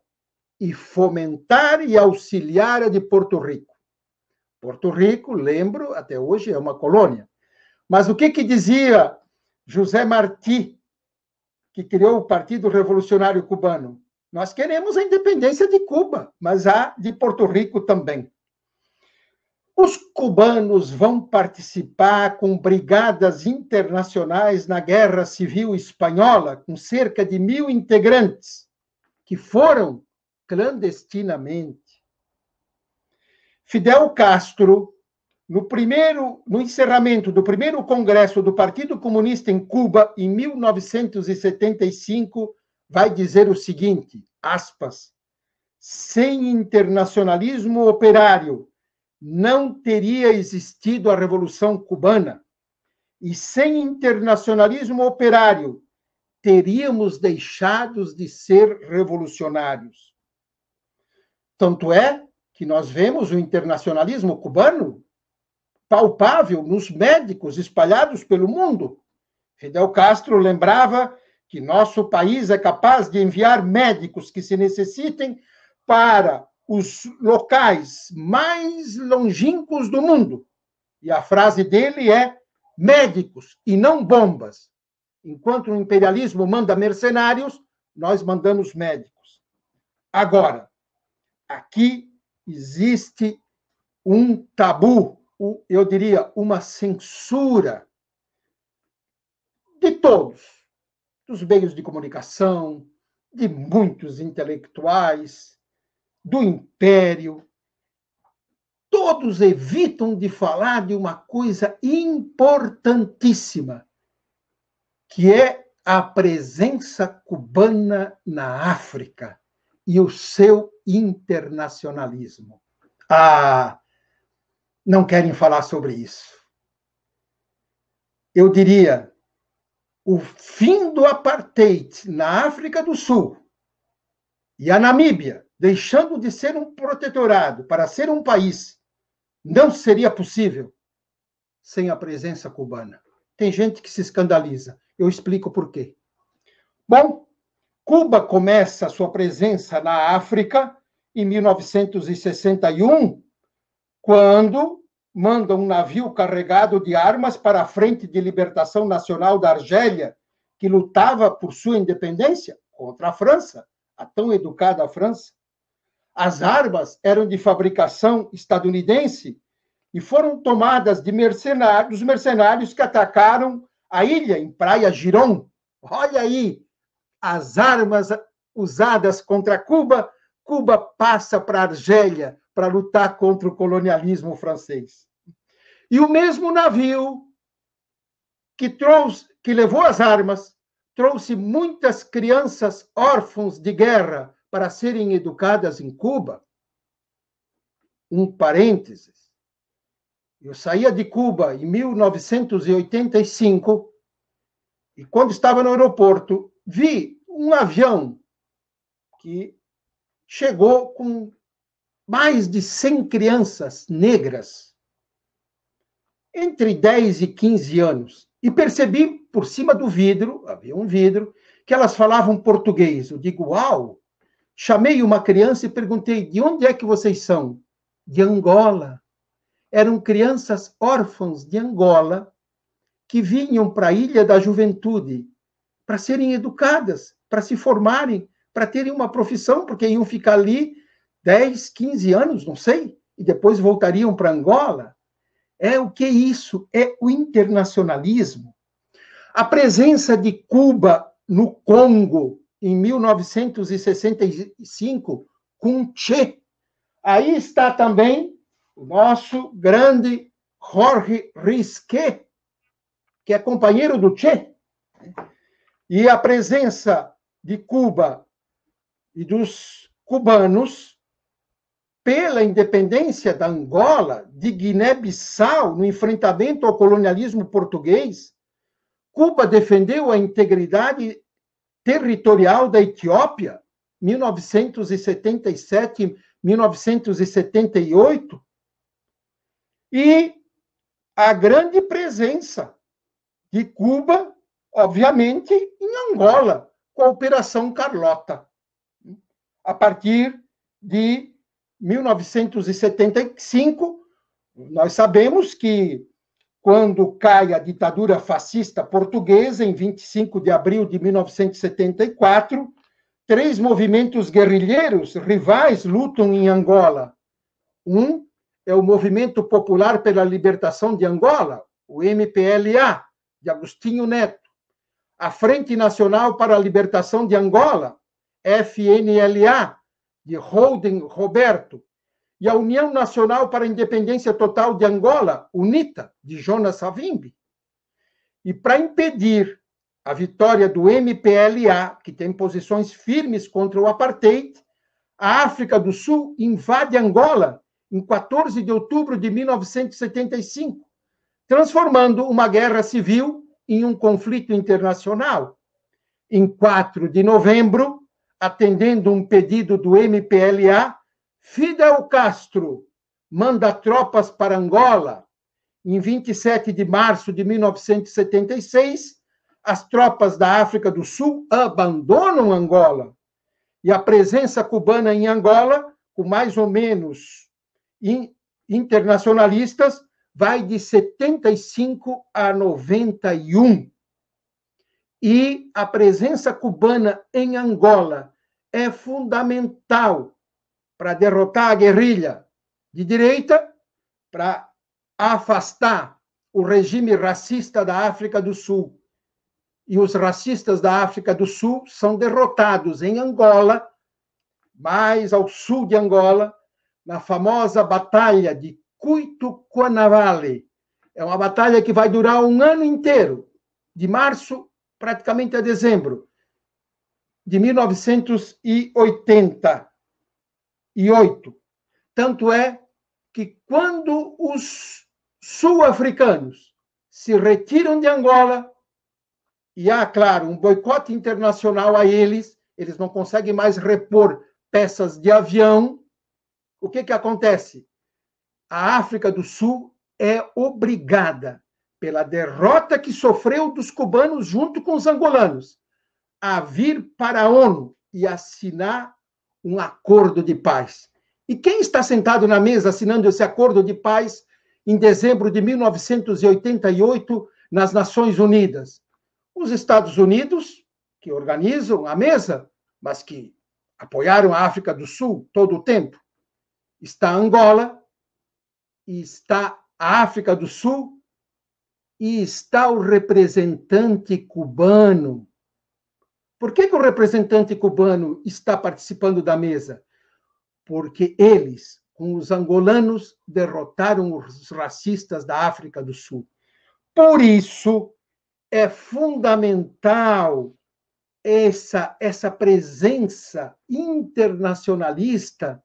e fomentar e auxiliar a de Porto Rico. Porto Rico, lembro, até hoje é uma colônia. Mas o que, que dizia José Martí, que criou o Partido Revolucionário Cubano? Nós queremos a independência de Cuba, mas há de Porto Rico também. Os cubanos vão participar com brigadas internacionais na Guerra Civil Espanhola, com cerca de mil integrantes, que foram clandestinamente Fidel Castro, no primeiro, no encerramento do primeiro congresso do Partido Comunista em Cuba em 1975, vai dizer o seguinte, aspas: Sem internacionalismo operário não teria existido a Revolução Cubana. E sem internacionalismo operário teríamos deixado de ser revolucionários. Tanto é que nós vemos o internacionalismo cubano palpável nos médicos espalhados pelo mundo. Fidel Castro lembrava que nosso país é capaz de enviar médicos que se necessitem para os locais mais longínquos do mundo. E a frase dele é: médicos e não bombas. Enquanto o imperialismo manda mercenários, nós mandamos médicos. Agora, aqui existe um tabu, eu diria, uma censura de todos, dos meios de comunicação, de muitos intelectuais, do império. Todos evitam de falar de uma coisa importantíssima, que é a presença cubana na África e o seu internacionalismo. Ah, não querem falar sobre isso. Eu diria o fim do apartheid na África do Sul e a Namíbia deixando de ser um protetorado para ser um país não seria possível sem a presença cubana. Tem gente que se escandaliza. Eu explico por quê. Bom, Cuba começa sua presença na África em 1961, quando manda um navio carregado de armas para a Frente de Libertação Nacional da Argélia, que lutava por sua independência contra a França, a tão educada França. As armas eram de fabricação estadunidense e foram tomadas de mercenários, dos mercenários que atacaram a ilha em Praia Giron. Olha aí, as armas usadas contra Cuba, Cuba passa para a Argélia para lutar contra o colonialismo francês. E o mesmo navio que trouxe, que levou as armas, trouxe muitas crianças órfãos de guerra para serem educadas em Cuba. Um parênteses. Eu saía de Cuba em 1985 e quando estava no aeroporto, vi um avião que chegou com mais de 100 crianças negras entre 10 e 15 anos e percebi por cima do vidro, havia um vidro, que elas falavam português. Eu digo, uau! Chamei uma criança e perguntei: de onde é que vocês são? De Angola. Eram crianças órfãs de Angola que vinham para a Ilha da Juventude para serem educadas para se formarem, para terem uma profissão, porque iam ficar ali 10, 15 anos, não sei, e depois voltariam para Angola. É o que isso? É o internacionalismo. A presença de Cuba no Congo em 1965 com Che. Aí está também o nosso grande Jorge Risquet, que é companheiro do Che. E a presença de Cuba e dos cubanos pela independência da Angola, de Guiné-Bissau, no enfrentamento ao colonialismo português, Cuba defendeu a integridade territorial da Etiópia, 1977, 1978, e a grande presença de Cuba, obviamente, em Angola, com a Operação Carlota, a partir de 1975. Nós sabemos que, quando cai a ditadura fascista portuguesa, em 25 de abril de 1974, três movimentos guerrilheiros rivais lutam em Angola. Um é o Movimento Popular pela Libertação de Angola, o MPLA, de Agostinho Neto a Frente Nacional para a Libertação de Angola, FNLA, de Holden Roberto, e a União Nacional para a Independência Total de Angola, UNITA, de Jonas Savimbi. E para impedir a vitória do MPLA, que tem posições firmes contra o apartheid, a África do Sul invade Angola em 14 de outubro de 1975, transformando uma guerra civil em um conflito internacional. Em 4 de novembro, atendendo um pedido do MPLA, Fidel Castro manda tropas para Angola. Em 27 de março de 1976, as tropas da África do Sul abandonam Angola. E a presença cubana em Angola, com mais ou menos internacionalistas, vai de 75 a 91. E a presença cubana em Angola é fundamental para derrotar a guerrilha de direita, para afastar o regime racista da África do Sul. E os racistas da África do Sul são derrotados em Angola, mais ao sul de Angola, na famosa Batalha de Cuito Cuanavale É uma batalha que vai durar um ano inteiro, de março praticamente a dezembro de 1988. Tanto é que quando os sul-africanos se retiram de Angola, e há, claro, um boicote internacional a eles, eles não conseguem mais repor peças de avião, o que, que acontece? a África do Sul é obrigada, pela derrota que sofreu dos cubanos junto com os angolanos, a vir para a ONU e assinar um acordo de paz. E quem está sentado na mesa assinando esse acordo de paz em dezembro de 1988 nas Nações Unidas? Os Estados Unidos, que organizam a mesa, mas que apoiaram a África do Sul todo o tempo. Está Angola, está a África do Sul e está o representante cubano. Por que, que o representante cubano está participando da mesa? Porque eles, com os angolanos, derrotaram os racistas da África do Sul. Por isso, é fundamental essa, essa presença internacionalista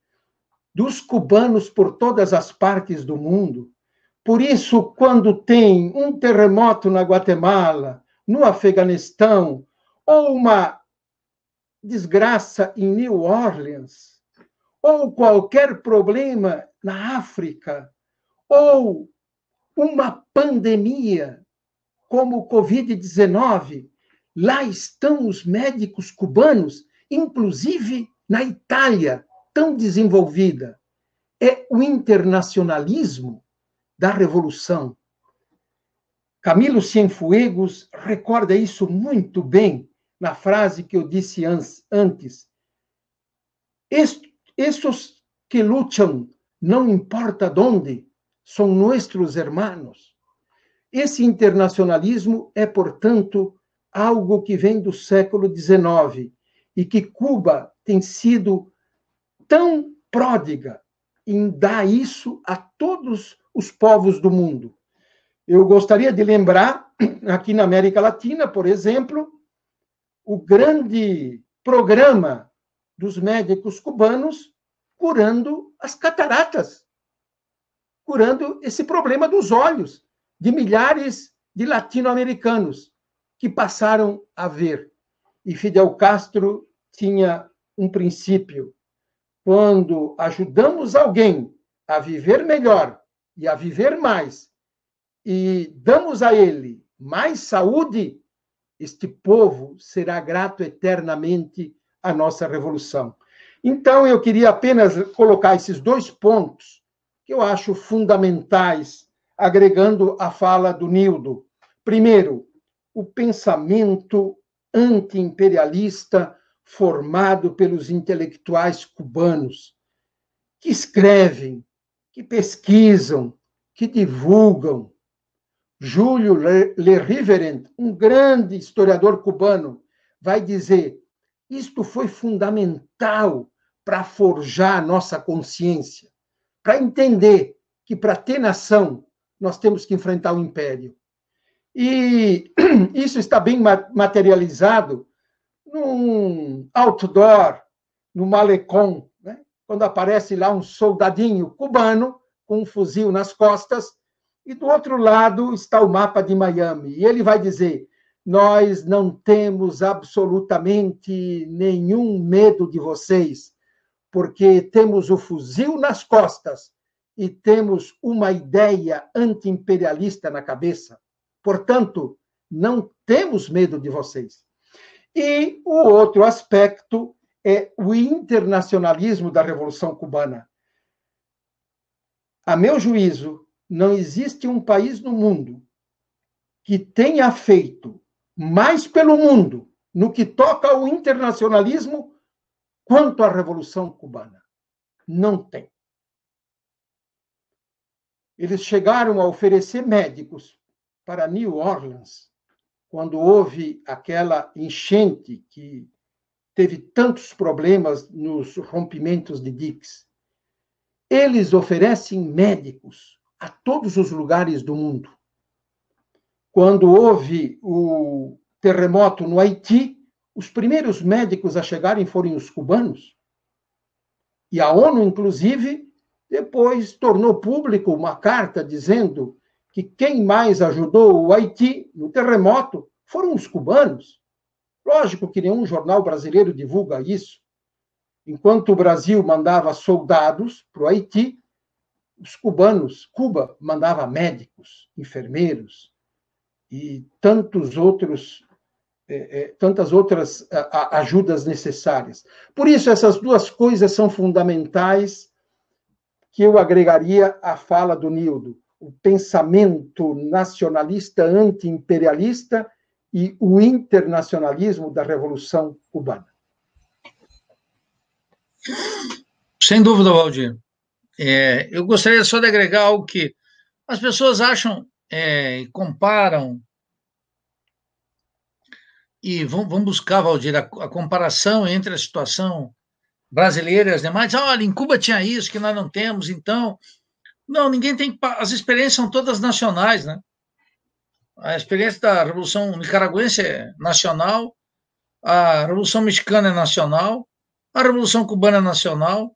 dos cubanos por todas as partes do mundo. Por isso, quando tem um terremoto na Guatemala, no Afeganistão, ou uma desgraça em New Orleans, ou qualquer problema na África, ou uma pandemia como o Covid-19, lá estão os médicos cubanos, inclusive na Itália, tão desenvolvida é o internacionalismo da revolução. Camilo Cienfuegos recorda isso muito bem na frase que eu disse antes. Esses que lutam, não importa de onde, são nossos irmãos. Esse internacionalismo é, portanto, algo que vem do século XIX e que Cuba tem sido tão pródiga em dar isso a todos os povos do mundo. Eu gostaria de lembrar, <clears throat> aqui na América Latina, por exemplo, o grande programa dos médicos cubanos curando as cataratas, curando esse problema dos olhos de milhares de latino-americanos que passaram a ver. E Fidel Castro tinha um princípio: quando ajudamos alguém a viver melhor e a viver mais, e damos a ele mais saúde, este povo será grato eternamente à nossa revolução. Então, eu queria apenas colocar esses dois pontos que eu acho fundamentais, agregando a fala do Nildo. Primeiro, o pensamento antiimperialista formado pelos intelectuais cubanos, que escrevem, que pesquisam, que divulgam. Júlio Le Riverend, um grande historiador cubano, vai dizer: isto foi fundamental para forjar nossa consciência, para entender que para ter nação nós temos que enfrentar o império. E <clears throat> isso está bem materializado num outdoor, no Malecon, né? quando aparece lá um soldadinho cubano com um fuzil nas costas, e do outro lado está o mapa de Miami. E ele vai dizer: Nós não temos absolutamente nenhum medo de vocês, porque temos o fuzil nas costas e temos uma ideia antiimperialista na cabeça. Portanto, não temos medo de vocês. E o outro aspecto é o internacionalismo da Revolução Cubana. A meu juízo, não existe um país no mundo que tenha feito mais pelo mundo no que toca ao internacionalismo quanto à Revolução Cubana. Não tem. Eles chegaram a oferecer médicos para New Orleans quando houve aquela enchente que teve tantos problemas nos rompimentos de diques, eles oferecem médicos a todos os lugares do mundo. Quando houve o terremoto no Haiti, os primeiros médicos a chegarem foram os cubanos. E a ONU, inclusive, depois tornou público uma carta dizendo que quem mais ajudou o Haiti no terremoto foram os cubanos. Lógico que nenhum jornal brasileiro divulga isso. Enquanto o Brasil mandava soldados para o Haiti, os cubanos, Cuba mandava médicos, enfermeiros e tantos outros é, é, tantas outras ajudas necessárias. Por isso, essas duas coisas são fundamentais que eu agregaria à fala do Nildo o pensamento nacionalista anti-imperialista e o internacionalismo
da Revolução Cubana. Sem dúvida, Valdir. É, eu gostaria só de agregar algo que as pessoas acham é, comparam e vão, vão buscar, Valdir, a, a, comparação entre a situação brasileira e as demais. Olha, em Cuba tinha isso que nós não temos, então não, ninguém tem. As experiências são todas nacionais, né? A experiência da Revolução Nicaragüense é nacional, a Revolução Mexicana é nacional, a Revolução Cubana é nacional,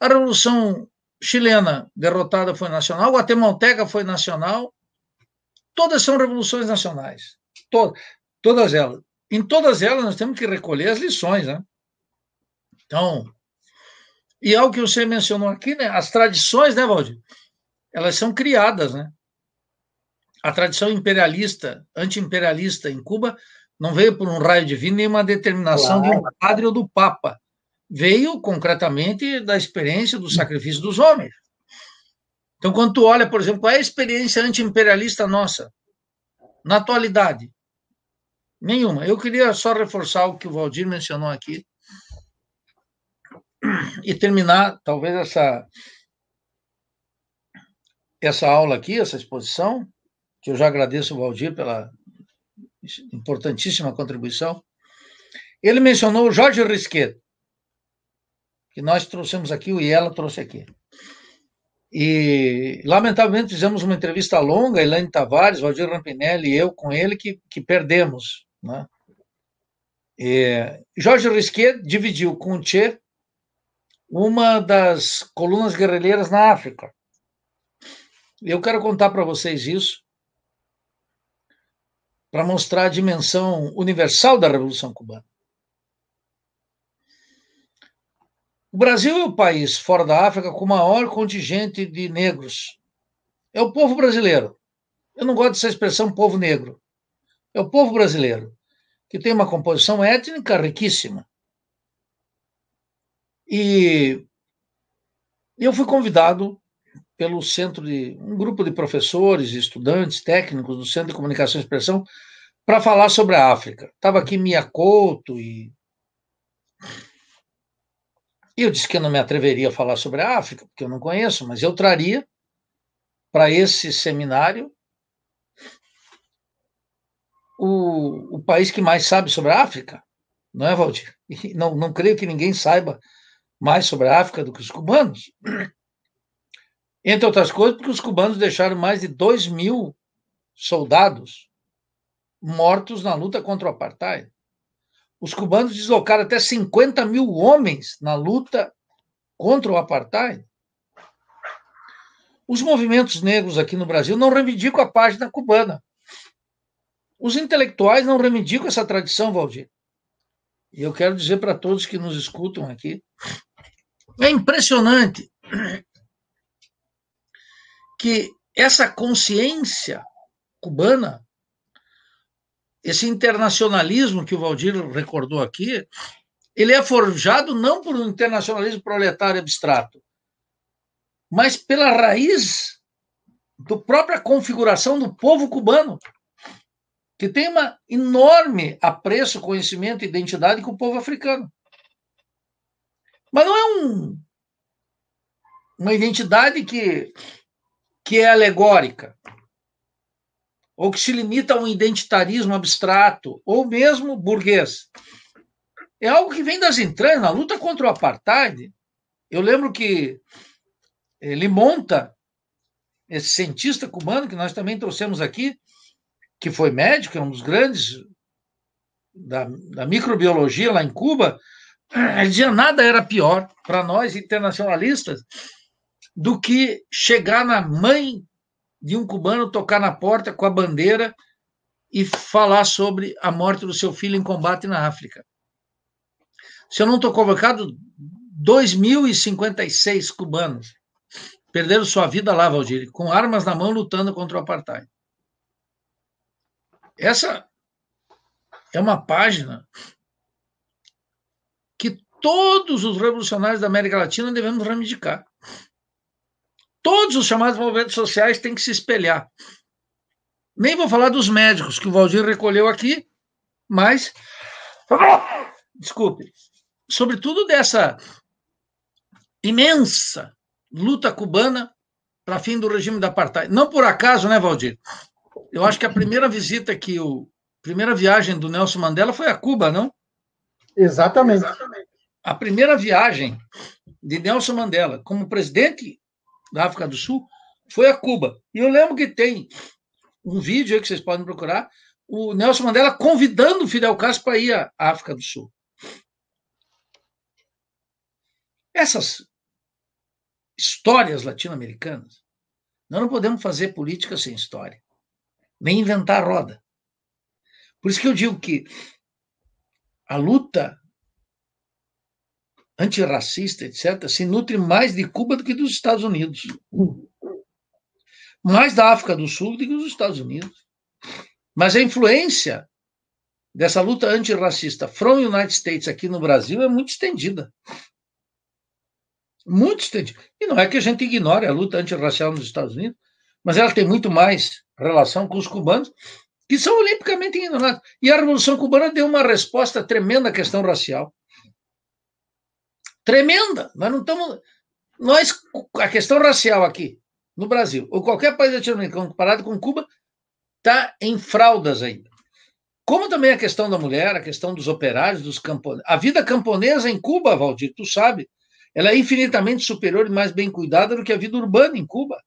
a Revolução Chilena derrotada foi nacional, a Guatemalteca foi nacional. Todas são revoluções nacionais. To todas elas. Em todas elas, nós temos que recolher as lições, né? Então, e algo é que você mencionou aqui, né? As tradições, né, Waldir? Elas são criadas, né? A tradição imperialista, anti-imperialista em Cuba, não veio por um raio divino nem uma determinação claro. de um padre ou do papa. Veio concretamente da experiência do sacrifício dos homens. Então, quando tu olha, por exemplo, qual é a experiência anti-imperialista nossa na atualidade? Nenhuma. Eu queria só reforçar o que o Valdir mencionou aqui, e terminar, talvez, essa, essa aula aqui, essa exposição, que eu já agradeço ao Valdir pela importantíssima contribuição. Ele mencionou o Jorge Risquet, que nós trouxemos aqui, o Iela trouxe aqui. E, lamentavelmente, fizemos uma entrevista longa, Elaine Tavares, Valdir Rampinelli e eu com ele, que, que perdemos. Né? E Jorge Risquet dividiu com o Tchê uma das colunas guerrilheiras na África. Eu quero contar para vocês isso para mostrar a dimensão universal da Revolução Cubana. O Brasil é o país fora da África com o maior contingente de negros. É o povo brasileiro. Eu não gosto dessa expressão povo negro. É o povo brasileiro, que tem uma composição étnica riquíssima. E eu fui convidado pelo centro de um grupo de professores, estudantes, técnicos do Centro de Comunicação e Expressão para falar sobre a África. Estava aqui Mia Couto e eu disse que eu não me atreveria a falar sobre a África, porque eu não conheço, mas eu traria para esse seminário o, o país que mais sabe sobre a África, não é, Valdir? E não, não creio que ninguém saiba mais sobre a África do que os cubanos. <clears throat> Entre outras coisas, porque os cubanos deixaram mais de 2 mil soldados mortos na luta contra o apartheid. Os cubanos deslocaram até 50 mil homens na luta contra o apartheid. Os movimentos negros aqui no Brasil não reivindicam a página cubana. Os intelectuais não reivindicam essa tradição, Valdir. E eu quero dizer para todos que nos escutam aqui, é impressionante que essa consciência cubana, esse internacionalismo que o Valdir recordou aqui, ele é forjado não por um internacionalismo proletário abstrato, mas pela raiz da própria configuração do povo cubano que tem uma enorme apreço, conhecimento e identidade com o povo africano. Mas não é um, uma identidade que, que é alegórica, ou que se limita a um identitarismo abstrato, ou mesmo burguês. É algo que vem das entranhas, na luta contra o apartheid. Eu lembro que ele eh, monta, esse cientista cubano, que nós também trouxemos aqui, que foi médico, é um dos grandes da, da microbiologia lá em Cuba, ele eh, dizia nada era pior para nós internacionalistas do que chegar na mãe de um cubano, tocar na porta com a bandeira e falar sobre a morte do seu filho em combate na África. Se eu não estou convocado, 2.056 cubanos perderam sua vida lá, Valdir, com armas na mão lutando contra o apartheid. Essa é uma página que todos os revolucionários da América Latina devemos reivindicar. Todos os chamados movimentos sociais têm que se espelhar. Nem vou falar dos médicos que o Valdir recolheu aqui, mas <coughs> desculpe, sobretudo dessa imensa luta cubana para fim do regime da apartheid. Não por acaso, né, Valdir? Eu acho que a primeira visita que o primeira viagem do Nelson Mandela foi a Cuba, não? Exatamente. A primeira viagem de Nelson Mandela como presidente da África do Sul foi a Cuba. E eu lembro que tem um vídeo aí que vocês podem procurar, o Nelson Mandela convidando o Fidel Castro para ir à África do Sul. Essas histórias latino-americanas, nós não podemos fazer política sem história nem inventar a roda. Por isso que eu digo que a luta antirracista, etc., se nutre mais de Cuba do que dos Estados Unidos. Mais da África do Sul do que dos Estados Unidos. Mas a influência dessa luta antirracista from United States aqui no Brasil é muito estendida. Muito estendida. E não é que a gente ignore a luta antirracial nos Estados Unidos, mas ela tem muito mais relação com os cubanos, que são olimpicamente ignorados. E a Revolução Cubana deu uma resposta tremenda à questão racial. Tremenda! Nós não estamos. Nós, a questão racial aqui, no Brasil, ou qualquer país latino-americano comparado com Cuba, está em fraldas ainda. Como também a questão da mulher, a questão dos operários, dos camponeses. A vida camponesa em Cuba, Valdir, tu sabe, ela é infinitamente superior e mais bem cuidada do que a vida urbana em Cuba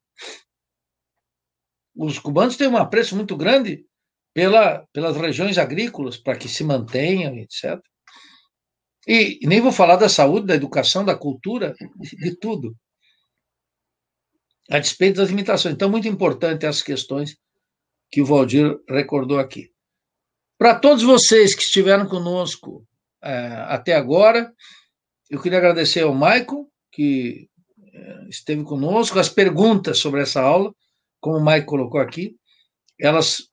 os cubanos têm um apreço muito grande pela, pelas regiões agrícolas, para que se mantenham, etc. E, e nem vou falar da saúde, da educação, da cultura, de tudo. A despeito das limitações. Então, muito importante as questões que o Valdir recordou aqui. Para todos vocês que estiveram conosco é, até agora, eu queria agradecer ao Maicon que é, esteve conosco, as perguntas sobre essa aula como o Mike colocou aqui, elas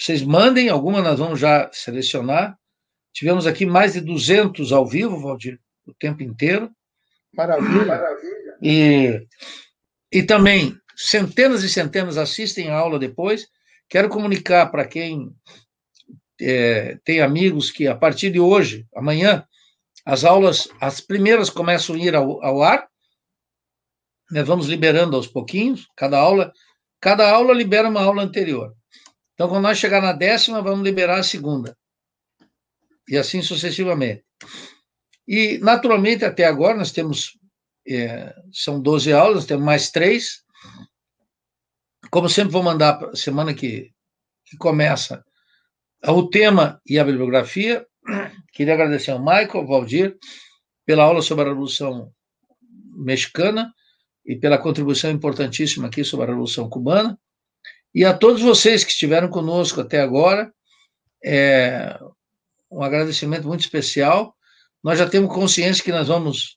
vocês mandem alguma, nós vamos já selecionar. Tivemos aqui mais de 200 ao vivo, Valdir, o tempo inteiro. Maravilha,
maravilha.
E, e também centenas e centenas assistem a aula depois. Quero comunicar para quem é, tem amigos que a partir de hoje, amanhã, as aulas, as primeiras começam a ir ao, ao ar. Né, vamos liberando aos pouquinhos, cada aula Cada aula libera uma aula anterior. Então, quando nós chegar na décima, vamos liberar a segunda. E assim sucessivamente. E, naturalmente, até agora, nós temos. É, são 12 aulas, temos mais três. Como sempre, vou mandar para semana que, que começa o tema e a bibliografia. Queria agradecer ao Michael, ao Valdir, pela aula sobre a Revolução Mexicana e pela contribuição importantíssima aqui sobre a Revolução Cubana. E a todos vocês que estiveram conosco até agora, é, um agradecimento muito especial. Nós já temos consciência que nós vamos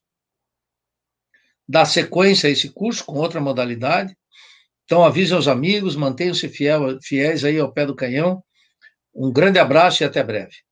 dar sequência a esse curso com outra modalidade. Então, avise aos amigos, mantenham-se fiel, fiéis aí ao pé do canhão. Um grande abraço e até breve.